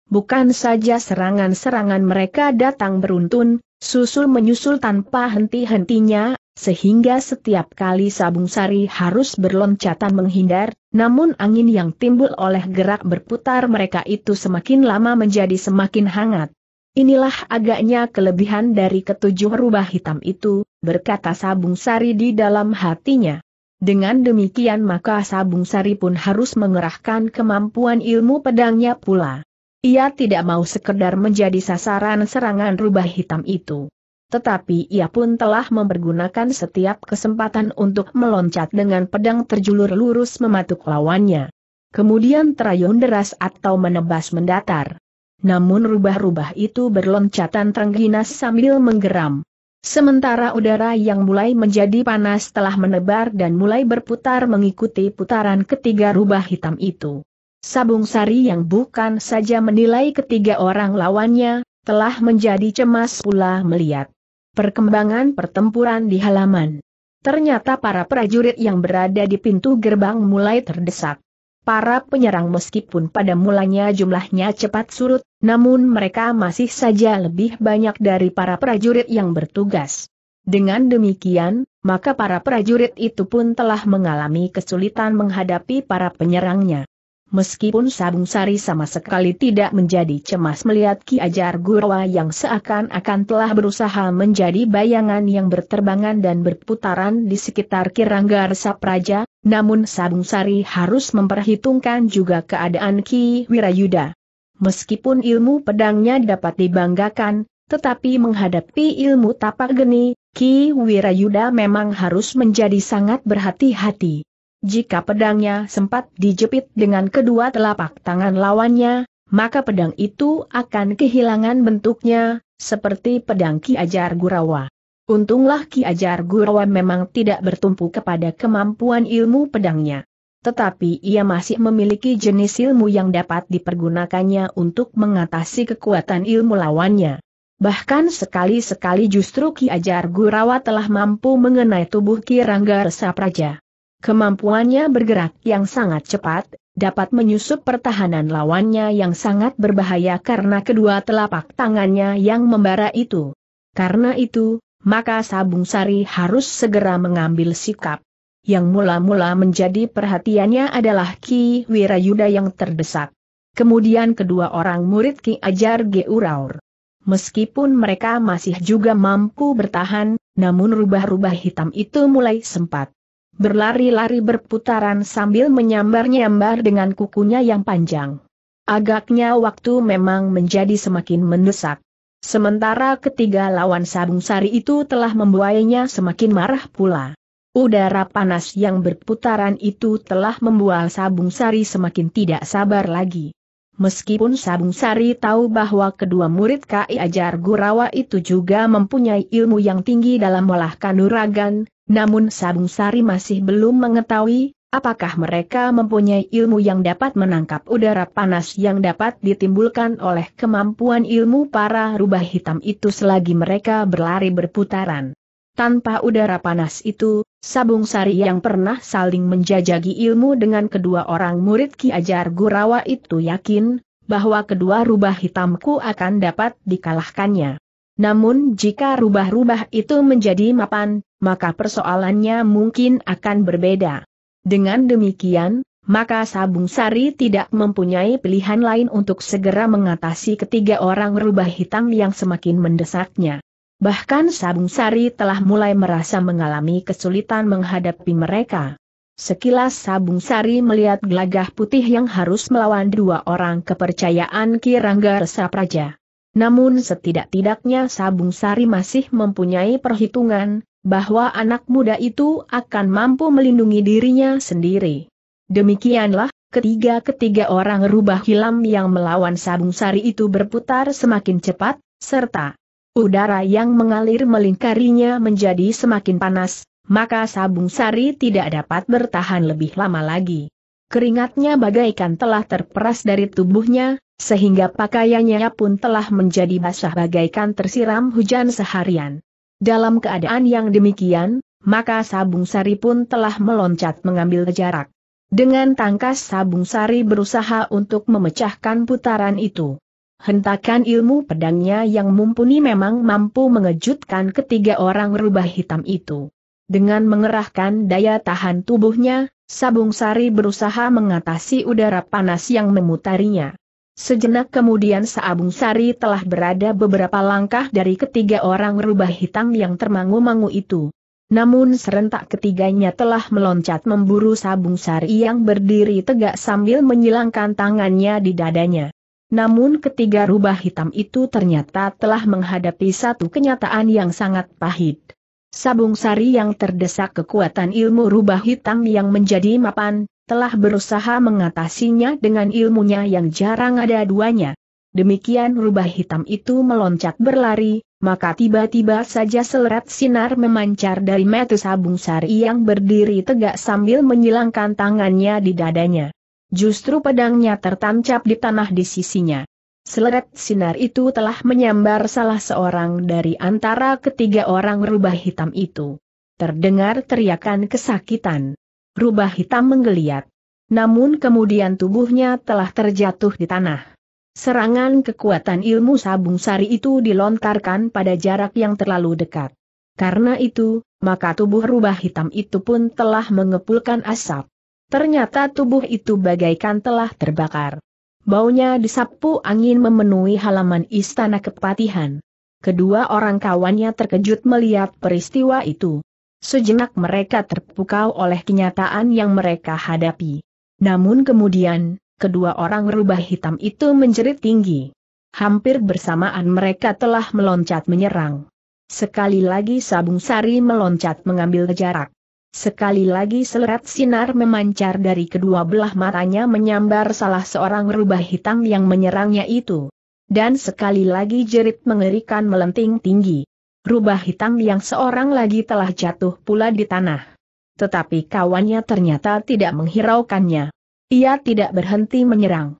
Bukan saja serangan-serangan mereka datang beruntun, susul menyusul tanpa henti-hentinya, sehingga setiap kali sabung sari harus berloncatan menghindar, namun angin yang timbul oleh gerak berputar mereka itu semakin lama menjadi semakin hangat. Inilah agaknya kelebihan dari ketujuh rubah hitam itu, berkata Sabung Sari di dalam hatinya. Dengan demikian maka Sabung Sari pun harus mengerahkan kemampuan ilmu pedangnya pula. Ia tidak mau sekedar menjadi sasaran serangan rubah hitam itu tetapi ia pun telah mempergunakan setiap kesempatan untuk meloncat dengan pedang terjulur lurus mematuk lawannya. Kemudian terayun deras atau menebas mendatar. Namun rubah-rubah itu berloncatan terengginas sambil menggeram. Sementara udara yang mulai menjadi panas telah menebar dan mulai berputar mengikuti putaran ketiga rubah hitam itu. Sabung Sari yang bukan saja menilai ketiga orang lawannya, telah menjadi cemas pula melihat perkembangan pertempuran di halaman. Ternyata para prajurit yang berada di pintu gerbang mulai terdesak. Para penyerang meskipun pada mulanya jumlahnya cepat surut, namun mereka masih saja lebih banyak dari para prajurit yang bertugas. Dengan demikian, maka para prajurit itu pun telah mengalami kesulitan menghadapi para penyerangnya. Meskipun Sabung Sari sama sekali tidak menjadi cemas melihat Ki Ajar Gurwa yang seakan-akan telah berusaha menjadi bayangan yang berterbangan dan berputaran di sekitar Kiranggar Sapraja, namun Sabung Sari harus memperhitungkan juga keadaan Ki Wirayuda. Meskipun ilmu pedangnya dapat dibanggakan, tetapi menghadapi ilmu tapak geni, Ki Wirayuda memang harus menjadi sangat berhati-hati. Jika pedangnya sempat dijepit dengan kedua telapak tangan lawannya, maka pedang itu akan kehilangan bentuknya, seperti pedang Ki Ajar Gurawa. Untunglah Ki Ajar Gurawa memang tidak bertumpu kepada kemampuan ilmu pedangnya. Tetapi ia masih memiliki jenis ilmu yang dapat dipergunakannya untuk mengatasi kekuatan ilmu lawannya. Bahkan sekali-sekali justru Ki Ajar Gurawa telah mampu mengenai tubuh Ki Rangga Resapraja. Kemampuannya bergerak yang sangat cepat, dapat menyusup pertahanan lawannya yang sangat berbahaya karena kedua telapak tangannya yang membara itu. Karena itu, maka Sabung Sari harus segera mengambil sikap. Yang mula-mula menjadi perhatiannya adalah Ki Wirayuda yang terdesak. Kemudian kedua orang murid Ki Ajar Geuraur. Meskipun mereka masih juga mampu bertahan, namun rubah-rubah hitam itu mulai sempat berlari-lari berputaran sambil menyambar-nyambar dengan kukunya yang panjang. Agaknya waktu memang menjadi semakin mendesak. Sementara ketiga lawan Sabung Sari itu telah membuainya semakin marah pula. Udara panas yang berputaran itu telah membuat Sabung Sari semakin tidak sabar lagi. Meskipun Sabung Sari tahu bahwa kedua murid K.I. Ajar Gurawa itu juga mempunyai ilmu yang tinggi dalam melahkan kanuragan, namun Sabung Sari masih belum mengetahui, apakah mereka mempunyai ilmu yang dapat menangkap udara panas yang dapat ditimbulkan oleh kemampuan ilmu para rubah hitam itu selagi mereka berlari berputaran. Tanpa udara panas itu, Sabung Sari yang pernah saling menjajagi ilmu dengan kedua orang murid Ki Ajar Gurawa itu yakin, bahwa kedua rubah hitamku akan dapat dikalahkannya. Namun jika rubah-rubah itu menjadi mapan, maka persoalannya mungkin akan berbeda. Dengan demikian, maka Sabung Sari tidak mempunyai pilihan lain untuk segera mengatasi ketiga orang rubah hitam yang semakin mendesaknya. Bahkan Sabung Sari telah mulai merasa mengalami kesulitan menghadapi mereka. Sekilas Sabung Sari melihat gelagah putih yang harus melawan dua orang kepercayaan Kirangga Resa Praja. Namun setidak-tidaknya Sabung Sari masih mempunyai perhitungan, bahwa anak muda itu akan mampu melindungi dirinya sendiri. Demikianlah, ketiga-ketiga orang rubah hilam yang melawan Sabung Sari itu berputar semakin cepat, serta udara yang mengalir melingkarinya menjadi semakin panas, maka Sabung Sari tidak dapat bertahan lebih lama lagi. Keringatnya bagaikan telah terperas dari tubuhnya, sehingga pakaiannya pun telah menjadi basah bagaikan tersiram hujan seharian. Dalam keadaan yang demikian, maka Sabung Sari pun telah meloncat mengambil jarak. Dengan tangkas Sabung Sari berusaha untuk memecahkan putaran itu. Hentakan ilmu pedangnya yang mumpuni memang mampu mengejutkan ketiga orang rubah hitam itu. Dengan mengerahkan daya tahan tubuhnya, Sabung Sari berusaha mengatasi udara panas yang memutarinya. Sejenak kemudian Saabung Sari telah berada beberapa langkah dari ketiga orang rubah hitam yang termangu-mangu itu. Namun serentak ketiganya telah meloncat memburu Sabung Sari yang berdiri tegak sambil menyilangkan tangannya di dadanya. Namun ketiga rubah hitam itu ternyata telah menghadapi satu kenyataan yang sangat pahit. Sabung Sari yang terdesak kekuatan ilmu rubah hitam yang menjadi mapan, telah berusaha mengatasinya dengan ilmunya yang jarang ada duanya. Demikian rubah hitam itu meloncat berlari, maka tiba-tiba saja selerat sinar memancar dari metu sabung sari yang berdiri tegak sambil menyilangkan tangannya di dadanya. Justru pedangnya tertancap di tanah di sisinya. Seleret sinar itu telah menyambar salah seorang dari antara ketiga orang rubah hitam itu. Terdengar teriakan kesakitan rubah hitam menggeliat. Namun kemudian tubuhnya telah terjatuh di tanah. Serangan kekuatan ilmu sabung sari itu dilontarkan pada jarak yang terlalu dekat. Karena itu, maka tubuh rubah hitam itu pun telah mengepulkan asap. Ternyata tubuh itu bagaikan telah terbakar. Baunya disapu angin memenuhi halaman istana kepatihan. Kedua orang kawannya terkejut melihat peristiwa itu. Sejenak mereka terpukau oleh kenyataan yang mereka hadapi. Namun kemudian, kedua orang rubah hitam itu menjerit tinggi. Hampir bersamaan mereka telah meloncat menyerang. Sekali lagi Sabung Sari meloncat mengambil jarak. Sekali lagi selerat sinar memancar dari kedua belah matanya menyambar salah seorang rubah hitam yang menyerangnya itu. Dan sekali lagi jerit mengerikan melenting tinggi rubah hitam yang seorang lagi telah jatuh pula di tanah. Tetapi kawannya ternyata tidak menghiraukannya. Ia tidak berhenti menyerang.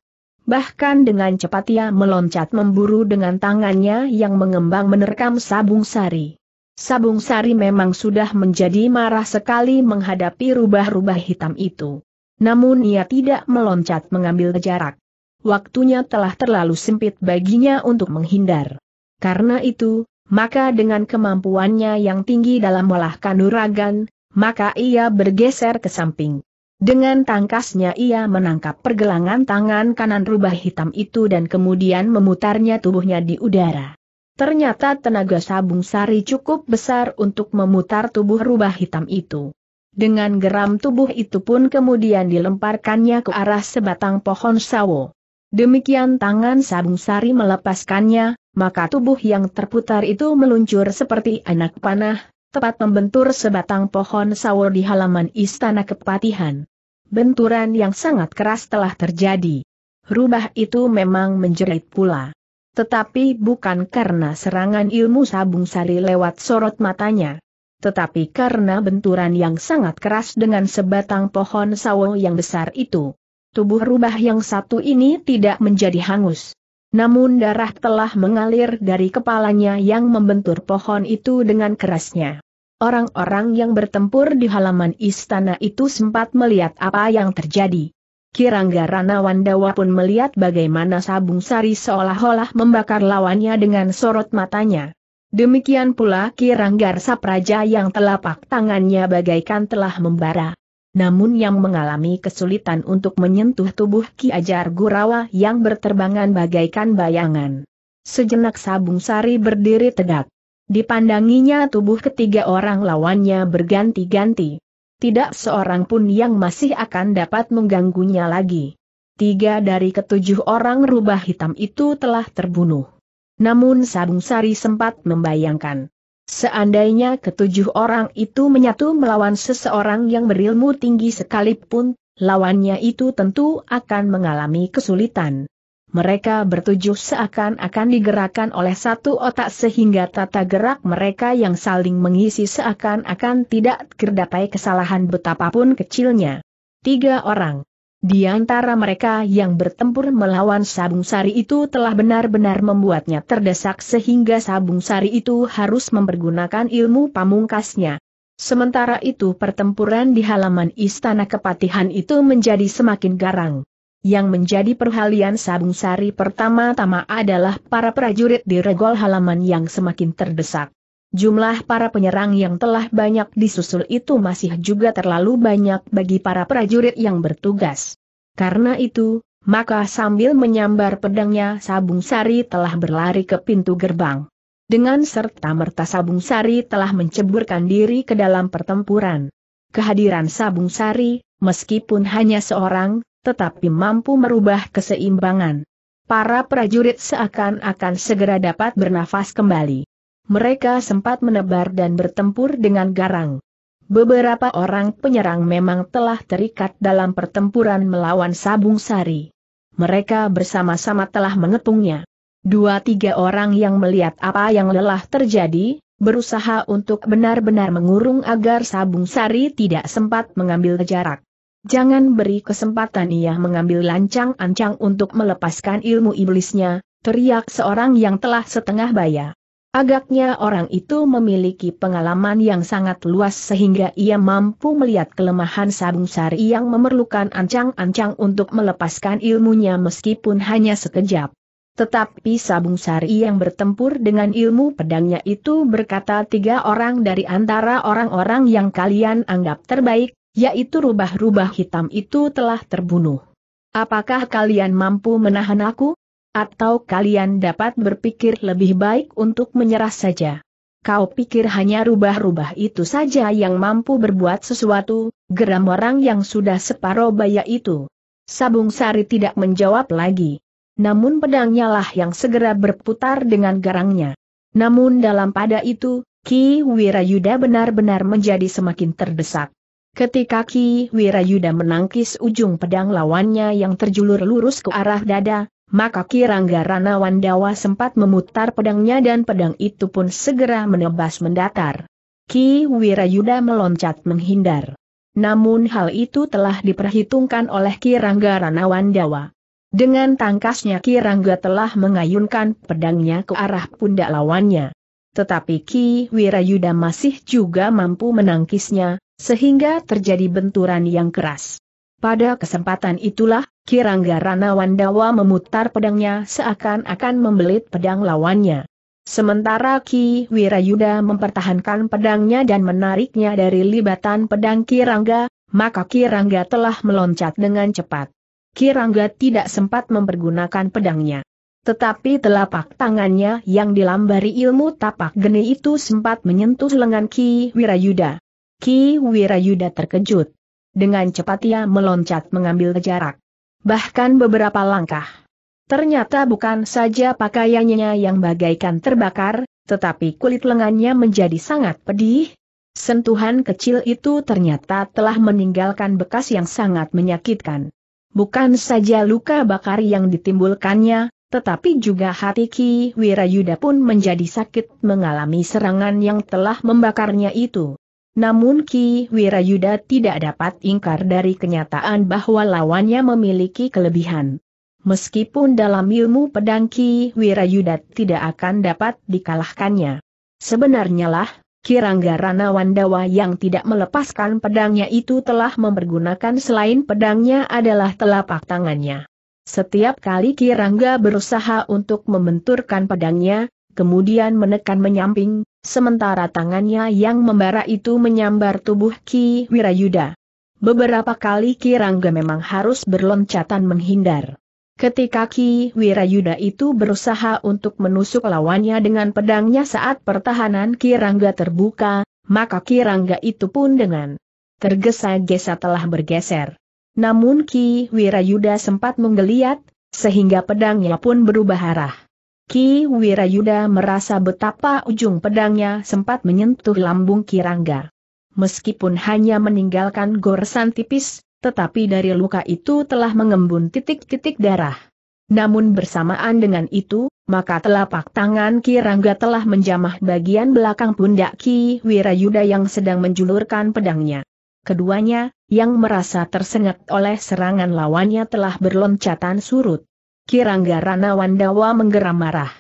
Bahkan dengan cepat ia meloncat memburu dengan tangannya yang mengembang menerkam Sabung Sari. Sabung Sari memang sudah menjadi marah sekali menghadapi rubah-rubah hitam itu. Namun ia tidak meloncat mengambil jarak. Waktunya telah terlalu sempit baginya untuk menghindar. Karena itu, maka dengan kemampuannya yang tinggi dalam melahkan nuragan, maka ia bergeser ke samping. Dengan tangkasnya ia menangkap pergelangan tangan kanan rubah hitam itu dan kemudian memutarnya tubuhnya di udara. Ternyata tenaga sabung sari cukup besar untuk memutar tubuh rubah hitam itu. Dengan geram tubuh itu pun kemudian dilemparkannya ke arah sebatang pohon sawo. Demikian tangan sabung sari melepaskannya, maka tubuh yang terputar itu meluncur seperti anak panah, tepat membentur sebatang pohon sawo di halaman istana kepatihan. Benturan yang sangat keras telah terjadi. Rubah itu memang menjerit pula. Tetapi bukan karena serangan ilmu sabung sari lewat sorot matanya. Tetapi karena benturan yang sangat keras dengan sebatang pohon sawo yang besar itu. Tubuh rubah yang satu ini tidak menjadi hangus namun darah telah mengalir dari kepalanya yang membentur pohon itu dengan kerasnya. Orang-orang yang bertempur di halaman istana itu sempat melihat apa yang terjadi. Kirangga Rana Wandawa pun melihat bagaimana Sabung Sari seolah-olah membakar lawannya dengan sorot matanya. Demikian pula Kiranggar Sapraja yang telapak tangannya bagaikan telah membara namun yang mengalami kesulitan untuk menyentuh tubuh Ki Ajar Gurawa yang berterbangan bagaikan bayangan. Sejenak Sabung Sari berdiri tegak. Dipandanginya tubuh ketiga orang lawannya berganti-ganti. Tidak seorang pun yang masih akan dapat mengganggunya lagi. Tiga dari ketujuh orang rubah hitam itu telah terbunuh. Namun Sabung Sari sempat membayangkan Seandainya ketujuh orang itu menyatu melawan seseorang yang berilmu tinggi sekalipun, lawannya itu tentu akan mengalami kesulitan. Mereka bertujuh seakan-akan digerakkan oleh satu otak sehingga tata gerak mereka yang saling mengisi seakan-akan tidak terdapat kesalahan betapapun kecilnya. Tiga orang, di antara mereka yang bertempur melawan Sabung Sari itu telah benar-benar membuatnya terdesak sehingga Sabung Sari itu harus mempergunakan ilmu pamungkasnya. Sementara itu pertempuran di halaman Istana Kepatihan itu menjadi semakin garang. Yang menjadi perhalian Sabung Sari pertama-tama adalah para prajurit di regol halaman yang semakin terdesak jumlah para penyerang yang telah banyak disusul itu masih juga terlalu banyak bagi para prajurit yang bertugas. Karena itu, maka sambil menyambar pedangnya Sabung Sari telah berlari ke pintu gerbang. Dengan serta-merta Sabung Sari telah menceburkan diri ke dalam pertempuran. Kehadiran Sabung Sari, meskipun hanya seorang, tetapi mampu merubah keseimbangan. Para prajurit seakan-akan segera dapat bernafas kembali mereka sempat menebar dan bertempur dengan garang. Beberapa orang penyerang memang telah terikat dalam pertempuran melawan Sabung Sari. Mereka bersama-sama telah mengepungnya. Dua tiga orang yang melihat apa yang lelah terjadi, berusaha untuk benar-benar mengurung agar Sabung Sari tidak sempat mengambil jarak. Jangan beri kesempatan ia mengambil lancang-ancang untuk melepaskan ilmu iblisnya, teriak seorang yang telah setengah bayar. Agaknya orang itu memiliki pengalaman yang sangat luas sehingga ia mampu melihat kelemahan Sabung Sari yang memerlukan ancang-ancang untuk melepaskan ilmunya meskipun hanya sekejap. Tetapi Sabung Sari yang bertempur dengan ilmu pedangnya itu berkata tiga orang dari antara orang-orang yang kalian anggap terbaik, yaitu rubah-rubah hitam itu telah terbunuh. Apakah kalian mampu menahan aku? Atau kalian dapat berpikir lebih baik untuk menyerah saja. Kau pikir hanya rubah-rubah itu saja yang mampu berbuat sesuatu, geram orang yang sudah separoh baya itu. Sabung Sari tidak menjawab lagi. Namun pedangnya lah yang segera berputar dengan garangnya. Namun dalam pada itu, Ki Wirayuda benar-benar menjadi semakin terdesak. Ketika Ki Wirayuda menangkis ujung pedang lawannya yang terjulur lurus ke arah dada, maka Kirangga Ranawan Dawa sempat memutar pedangnya dan pedang itu pun segera menebas mendatar. Ki Wirayuda meloncat menghindar. Namun hal itu telah diperhitungkan oleh Kirangga Ranawan Dawa. Dengan tangkasnya Kirangga telah mengayunkan pedangnya ke arah pundak lawannya. Tetapi Ki Wirayuda masih juga mampu menangkisnya, sehingga terjadi benturan yang keras. Pada kesempatan itulah, Kirangga Ranawandawa memutar pedangnya seakan-akan membelit pedang lawannya. Sementara Ki Wirayuda mempertahankan pedangnya dan menariknya dari libatan pedang Kirangga, maka Kirangga telah meloncat dengan cepat. Kirangga tidak sempat mempergunakan pedangnya. Tetapi telapak tangannya yang dilambari ilmu tapak geni itu sempat menyentuh lengan Ki Wirayuda. Ki Wirayuda terkejut. Dengan cepat ia meloncat mengambil jarak bahkan beberapa langkah. Ternyata bukan saja pakaiannya yang bagaikan terbakar, tetapi kulit lengannya menjadi sangat pedih. Sentuhan kecil itu ternyata telah meninggalkan bekas yang sangat menyakitkan. Bukan saja luka bakar yang ditimbulkannya, tetapi juga hati Ki Wirayuda pun menjadi sakit mengalami serangan yang telah membakarnya itu. Namun Ki Wirayuda tidak dapat ingkar dari kenyataan bahwa lawannya memiliki kelebihan. Meskipun dalam ilmu pedang Ki Wirayuda tidak akan dapat dikalahkannya. Sebenarnya lah, Kirangga Wandawa yang tidak melepaskan pedangnya itu telah mempergunakan selain pedangnya adalah telapak tangannya. Setiap kali Kirangga berusaha untuk membenturkan pedangnya, kemudian menekan menyamping, sementara tangannya yang membara itu menyambar tubuh Ki Wirayuda. Beberapa kali Ki Rangga memang harus berloncatan menghindar. Ketika Ki Wirayuda itu berusaha untuk menusuk lawannya dengan pedangnya saat pertahanan Ki Rangga terbuka, maka Ki Rangga itu pun dengan tergesa-gesa telah bergeser. Namun Ki Wirayuda sempat menggeliat, sehingga pedangnya pun berubah arah. Ki Wirayuda merasa betapa ujung pedangnya sempat menyentuh lambung Kirangga. Meskipun hanya meninggalkan goresan tipis, tetapi dari luka itu telah mengembun titik-titik darah. Namun bersamaan dengan itu, maka telapak tangan Kirangga telah menjamah bagian belakang pundak Ki Wirayuda yang sedang menjulurkan pedangnya. Keduanya, yang merasa tersengat oleh serangan lawannya telah berloncatan surut. Kirangga Ranawandawa menggeram marah.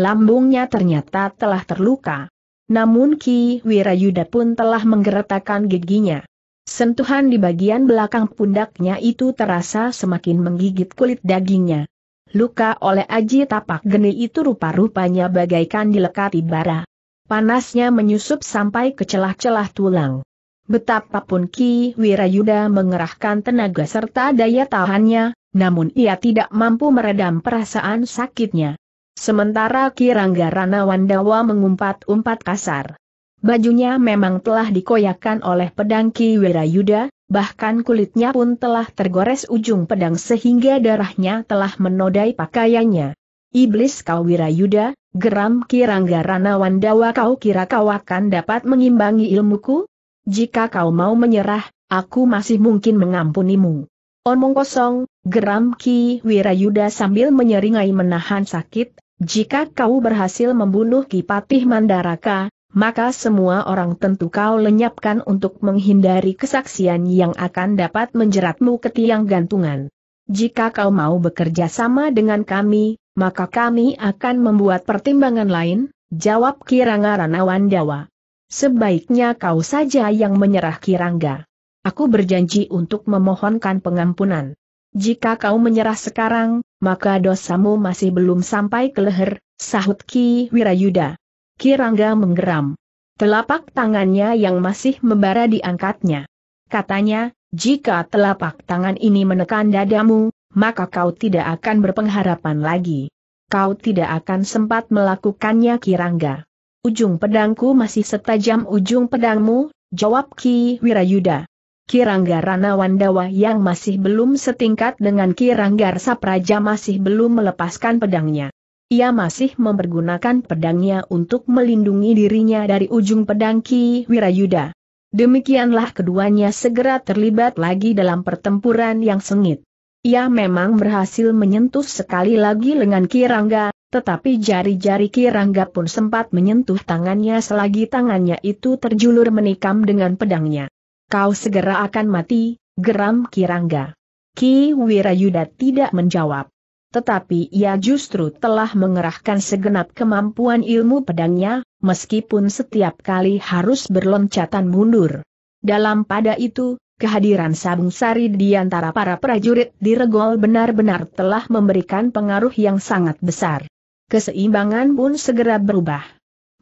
Lambungnya ternyata telah terluka. Namun Ki Wirayuda pun telah menggeretakkan giginya. Sentuhan di bagian belakang pundaknya itu terasa semakin menggigit kulit dagingnya. Luka oleh aji tapak geni itu rupa-rupanya bagaikan dilekati bara. Panasnya menyusup sampai ke celah-celah tulang. Betapapun Ki Wirayuda mengerahkan tenaga serta daya tahannya, namun ia tidak mampu meredam perasaan sakitnya. Sementara Kirangga Wandawa mengumpat-umpat kasar. Bajunya memang telah dikoyakkan oleh pedang Ki Wirayuda, bahkan kulitnya pun telah tergores ujung pedang sehingga darahnya telah menodai pakaiannya. Iblis kau Wirayuda, geram Kirangga Wandawa kau kira kau akan dapat mengimbangi ilmuku? Jika kau mau menyerah, aku masih mungkin mengampunimu. Omong kosong, geram Ki Wirayuda sambil menyeringai menahan sakit, jika kau berhasil membunuh Ki Patih Mandaraka, maka semua orang tentu kau lenyapkan untuk menghindari kesaksian yang akan dapat menjeratmu ke tiang gantungan. Jika kau mau bekerja sama dengan kami, maka kami akan membuat pertimbangan lain, jawab Kiranga Ranawandawa. Sebaiknya kau saja yang menyerah Kirangga. Aku berjanji untuk memohonkan pengampunan. Jika kau menyerah sekarang, maka dosamu masih belum sampai ke leher, sahut Ki Wirayuda. Kirangga menggeram. Telapak tangannya yang masih membara diangkatnya. Katanya, jika telapak tangan ini menekan dadamu, maka kau tidak akan berpengharapan lagi. Kau tidak akan sempat melakukannya Kirangga. Ujung pedangku masih setajam ujung pedangmu, jawab Ki Wirayuda. Kirangga Ranawandawa yang masih belum setingkat dengan Kirangga Sapraja masih belum melepaskan pedangnya. Ia masih mempergunakan pedangnya untuk melindungi dirinya dari ujung pedang Ki Wirayuda. Demikianlah keduanya segera terlibat lagi dalam pertempuran yang sengit. Ia memang berhasil menyentuh sekali lagi lengan Kirangga, tetapi jari-jari Kirangga pun sempat menyentuh tangannya selagi tangannya itu terjulur menikam dengan pedangnya. Kau segera akan mati, geram Kirangga. Ki Wirayuda tidak menjawab. Tetapi ia justru telah mengerahkan segenap kemampuan ilmu pedangnya, meskipun setiap kali harus berloncatan mundur. Dalam pada itu, kehadiran Sabung Sari di antara para prajurit di Regol benar-benar telah memberikan pengaruh yang sangat besar. Keseimbangan pun segera berubah.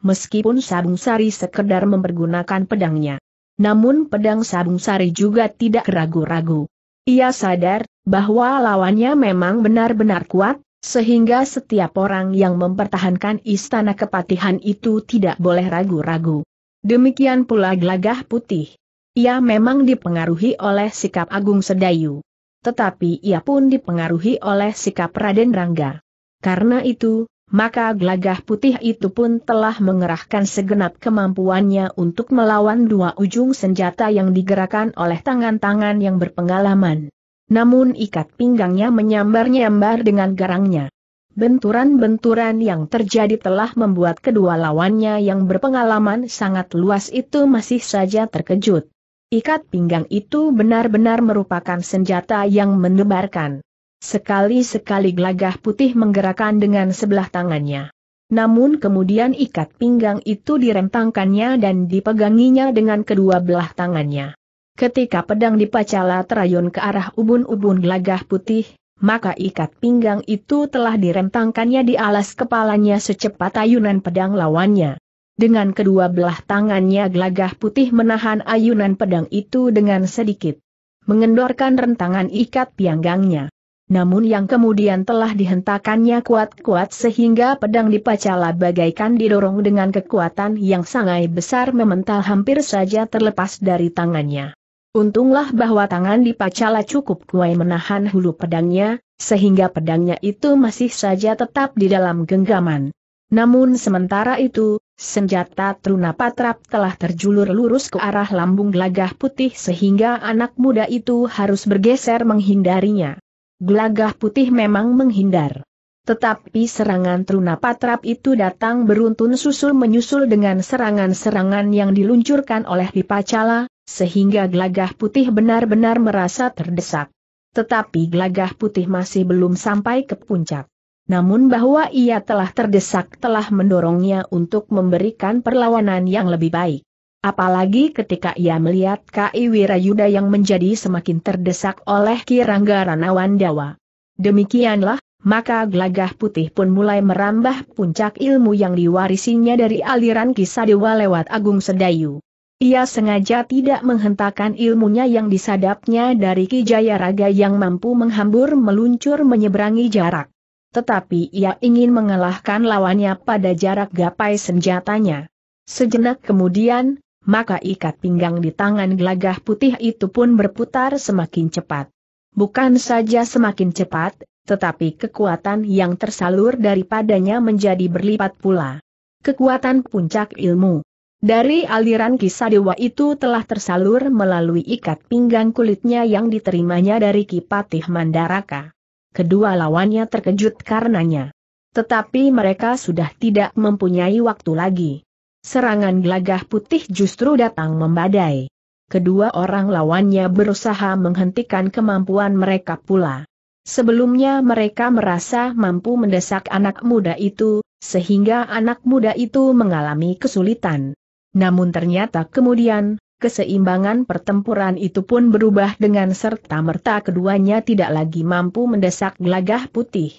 Meskipun Sabung Sari sekedar mempergunakan pedangnya namun pedang sabung sari juga tidak ragu-ragu. Ia sadar bahwa lawannya memang benar-benar kuat, sehingga setiap orang yang mempertahankan istana kepatihan itu tidak boleh ragu-ragu. Demikian pula gelagah putih. Ia memang dipengaruhi oleh sikap Agung Sedayu. Tetapi ia pun dipengaruhi oleh sikap Raden Rangga. Karena itu, maka gelagah putih itu pun telah mengerahkan segenap kemampuannya untuk melawan dua ujung senjata yang digerakkan oleh tangan-tangan yang berpengalaman. Namun ikat pinggangnya menyambar-nyambar dengan garangnya. Benturan-benturan yang terjadi telah membuat kedua lawannya yang berpengalaman sangat luas itu masih saja terkejut. Ikat pinggang itu benar-benar merupakan senjata yang mendebarkan. Sekali-sekali gelagah putih menggerakkan dengan sebelah tangannya. Namun kemudian ikat pinggang itu direntangkannya dan dipeganginya dengan kedua belah tangannya. Ketika pedang dipacala terayun ke arah ubun-ubun gelagah putih, maka ikat pinggang itu telah direntangkannya di alas kepalanya secepat ayunan pedang lawannya. Dengan kedua belah tangannya gelagah putih menahan ayunan pedang itu dengan sedikit. Mengendorkan rentangan ikat pianggangnya namun yang kemudian telah dihentakannya kuat-kuat sehingga pedang dipacala bagaikan didorong dengan kekuatan yang sangat besar memental hampir saja terlepas dari tangannya. Untunglah bahwa tangan dipacala cukup kuai menahan hulu pedangnya, sehingga pedangnya itu masih saja tetap di dalam genggaman. Namun sementara itu, senjata Truna Patrap telah terjulur lurus ke arah lambung gelagah putih sehingga anak muda itu harus bergeser menghindarinya. Gelagah putih memang menghindar. Tetapi serangan Truna Trunapatrap itu datang beruntun susul menyusul dengan serangan-serangan yang diluncurkan oleh Dipacala, sehingga gelagah putih benar-benar merasa terdesak. Tetapi gelagah putih masih belum sampai ke puncak. Namun bahwa ia telah terdesak telah mendorongnya untuk memberikan perlawanan yang lebih baik. Apalagi ketika ia melihat Kai Wirayuda yang menjadi semakin terdesak oleh Kirangga Ranawan Dawa. Demikianlah, maka gelagah putih pun mulai merambah puncak ilmu yang diwarisinya dari aliran kisah dewa lewat Agung Sedayu. Ia sengaja tidak menghentakkan ilmunya yang disadapnya dari Kijaya Raga yang mampu menghambur meluncur menyeberangi jarak. Tetapi ia ingin mengalahkan lawannya pada jarak gapai senjatanya. Sejenak kemudian, maka ikat pinggang di tangan gelagah putih itu pun berputar semakin cepat. Bukan saja semakin cepat, tetapi kekuatan yang tersalur daripadanya menjadi berlipat pula. Kekuatan puncak ilmu dari aliran kisah dewa itu telah tersalur melalui ikat pinggang kulitnya yang diterimanya dari Kipatih Mandaraka. Kedua lawannya terkejut karenanya. Tetapi mereka sudah tidak mempunyai waktu lagi serangan gelagah putih justru datang membadai. Kedua orang lawannya berusaha menghentikan kemampuan mereka pula. Sebelumnya mereka merasa mampu mendesak anak muda itu, sehingga anak muda itu mengalami kesulitan. Namun ternyata kemudian, keseimbangan pertempuran itu pun berubah dengan serta-merta keduanya tidak lagi mampu mendesak gelagah putih.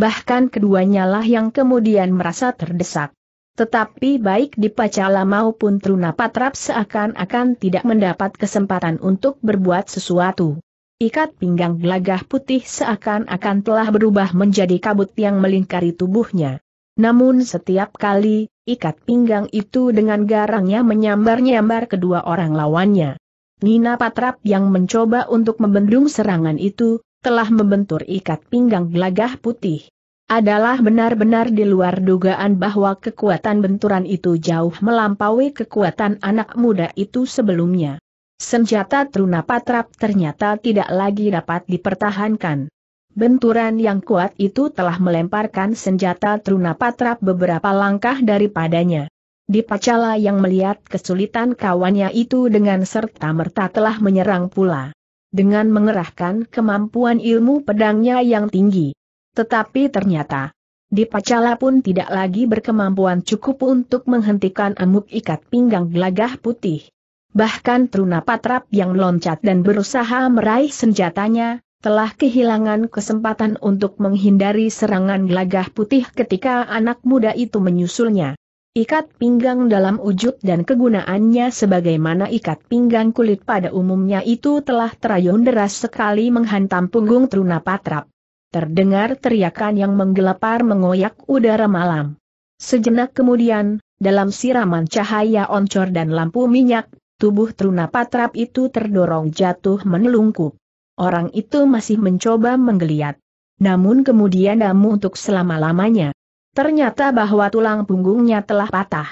Bahkan keduanya lah yang kemudian merasa terdesak. Tetapi baik di Pacala maupun Trunapatrap seakan-akan tidak mendapat kesempatan untuk berbuat sesuatu. Ikat pinggang gelagah putih seakan-akan telah berubah menjadi kabut yang melingkari tubuhnya. Namun setiap kali, ikat pinggang itu dengan garangnya menyambar-nyambar kedua orang lawannya. Nina Patrap yang mencoba untuk membendung serangan itu, telah membentur ikat pinggang gelagah putih adalah benar-benar di luar dugaan bahwa kekuatan benturan itu jauh melampaui kekuatan anak muda itu sebelumnya. Senjata Truna Patrap ternyata tidak lagi dapat dipertahankan. Benturan yang kuat itu telah melemparkan senjata Truna Patrap beberapa langkah daripadanya. Dipacala yang melihat kesulitan kawannya itu dengan serta-merta telah menyerang pula. Dengan mengerahkan kemampuan ilmu pedangnya yang tinggi, tetapi ternyata, Dipacala pun tidak lagi berkemampuan cukup untuk menghentikan amuk ikat pinggang gelagah putih. Bahkan Truna Patrap yang loncat dan berusaha meraih senjatanya, telah kehilangan kesempatan untuk menghindari serangan gelagah putih ketika anak muda itu menyusulnya. Ikat pinggang dalam wujud dan kegunaannya sebagaimana ikat pinggang kulit pada umumnya itu telah terayun deras sekali menghantam punggung Truna Patrap terdengar teriakan yang menggelapar mengoyak udara malam. Sejenak kemudian, dalam siraman cahaya oncor dan lampu minyak, tubuh teruna patrap itu terdorong jatuh menelungkup. Orang itu masih mencoba menggeliat. Namun kemudian damu untuk selama-lamanya. Ternyata bahwa tulang punggungnya telah patah.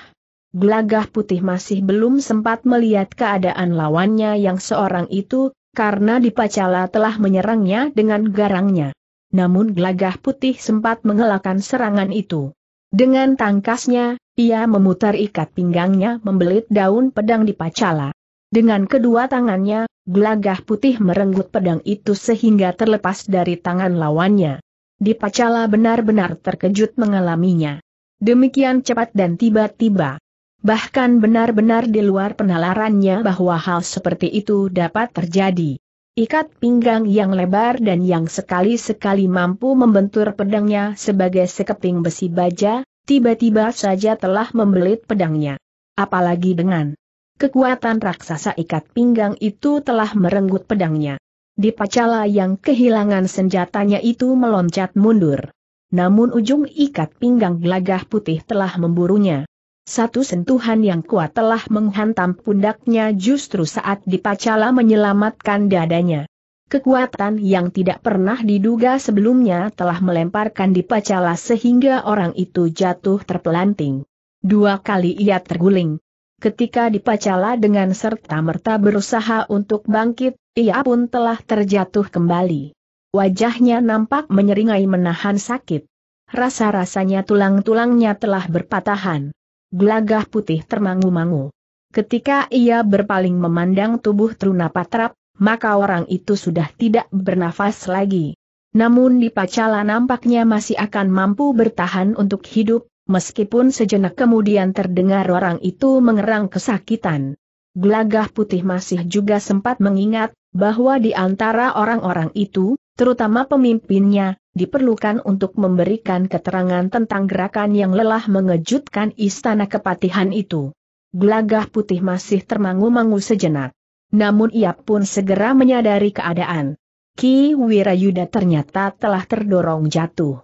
Gelagah putih masih belum sempat melihat keadaan lawannya yang seorang itu, karena dipacala telah menyerangnya dengan garangnya namun gelagah putih sempat mengelakkan serangan itu. Dengan tangkasnya, ia memutar ikat pinggangnya membelit daun pedang di pacala. Dengan kedua tangannya, gelagah putih merenggut pedang itu sehingga terlepas dari tangan lawannya. Di pacala benar-benar terkejut mengalaminya. Demikian cepat dan tiba-tiba. Bahkan benar-benar di luar penalarannya bahwa hal seperti itu dapat terjadi. Ikat pinggang yang lebar dan yang sekali-sekali mampu membentur pedangnya sebagai sekeping besi baja, tiba-tiba saja telah membelit pedangnya. Apalagi dengan kekuatan raksasa ikat pinggang itu telah merenggut pedangnya. Dipacala yang kehilangan senjatanya itu meloncat mundur. Namun ujung ikat pinggang gelagah putih telah memburunya. Satu sentuhan yang kuat telah menghantam pundaknya justru saat dipacala menyelamatkan dadanya. Kekuatan yang tidak pernah diduga sebelumnya telah melemparkan dipacala sehingga orang itu jatuh terpelanting. Dua kali ia terguling. Ketika dipacala dengan serta-merta berusaha untuk bangkit, ia pun telah terjatuh kembali. Wajahnya nampak menyeringai menahan sakit. Rasa-rasanya tulang-tulangnya telah berpatahan gelagah putih termangu-mangu. Ketika ia berpaling memandang tubuh Truna Patrap, maka orang itu sudah tidak bernafas lagi. Namun di Pacala nampaknya masih akan mampu bertahan untuk hidup, meskipun sejenak kemudian terdengar orang itu mengerang kesakitan. Gelagah putih masih juga sempat mengingat, bahwa di antara orang-orang itu, terutama pemimpinnya, diperlukan untuk memberikan keterangan tentang gerakan yang lelah mengejutkan istana kepatihan itu. Gelagah putih masih termangu-mangu sejenak. Namun ia pun segera menyadari keadaan. Ki Wirayuda ternyata telah terdorong jatuh.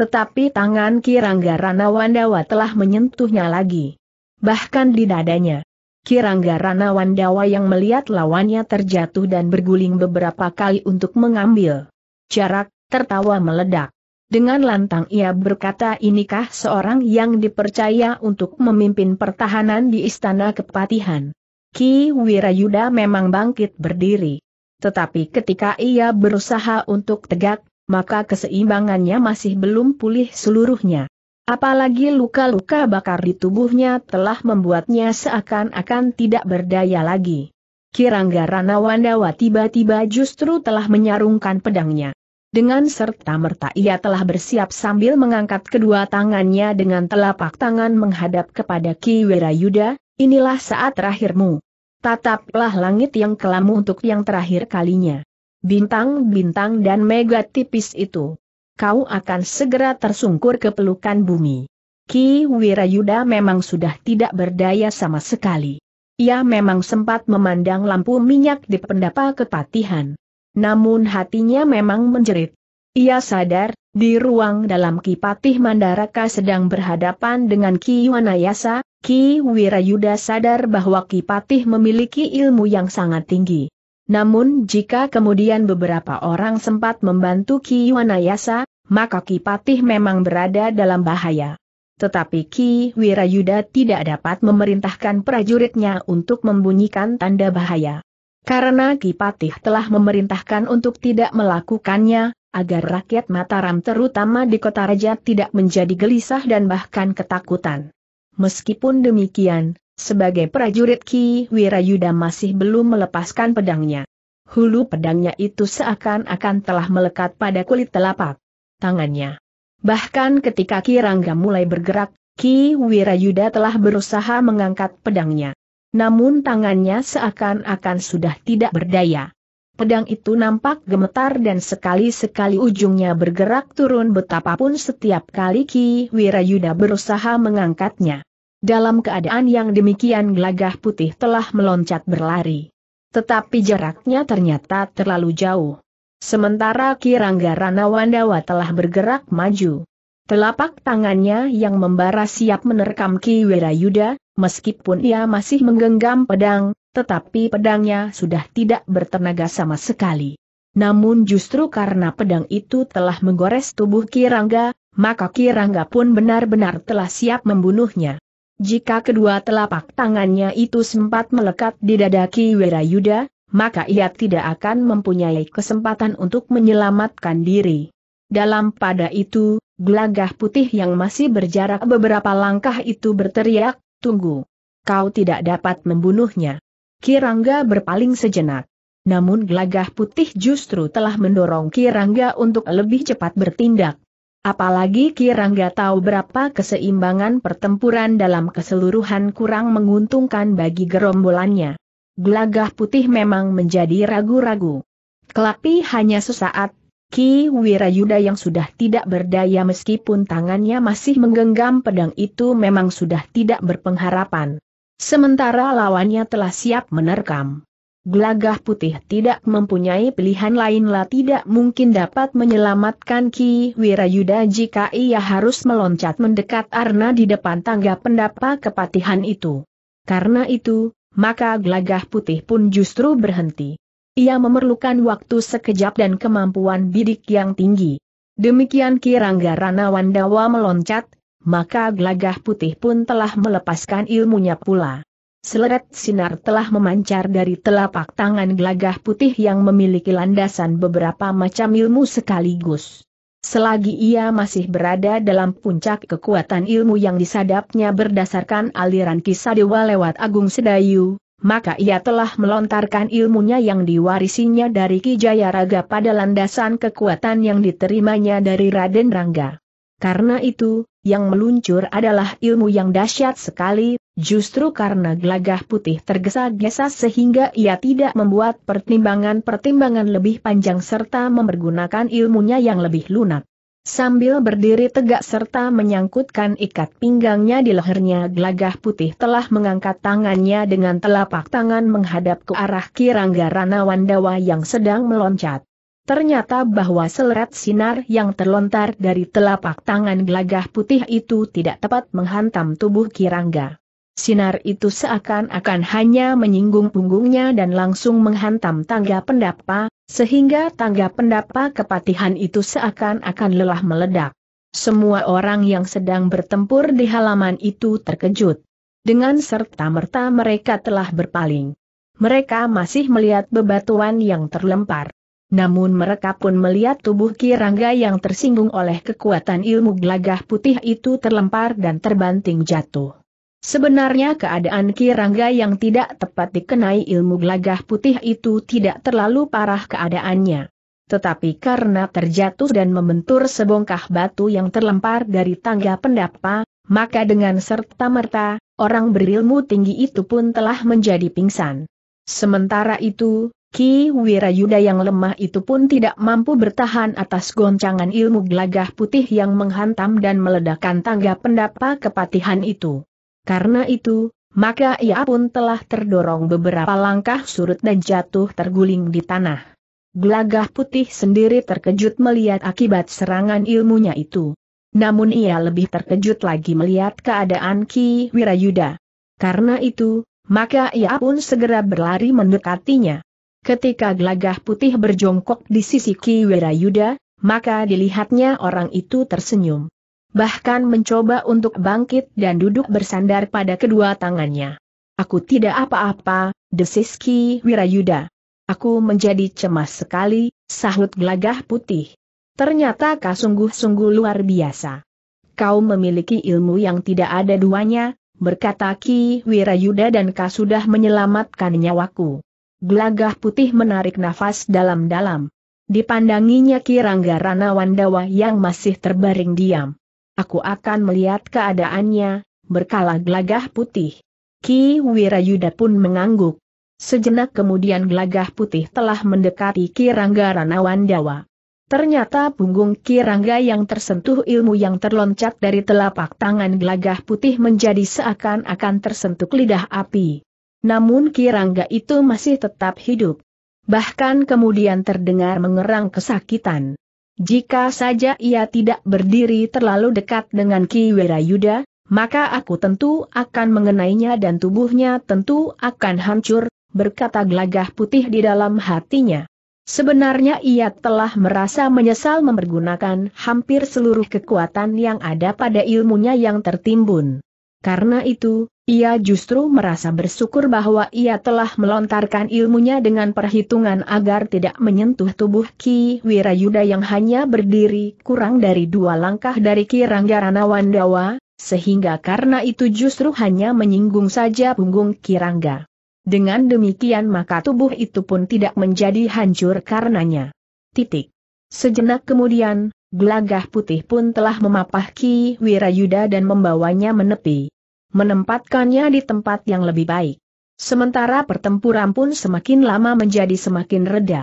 Tetapi tangan Ki Rangga Ranawandawa telah menyentuhnya lagi. Bahkan di dadanya. Ki Rangga Ranawandawa yang melihat lawannya terjatuh dan berguling beberapa kali untuk mengambil jarak, tertawa meledak. Dengan lantang ia berkata inikah seorang yang dipercaya untuk memimpin pertahanan di Istana Kepatihan. Ki Wirayuda memang bangkit berdiri. Tetapi ketika ia berusaha untuk tegak, maka keseimbangannya masih belum pulih seluruhnya. Apalagi luka-luka bakar di tubuhnya telah membuatnya seakan-akan tidak berdaya lagi. Kirangga Ranawandawa tiba-tiba justru telah menyarungkan pedangnya. Dengan serta-merta ia telah bersiap sambil mengangkat kedua tangannya dengan telapak tangan menghadap kepada Ki Wirayuda, inilah saat terakhirmu. Tataplah langit yang kelam untuk yang terakhir kalinya. Bintang-bintang dan mega tipis itu. Kau akan segera tersungkur ke pelukan bumi. Ki Wirayuda memang sudah tidak berdaya sama sekali. Ia memang sempat memandang lampu minyak di pendapa kepatihan. Namun hatinya memang menjerit. Ia sadar, di ruang dalam Ki Patih Mandaraka sedang berhadapan dengan Ki Wanayasa, Ki Wirayuda sadar bahwa Ki Patih memiliki ilmu yang sangat tinggi. Namun jika kemudian beberapa orang sempat membantu Ki Wanayasa, maka Ki Patih memang berada dalam bahaya. Tetapi Ki Wirayuda tidak dapat memerintahkan prajuritnya untuk membunyikan tanda bahaya. Karena Kipatih telah memerintahkan untuk tidak melakukannya, agar rakyat Mataram terutama di kota raja tidak menjadi gelisah dan bahkan ketakutan. Meskipun demikian, sebagai prajurit Ki Wirayuda masih belum melepaskan pedangnya. Hulu pedangnya itu seakan-akan telah melekat pada kulit telapak tangannya. Bahkan ketika Ki Rangga mulai bergerak, Ki Wirayuda telah berusaha mengangkat pedangnya. Namun tangannya seakan-akan sudah tidak berdaya. Pedang itu nampak gemetar dan sekali-sekali ujungnya bergerak turun betapapun setiap kali Ki Wirayuda berusaha mengangkatnya. Dalam keadaan yang demikian gelagah putih telah meloncat berlari. Tetapi jaraknya ternyata terlalu jauh. Sementara Ki Rangga Ranawanda telah bergerak maju. Telapak tangannya yang membara siap menerkam Wera Yuda, meskipun ia masih menggenggam pedang, tetapi pedangnya sudah tidak bertenaga sama sekali. Namun justru karena pedang itu telah menggores tubuh Ki Rangga, maka Ki Rangga pun benar-benar telah siap membunuhnya. Jika kedua telapak tangannya itu sempat melekat di dada Wera Yuda, maka ia tidak akan mempunyai kesempatan untuk menyelamatkan diri. Dalam pada itu, Gelagah putih yang masih berjarak beberapa langkah itu berteriak, tunggu. Kau tidak dapat membunuhnya. Kirangga berpaling sejenak. Namun gelagah putih justru telah mendorong Kirangga untuk lebih cepat bertindak. Apalagi Kirangga tahu berapa keseimbangan pertempuran dalam keseluruhan kurang menguntungkan bagi gerombolannya. Gelagah putih memang menjadi ragu-ragu. Kelapi hanya sesaat, Ki Wirayuda yang sudah tidak berdaya meskipun tangannya masih menggenggam pedang itu memang sudah tidak berpengharapan. Sementara lawannya telah siap menerkam. Glagah putih tidak mempunyai pilihan lainlah tidak mungkin dapat menyelamatkan Ki Wirayuda jika ia harus meloncat mendekat Arna di depan tangga pendapa kepatihan itu. Karena itu, maka Glagah putih pun justru berhenti. Ia memerlukan waktu sekejap dan kemampuan bidik yang tinggi. Demikian Kirangga ranawandawa Wandawa meloncat, maka gelagah putih pun telah melepaskan ilmunya pula. Seleret sinar telah memancar dari telapak tangan gelagah putih yang memiliki landasan beberapa macam ilmu sekaligus. Selagi ia masih berada dalam puncak kekuatan ilmu yang disadapnya berdasarkan aliran kisah dewa lewat Agung Sedayu, maka ia telah melontarkan ilmunya yang diwarisinya dari Kijaya Raga pada landasan kekuatan yang diterimanya dari Raden Rangga. Karena itu, yang meluncur adalah ilmu yang dahsyat sekali, justru karena gelagah putih tergesa-gesa sehingga ia tidak membuat pertimbangan-pertimbangan lebih panjang serta mempergunakan ilmunya yang lebih lunak. Sambil berdiri tegak serta menyangkutkan ikat pinggangnya di lehernya Glagah putih telah mengangkat tangannya dengan telapak tangan menghadap ke arah Kirangga Ranawandawa yang sedang meloncat. Ternyata bahwa seleret sinar yang terlontar dari telapak tangan Glagah putih itu tidak tepat menghantam tubuh Kirangga sinar itu seakan-akan hanya menyinggung punggungnya dan langsung menghantam tangga pendapa, sehingga tangga pendapa kepatihan itu seakan-akan lelah meledak. Semua orang yang sedang bertempur di halaman itu terkejut. Dengan serta-merta mereka telah berpaling. Mereka masih melihat bebatuan yang terlempar. Namun mereka pun melihat tubuh Kirangga yang tersinggung oleh kekuatan ilmu gelagah putih itu terlempar dan terbanting jatuh. Sebenarnya keadaan Ki Rangga yang tidak tepat dikenai ilmu gelagah putih itu tidak terlalu parah keadaannya. Tetapi karena terjatuh dan membentur sebongkah batu yang terlempar dari tangga pendapa, maka dengan serta-merta, orang berilmu tinggi itu pun telah menjadi pingsan. Sementara itu, Ki Wirayuda yang lemah itu pun tidak mampu bertahan atas goncangan ilmu gelagah putih yang menghantam dan meledakkan tangga pendapa kepatihan itu. Karena itu, maka ia pun telah terdorong beberapa langkah surut dan jatuh terguling di tanah. Gelagah putih sendiri terkejut melihat akibat serangan ilmunya itu. Namun ia lebih terkejut lagi melihat keadaan Ki Wirayuda. Karena itu, maka ia pun segera berlari mendekatinya. Ketika gelagah putih berjongkok di sisi Ki Wirayuda, maka dilihatnya orang itu tersenyum bahkan mencoba untuk bangkit dan duduk bersandar pada kedua tangannya. Aku tidak apa-apa, desiski Ki Wirayuda. Aku menjadi cemas sekali, sahut gelagah putih. Ternyata kau sungguh-sungguh luar biasa. Kau memiliki ilmu yang tidak ada duanya, berkata Ki Wirayuda dan kau sudah menyelamatkan nyawaku. Gelagah putih menarik nafas dalam-dalam. Dipandanginya Ki Rangga Ranawandawa yang masih terbaring diam. Aku akan melihat keadaannya, berkala gelagah putih. Ki Wirayuda pun mengangguk. Sejenak kemudian gelagah putih telah mendekati Kirangga Ranawan Dawa. Ternyata punggung Ki Rangga yang tersentuh ilmu yang terloncat dari telapak tangan gelagah putih menjadi seakan-akan tersentuh lidah api. Namun Ki Rangga itu masih tetap hidup. Bahkan kemudian terdengar mengerang kesakitan. Jika saja ia tidak berdiri terlalu dekat dengan Ki Wirayuda, maka aku tentu akan mengenainya dan tubuhnya tentu akan hancur, berkata gelagah putih di dalam hatinya. Sebenarnya ia telah merasa menyesal mempergunakan hampir seluruh kekuatan yang ada pada ilmunya yang tertimbun. Karena itu, ia justru merasa bersyukur bahwa ia telah melontarkan ilmunya dengan perhitungan agar tidak menyentuh tubuh Ki Wirayuda yang hanya berdiri kurang dari dua langkah dari Ki Ranggarana Wandawa, sehingga karena itu justru hanya menyinggung saja punggung Ki Rangga. Dengan demikian maka tubuh itu pun tidak menjadi hancur karenanya. Titik. Sejenak kemudian, gelagah putih pun telah memapah Ki Wirayuda dan membawanya menepi menempatkannya di tempat yang lebih baik. Sementara pertempuran pun semakin lama menjadi semakin reda.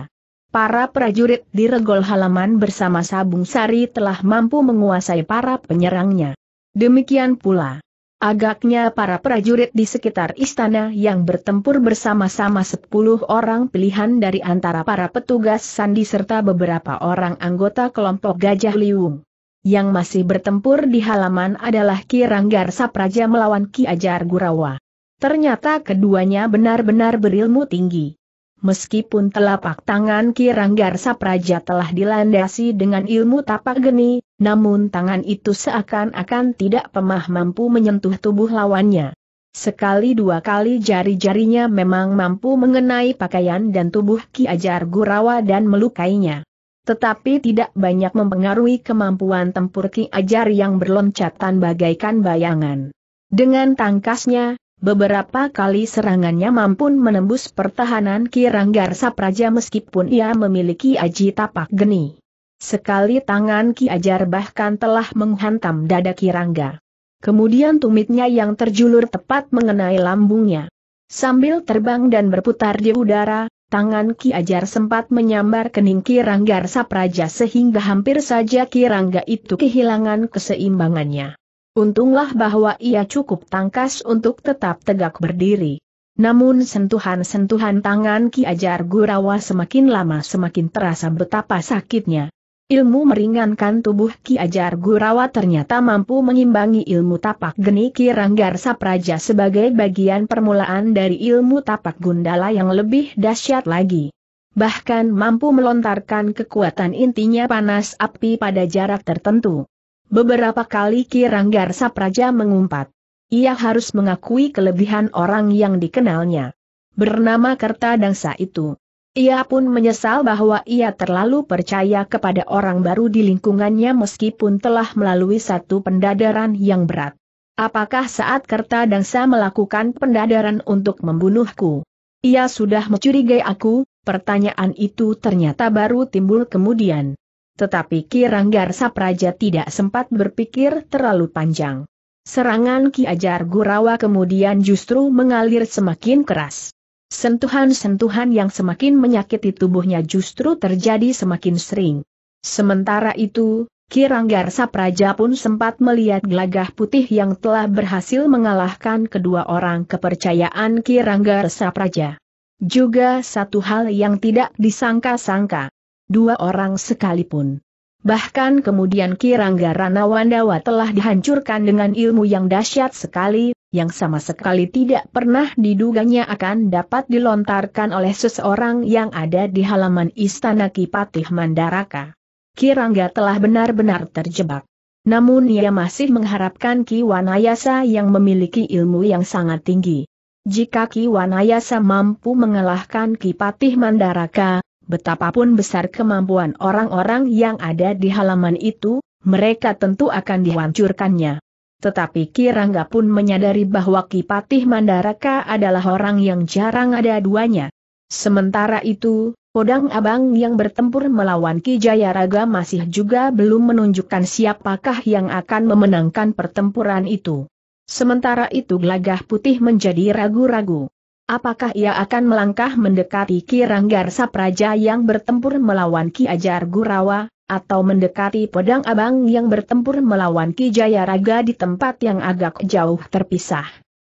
Para prajurit di regol halaman bersama Sabung Sari telah mampu menguasai para penyerangnya. Demikian pula, agaknya para prajurit di sekitar istana yang bertempur bersama-sama 10 orang pilihan dari antara para petugas sandi serta beberapa orang anggota kelompok Gajah Liung yang masih bertempur di halaman adalah Ki Ranggar Sapraja melawan Ki Ajar Gurawa. Ternyata keduanya benar-benar berilmu tinggi. Meskipun telapak tangan Ki Ranggar Sapraja telah dilandasi dengan ilmu tapak geni, namun tangan itu seakan-akan tidak pemah mampu menyentuh tubuh lawannya. Sekali dua kali jari-jarinya memang mampu mengenai pakaian dan tubuh Ki Ajar Gurawa dan melukainya tetapi tidak banyak mempengaruhi kemampuan tempur Ki Ajar yang berloncatan bagaikan bayangan. Dengan tangkasnya, beberapa kali serangannya mampu menembus pertahanan Ki Ranggar Sapraja meskipun ia memiliki aji tapak geni. Sekali tangan Ki Ajar bahkan telah menghantam dada Ki Rangga. Kemudian tumitnya yang terjulur tepat mengenai lambungnya. Sambil terbang dan berputar di udara, Tangan Ki Ajar sempat menyambar kening Ki Ranggar Sapraja sehingga hampir saja Ki Rangga itu kehilangan keseimbangannya. Untunglah bahwa ia cukup tangkas untuk tetap tegak berdiri. Namun sentuhan-sentuhan tangan Ki Ajar Gurawa semakin lama semakin terasa betapa sakitnya. Ilmu meringankan tubuh Ki Ajar Gurawa ternyata mampu mengimbangi ilmu tapak geni Ki Ranggar Sapraja sebagai bagian permulaan dari ilmu tapak gundala yang lebih dahsyat lagi. Bahkan mampu melontarkan kekuatan intinya panas api pada jarak tertentu. Beberapa kali Ki Ranggar Sapraja mengumpat. Ia harus mengakui kelebihan orang yang dikenalnya. Bernama Kerta Dangsa itu. Ia pun menyesal bahwa ia terlalu percaya kepada orang baru di lingkungannya meskipun telah melalui satu pendadaran yang berat. Apakah saat Kerta Dangsa melakukan pendadaran untuk membunuhku? Ia sudah mencurigai aku, pertanyaan itu ternyata baru timbul kemudian. Tetapi Kiranggar Sapraja tidak sempat berpikir terlalu panjang. Serangan Ki Ajar Gurawa kemudian justru mengalir semakin keras. Sentuhan-sentuhan yang semakin menyakiti tubuhnya justru terjadi semakin sering. Sementara itu, Kiranggar Sapraja pun sempat melihat gelagah putih yang telah berhasil mengalahkan kedua orang kepercayaan Kiranggar Sapraja. Juga satu hal yang tidak disangka-sangka. Dua orang sekalipun. Bahkan kemudian Kirangga Ranawandawa telah dihancurkan dengan ilmu yang dahsyat sekali, yang sama sekali tidak pernah diduganya akan dapat dilontarkan oleh seseorang yang ada di halaman Istana Kipatih Mandaraka. Kirangga telah benar-benar terjebak. Namun ia masih mengharapkan Ki Wanayasa yang memiliki ilmu yang sangat tinggi. Jika Ki Wanayasa mampu mengalahkan Kipatih Mandaraka, betapapun besar kemampuan orang-orang yang ada di halaman itu, mereka tentu akan dihancurkannya. Tetapi Kirangga pun menyadari bahwa Kipatih Mandaraka adalah orang yang jarang ada duanya. Sementara itu, Podang Abang yang bertempur melawan Ki Jayaraga masih juga belum menunjukkan siapakah yang akan memenangkan pertempuran itu. Sementara itu gelagah putih menjadi ragu-ragu. Apakah ia akan melangkah mendekati Ki Ranggar Sapraja yang bertempur melawan Ki Ajar Gurawa, atau mendekati Pedang Abang yang bertempur melawan Ki Jayaraga di tempat yang agak jauh terpisah?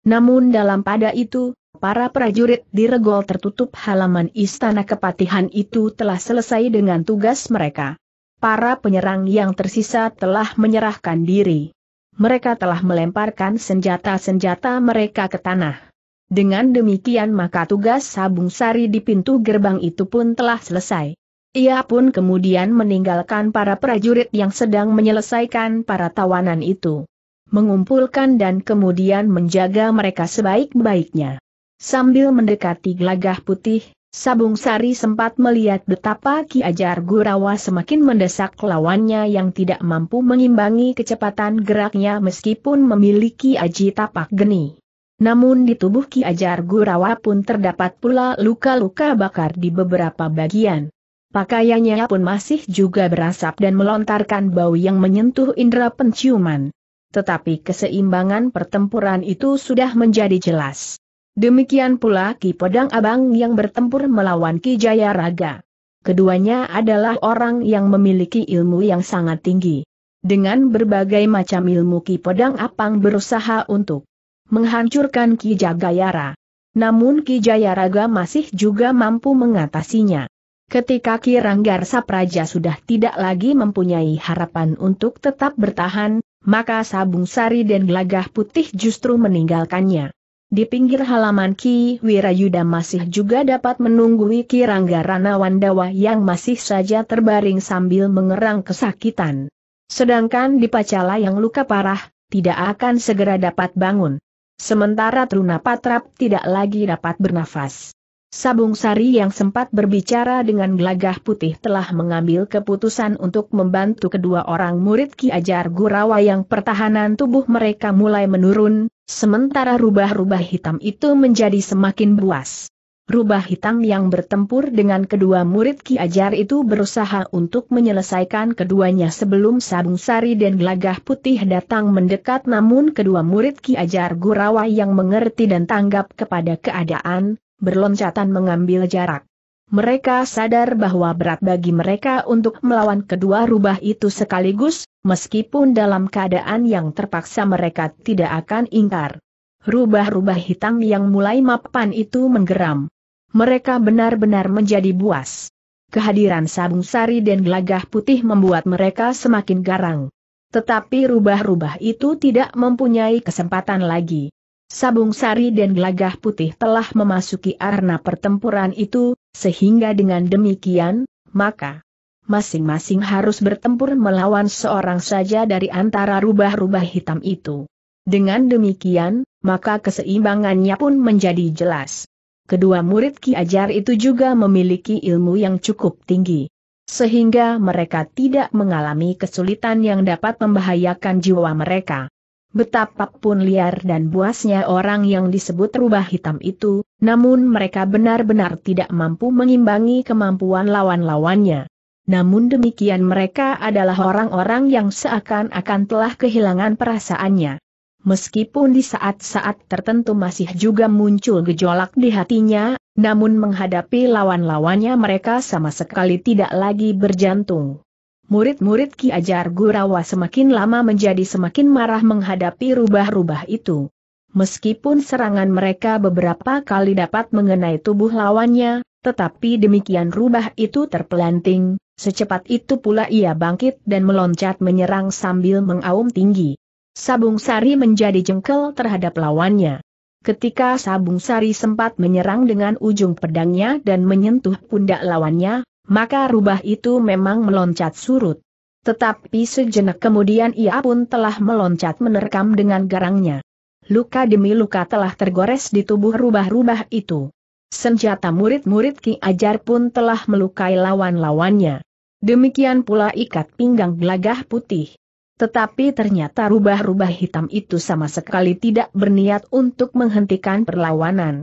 Namun dalam pada itu, para prajurit di regol tertutup halaman istana kepatihan itu telah selesai dengan tugas mereka. Para penyerang yang tersisa telah menyerahkan diri. Mereka telah melemparkan senjata-senjata mereka ke tanah. Dengan demikian maka tugas Sabung Sari di pintu gerbang itu pun telah selesai. Ia pun kemudian meninggalkan para prajurit yang sedang menyelesaikan para tawanan itu. Mengumpulkan dan kemudian menjaga mereka sebaik-baiknya. Sambil mendekati gelagah putih, Sabung Sari sempat melihat betapa Ki Ajar Gurawa semakin mendesak lawannya yang tidak mampu mengimbangi kecepatan geraknya meskipun memiliki aji tapak geni. Namun di tubuh Ki Ajar Gurawa pun terdapat pula luka-luka bakar di beberapa bagian. Pakaiannya pun masih juga berasap dan melontarkan bau yang menyentuh indera penciuman. Tetapi keseimbangan pertempuran itu sudah menjadi jelas. Demikian pula Ki Pedang Abang yang bertempur melawan Ki Jaya Raga. Keduanya adalah orang yang memiliki ilmu yang sangat tinggi. Dengan berbagai macam ilmu Ki Pedang Abang berusaha untuk menghancurkan Ki Jagayara. Namun Ki Jayaraga masih juga mampu mengatasinya. Ketika Ki Ranggar Sapraja sudah tidak lagi mempunyai harapan untuk tetap bertahan, maka Sabung Sari dan Gelagah Putih justru meninggalkannya. Di pinggir halaman Ki Wirayuda masih juga dapat menunggui Ki Rangga Ranawandawa yang masih saja terbaring sambil mengerang kesakitan. Sedangkan di Pacala yang luka parah, tidak akan segera dapat bangun sementara Truna Patrap tidak lagi dapat bernafas. Sabung Sari yang sempat berbicara dengan gelagah putih telah mengambil keputusan untuk membantu kedua orang murid Ki Ajar Gurawa yang pertahanan tubuh mereka mulai menurun, sementara rubah-rubah hitam itu menjadi semakin buas rubah hitam yang bertempur dengan kedua murid Ki Ajar itu berusaha untuk menyelesaikan keduanya sebelum Sabung Sari dan Gelagah Putih datang mendekat namun kedua murid Ki Ajar Gurawa yang mengerti dan tanggap kepada keadaan, berloncatan mengambil jarak. Mereka sadar bahwa berat bagi mereka untuk melawan kedua rubah itu sekaligus, meskipun dalam keadaan yang terpaksa mereka tidak akan ingkar. Rubah-rubah hitam yang mulai mapan itu menggeram mereka benar-benar menjadi buas. Kehadiran sabung sari dan gelagah putih membuat mereka semakin garang. Tetapi rubah-rubah itu tidak mempunyai kesempatan lagi. Sabung sari dan gelagah putih telah memasuki arena pertempuran itu, sehingga dengan demikian, maka masing-masing harus bertempur melawan seorang saja dari antara rubah-rubah hitam itu. Dengan demikian, maka keseimbangannya pun menjadi jelas kedua murid Ki Ajar itu juga memiliki ilmu yang cukup tinggi. Sehingga mereka tidak mengalami kesulitan yang dapat membahayakan jiwa mereka. Betapapun liar dan buasnya orang yang disebut rubah hitam itu, namun mereka benar-benar tidak mampu mengimbangi kemampuan lawan-lawannya. Namun demikian mereka adalah orang-orang yang seakan-akan telah kehilangan perasaannya. Meskipun di saat-saat tertentu masih juga muncul gejolak di hatinya, namun menghadapi lawan-lawannya mereka sama sekali tidak lagi berjantung. Murid-murid Ki Ajar Gurawa semakin lama menjadi semakin marah menghadapi rubah-rubah itu. Meskipun serangan mereka beberapa kali dapat mengenai tubuh lawannya, tetapi demikian rubah itu terpelanting, secepat itu pula ia bangkit dan meloncat menyerang sambil mengaum tinggi. Sabung Sari menjadi jengkel terhadap lawannya. Ketika Sabung Sari sempat menyerang dengan ujung pedangnya dan menyentuh pundak lawannya, maka rubah itu memang meloncat surut. Tetapi sejenak kemudian ia pun telah meloncat menerkam dengan garangnya. Luka demi luka telah tergores di tubuh rubah-rubah itu. Senjata murid-murid Ki Ajar pun telah melukai lawan-lawannya. Demikian pula ikat pinggang gelagah putih. Tetapi ternyata rubah-rubah hitam itu sama sekali tidak berniat untuk menghentikan perlawanan.